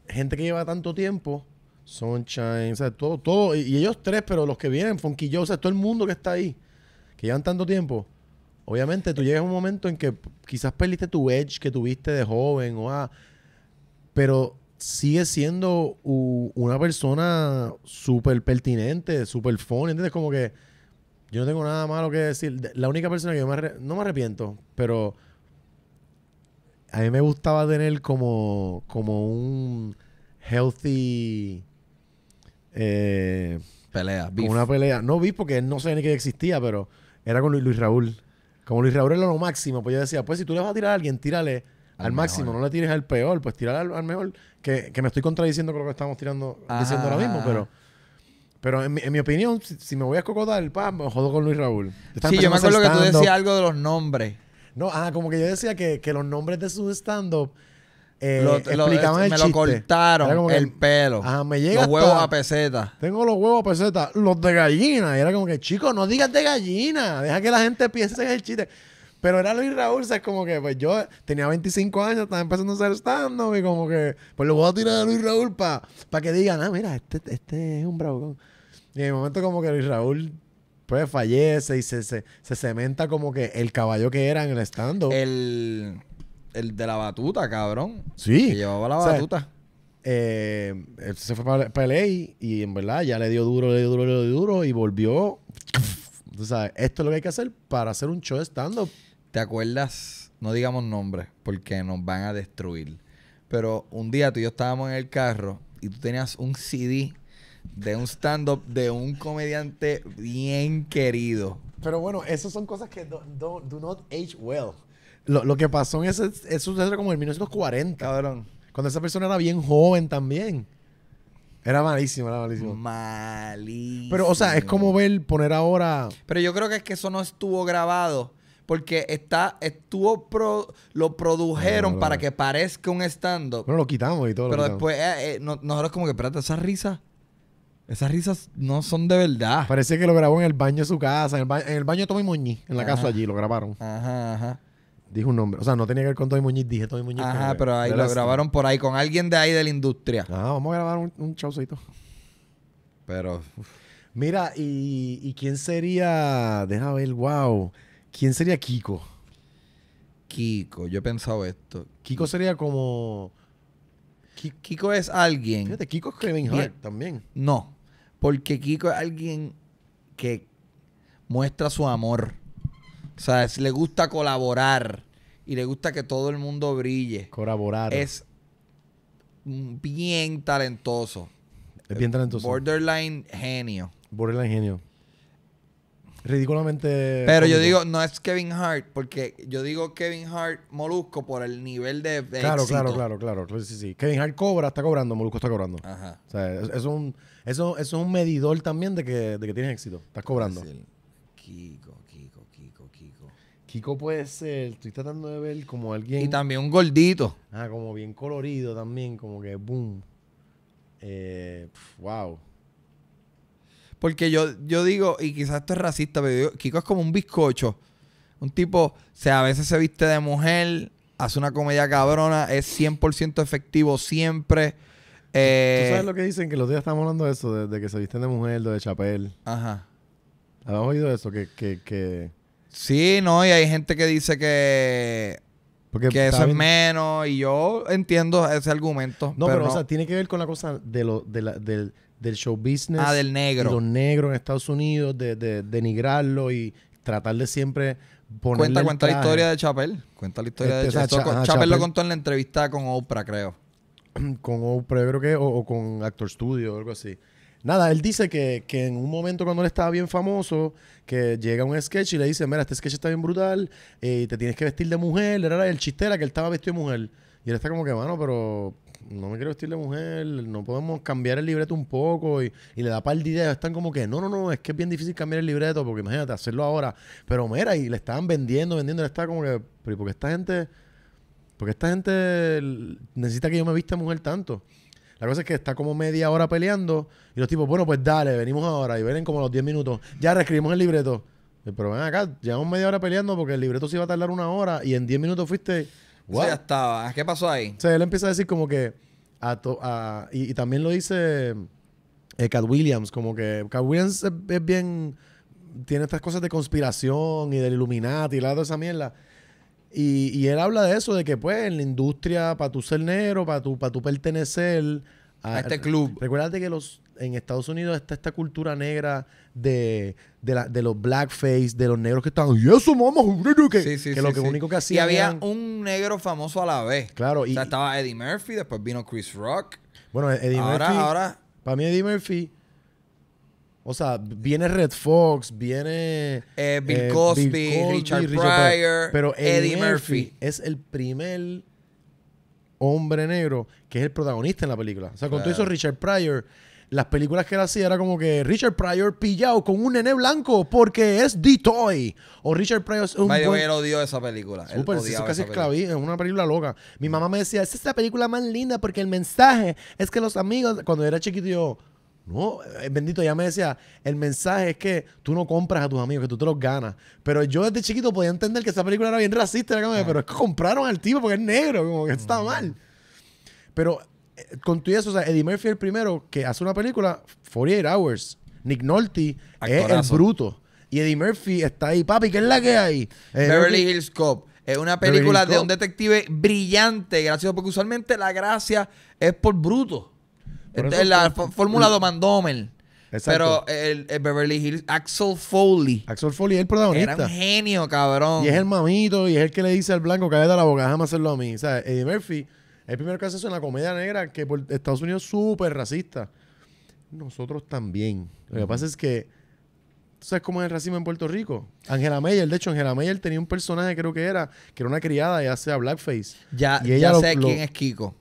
gente que lleva tanto tiempo, Sunshine, o sea, todo, todo. Y, ellos tres, pero los que vienen, Funky o sea, todo el mundo que está ahí, que llevan tanto tiempo. Obviamente, tú llegas a un momento en que quizás perdiste tu edge que tuviste de joven o ah, pero sigue siendo una persona súper pertinente, súper fun, ¿entiendes? Como que yo no tengo nada malo que decir. La única persona que yo no me arrepiento, pero a mí me gustaba tener como, como un healthy eh, pelea, una pelea. No vi porque no sé ni que existía, pero era con Luis Raúl. Como Luis Raúl era lo máximo, pues yo decía, pues si tú le vas a tirar a alguien, tírale al, máximo, no le tires al peor, pues tírale al, mejor. Que, me estoy contradiciendo con lo que estamos tirando, ah, diciendo ahora mismo, pero pero en mi, opinión, si, me voy a escocotar, pa, me jodo con Luis Raúl. sí, yo me acuerdo que tú decías algo de los nombres. No, ah, como que yo decía que, los nombres de sus stand-up eh, explicaban eh, el Me lo cortaron el pelo. Ajá, me llega Los huevos a peseta. Tengo los huevos a peseta. Los de gallina. Y era como que, chico, no digas de gallina. Deja que la gente piense en el chiste. Pero era Luis Raúl, o sea, es como que, pues yo tenía 25 años, estaba empezando a hacer stand-up y como que, pues lo voy a tirar a Luis Raúl para que digan, ah, mira, este, este es un bravo. Y en el momento como que Luis Raúl pues fallece y se, se, cementa como que el caballo que era en el stand-up. El, de la batuta, cabrón. Sí. Que llevaba la batuta. Eh, se fue para, pelear y, en verdad ya le dio duro, le dio duro, le dio duro y volvió. o esto es lo que hay que hacer para hacer un show de stand-up. ¿Te acuerdas? No digamos nombres porque nos van a destruir. Pero un día tú y yo estábamos en el carro y tú tenías un CD de un stand-up de un comediante bien querido. Pero bueno, esas son cosas que do, not age well. Lo, que pasó en ese, eso era como en 1940. Cabrón. Cuando esa persona era bien joven también. Era malísimo, era malísimo. Malísimo. Pero, o sea, es como ver, poner ahora. Pero yo creo que es que eso no estuvo grabado. Porque está, estuvo lo produjeron para que parezca un stand-up. Pero lo quitamos y todo. Pero después, eh, eh, nosotros como que, espérate, esa risa esas risas no son de verdad. Parece que lo grabó en el baño de su casa, en el, baño de Tommy Muñiz, en la casa allí, lo grabaron. Ajá, ajá. Dijo un nombre. O sea, no tenía que ver con Tommy Muñiz, dije Tommy Muñiz. Ajá, pero ahí lo grabaron por ahí, con alguien de ahí de la industria. Ah, vamos a grabar un, chaucito. Pero. Mira, y, quién sería? Deja ver, wow. ¿Quién sería Kiko? Kiko, yo he pensado esto. Kiko sería como. Kiko es alguien. Fíjate, Kiko es Kevin Hart también. No. Porque Kiko es alguien que muestra su amor. O sea, le gusta colaborar y le gusta que todo el mundo brille. Colaborar. Es bien talentoso. Es bien talentoso. Borderline genio. Borderline genio. Ridículamente. Pero yo digo, no es Kevin Hart, porque yo digo Kevin Hart Molusco por el nivel de. claro, éxito. claro, claro, claro, claro. Kevin Hart cobra, está cobrando, Molusco está cobrando. Ajá. O sea, es un. Eso, es un medidor también de que, de tienes éxito. Estás cobrando. Kiko, Kiko, Kiko, Kiko. Kiko puede ser, estoy tratando de ver como alguien. Y también un gordito. Ah, como bien colorido también, como que boom. Eh, wow. Porque yo, yo digo, y quizás esto es racista, pero Kiko es como un bizcocho. Un tipo, o sea, a veces se viste de mujer, hace una comedia cabrona, es 100% efectivo siempre eh, ¿Tú sabes lo que dicen? Que los días estamos hablando de eso, de, que se visten de mujer, de chapel. Ajá. ¿Habíamos oído eso? Que, que, que... Sí, no, y hay gente que dice que... Porque eso es menos, y yo entiendo ese argumento. No, pero, o sea, tiene que ver con la cosa de lo, del, show business. Ah, del negro. Los negros en Estados Unidos, de, de, denigrarlo y tratar de siempre ponerle Cuenta, cuenta la historia de Chapel. Cuenta la historia este, de Chapel lo contó en la entrevista con Oprah, creo. con Oprah, creo que, o, con Actor Studio, o algo así. Nada, él dice que, que, en un momento cuando él estaba bien famoso, que llega un sketch y le dice, mira, este sketch está bien brutal, y eh, te tienes que vestir de mujer, era el chistera que él estaba vestido de mujer. Y él está como que, bueno, pero no me quiero vestir de mujer, no podemos cambiar el libreto un poco y, y le da para de ideas. Están como que, no, no, no, es que es bien difícil cambiar el libreto porque imagínate hacerlo ahora. Pero mira, y le estaban vendiendo, vendiendo, él está como que, pero porque esta gente porque esta gente necesita que yo me vista mujer tanto. La cosa es que está como media hora peleando y los tipos, bueno, pues dale, venimos ahora y vienen como los 10 minutos. Ya reescribimos el libreto. Pero ven acá, llevamos media hora peleando porque el libreto se iba a tardar una hora y en 10 minutos fuiste. ya estaba. Ah, ¿Qué pasó ahí? O sea, él empieza a decir como que. y, también lo dice eh, Cat Williams, como que Cat Williams es, es, bien. Tiene estas cosas de conspiración y del Illuminati y la de esa mierda. Y, él habla de eso, de que pues en la industria, para tú ser negro, para tú, para tu pertenecer a, este club. Recuérdate que los en Estados Unidos está esta cultura negra de, los blackface, de los negros que están, y eso, mamá, que, sí, que lo único que hacía. Y había un negro famoso a la vez. Claro. o estaba Eddie Murphy, después vino Chris Rock. Bueno, Eddie ahora, Murphy. Ahora, Para mí, Eddie Murphy o sea, viene Red Fox, viene. Eh, eh, Bill, Cosby, Richard, Pryor, pero Eddie Murphy, es el primer hombre negro que es el protagonista en la película. O sea, cuando con todo Richard Pryor, las películas que él hacía era como que Richard Pryor pillado con un nene blanco porque es D-Toy. O Richard Pryor es un. Madre odió esa película. Súper, él es casi esclavismo, es una película loca. Mi mamá me decía, es esta película más linda porque el mensaje es que los amigos. Cuando era chiquito, yo no, eh, bendito, ya me decía, el mensaje es que tú no compras a tus amigos, que tú te los ganas. Pero yo desde chiquito podía entender que esa película era bien racista, ah. pero es que compraron al tipo porque es negro, como que está ah. mal. Pero eh, con tu eso, o sea, Eddie Murphy es el primero que hace una película 48 Hours. Nick Nolte es el bruto. Y Eddie Murphy está ahí, papi, ¿qué es la que hay? Beverly Hills Cop. Es una película de un detective brillante, gracioso, porque usualmente la gracia es por bruto la fórmula do Pero el, Beverly Hills, Axel Foley. Axel Foley el Era un genio, cabrón. Y es el mamito, y es el que le dice al blanco, cállate la boca, déjame hacerlo a mí. O Eddie Murphy el primero que hace eso en la comedia negra, que por Estados Unidos es súper racista. Nosotros también. Lo que pasa es que, sabes cómo es el racismo en Puerto Rico? Angela Meyer, de hecho, Angela Meyer tenía un personaje, creo que era, que era una criada y sea blackface. Ya, sé quién es Kiko.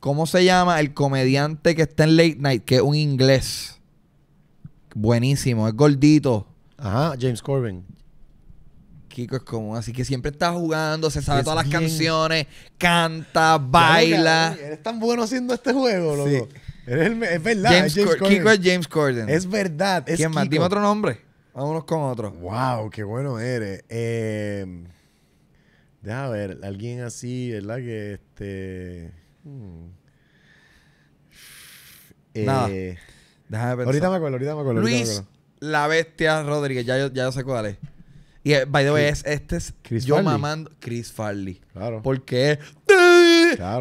¿Cómo se llama el comediante que está en Late Night? Que es un inglés. Buenísimo, es gordito. Ajá, James Corbin. Kiko es como así que siempre está jugando, se sabe todas las canciones, canta, baila. eres tan bueno haciendo este juego, loco. Sí. es verdad. es Kiko es James Corden. Es verdad. Es ¿Quién más? Dime otro nombre. Vámonos con otro. Wow, qué bueno eres. Eh, deja ver, alguien así, ¿verdad? Que este. Mm. Nada. Eh, ahorita me acuerdo, ahorita me acuerdo. Luis La Bestia Rodríguez, ya yo, ya sé cuál es. Y eh, by the way, es, este es Chris yo mamando Chris Farley. Claro. Porque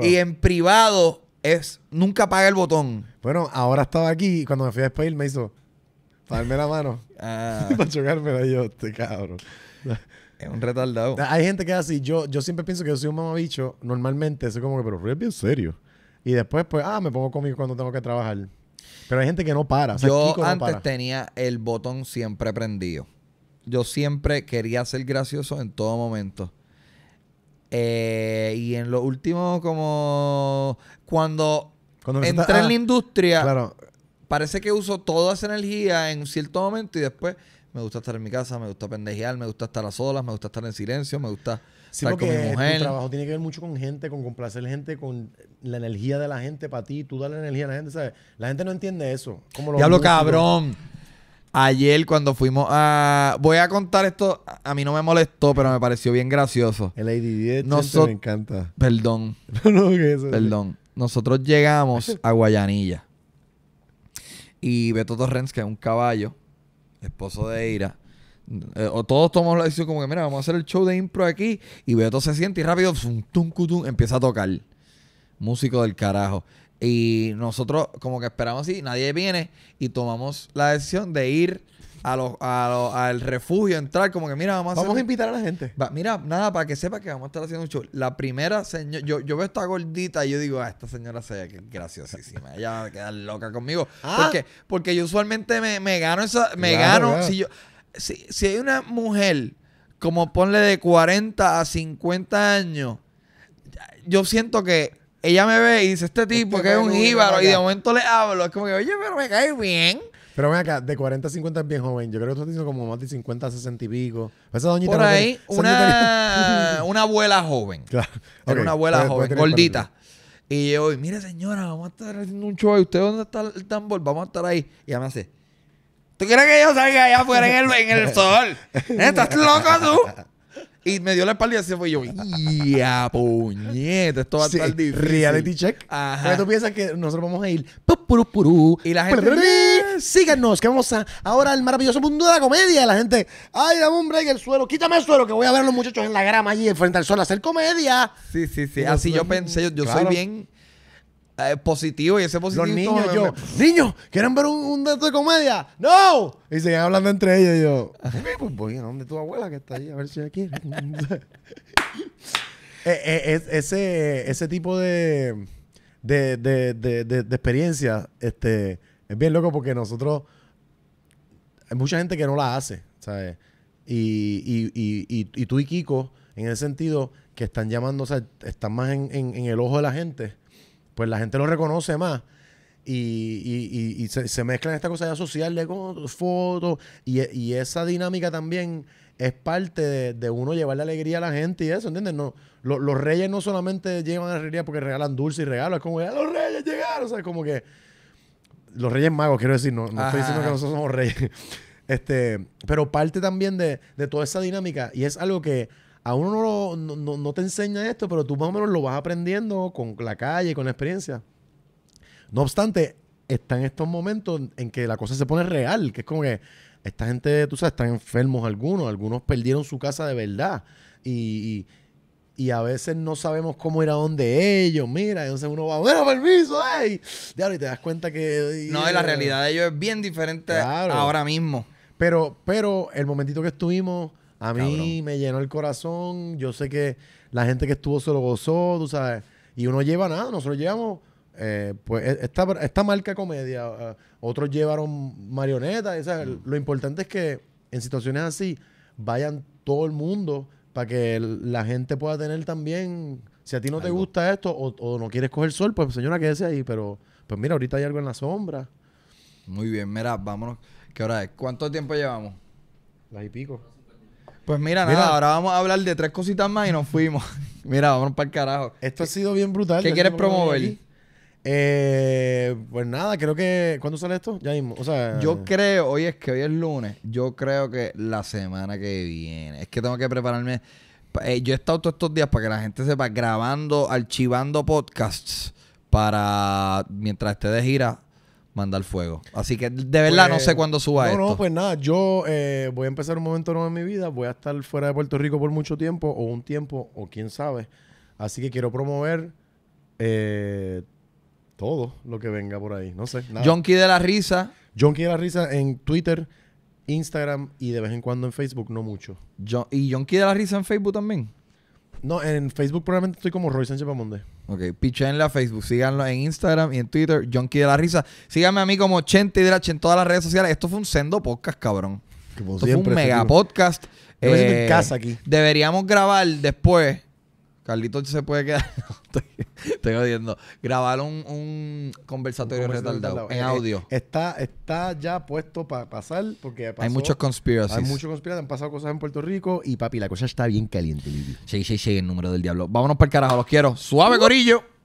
Y en privado es. Nunca paga el botón. Bueno, ahora estaba aquí y cuando me fui a despedir me hizo. Para la mano. Ah. para chocármela y yo, este cabrón. Es un retardado. Hay gente que es así. Yo, yo siempre pienso que yo soy un mamabicho. Normalmente, es como que, pero es bien serio. Y después, pues, ah, me pongo conmigo cuando tengo que trabajar. Pero hay gente que no para. yo antes tenía el botón siempre prendido. Yo siempre quería ser gracioso en todo momento. Eh, y en lo último, como cuando, cuando entré en la ah, industria, claro. parece que uso toda esa energía en un cierto momento y después me gusta estar en mi casa, me gusta pendejear, me gusta estar a solas, me gusta estar en silencio, me gusta sí, estar con mujer. Tu trabajo tiene que ver mucho con gente, con complacer gente, con la energía de la gente para ti, tú das la energía a la gente, ¿sabes? La gente no entiende eso. Diablo cabrón. Ayer cuando fuimos a... Voy a contar esto, a mí no me molestó, pero me pareció bien gracioso. El ADD 10 me encanta. Perdón. Perdón. Nosotros llegamos a Guayanilla. Y Beto Torrens, que es un caballo, esposo de Ira. Eh, o todos tomamos la decisión como que, mira, vamos a hacer el show de impro aquí. Y Beto se siente y rápido, zum, tum, empieza a tocar. Músico del carajo. Y nosotros como que esperamos y nadie viene y tomamos la decisión de ir a al refugio, entrar, como que mira, vamos a Vamos a invitar a la gente. mira, nada, para que sepa que vamos a estar haciendo un show. La primera señora, yo, yo veo esta gordita y yo digo, ah, esta señora se ve graciosísima. Ella va a quedar loca conmigo. Ah. Porque, porque yo usualmente me, me gano esa, me gano. Si yo, si, hay una mujer, como ponle de 40 a 50 años, yo siento que ella me ve y dice, este tipo este que es un jíbaro, y de momento le hablo, es como que, oye, pero me cae bien. Pero ven acá, de 40 a 50 es bien joven. Yo creo que tú estás diciendo como más de 50 a 60 y pico. Pues esa Por ahí, una, una abuela joven. Claro. Era una abuela joven, gordita. Y yo, mire señora, vamos a estar haciendo un show. ¿Y usted dónde está el tambor? Vamos a estar ahí. Y ella me hace, ¿tú quieres que yo salga allá afuera en el, en el sol? ¿Eh? ¿Estás loco tú? Y me dio la espalda y se fue. yo, ya, puñeta, esto va a estar difícil. Reality check. Ajá. tú piensas que nosotros vamos a ir. purú-purú! Y la gente. Síganos, que vamos a ahora el maravilloso mundo de la comedia. La gente, ay, dame un break el suelo, quítame el suelo, que voy a ver a los muchachos en la grama allí, frente al sol, hacer comedia. Sí, sí, sí. Así yo pensé, yo, soy bien positivo y ese positivo. Los niños, yo, niños, ¿quieren ver un, un dato de comedia? ¡No! Y seguían hablando entre ellos. Y yo, pues voy a donde tu abuela que está ahí, a ver si ella quiere. Eh, eh, ese, ese tipo de, de, experiencia este, es bien loco porque nosotros. Hay mucha gente que no la hace, ¿sabes? Y, tú y Kiko, en el sentido que están llamando, o están más en, en el ojo de la gente pues la gente lo reconoce más. Y, se, mezclan esta cosa ya social de fotos. Y, esa dinámica también es parte de, uno llevarle alegría a la gente y eso, ¿entiendes? No, los reyes no solamente llevan alegría porque regalan dulce y regalos, es como, ah, los reyes llegaron, o sea, es como que los reyes magos, quiero decir, no, no estoy diciendo que nosotros somos reyes. Este, pero parte también de toda esa dinámica y es algo que a uno no, te enseña esto, pero tú más o menos lo vas aprendiendo con la calle, con la experiencia. No obstante, están estos momentos en que la cosa se pone real, que es como que esta gente, tú sabes, están enfermos algunos, algunos perdieron su casa de verdad y, a veces no sabemos cómo ir a donde ellos, mira, entonces uno va, bueno, permiso, ey, y te das cuenta que... Y, no, la realidad de ellos es bien diferente ahora mismo. Pero, pero el momentito que estuvimos a mí me llenó el corazón. Yo sé que la gente que estuvo se lo gozó, tú sabes. Y uno lleva nada, nosotros llevamos. Eh, pues e-, esta, esta marca comedia, eh, otros llevaron marionetas. O mm. Lo importante es que en situaciones así vayan todo el mundo para que la gente pueda tener también. Si a ti no te gusta esto o, no quieres coger sol, pues señora, quédese ahí. Pero pues mira, ahorita hay algo en la sombra. Muy bien, mira, vámonos. ¿Qué hora es? ¿Cuánto tiempo llevamos? Las y pico. Pues mira, nada, ahora vamos a hablar de tres cositas más y nos fuimos. mira, vamos para el carajo. Esto ha sido bien brutal. ¿Qué quieres promover? Eh, pues nada, creo que. ¿Cuándo sale esto? Ya mismo. O sea. Yo creo, hoy es que hoy es lunes. Yo creo que la semana que viene. Es que tengo que prepararme. Eh, yo he estado todos estos días para que la gente sepa grabando, archivando podcasts para mientras esté de gira mandar fuego. Así que de verdad no sé pues, cuándo suba esto. No, no, pues nada, yo eh, voy a empezar un momento nuevo en mi vida, voy a estar fuera de Puerto Rico por mucho tiempo, o un tiempo, o quién sabe. Así que quiero promover eh, todo lo que venga por ahí, no sé. John Jonky de la Risa. Jonky de la Risa en Twitter, Instagram y de vez en cuando en Facebook, no mucho. John, ¿Y Jonky de la Risa en Facebook también? No, en Facebook probablemente estoy como Roy Sánchez Pamonde. Ok, en la Facebook, síganlo en Instagram y en Twitter, Jonky de la Risa. Síganme a mí como Chente de en todas las redes sociales. Esto fue un sendo podcast, cabrón. Esto fue un mega podcast. Eh, casa aquí. Deberíamos grabar después Carlito se puede quedar. estoy, Grabar un, conversatorio retardado, en eh, eh, audio. Está, está ya puesto para pasar porque Hay muchos conspiracies. Hay muchos conspiracies. Han pasado cosas en Puerto Rico y papi, la cosa está bien caliente, Lili. Sí, sí, el número del diablo. Vámonos para el carajo, los quiero. Suave, gorillo.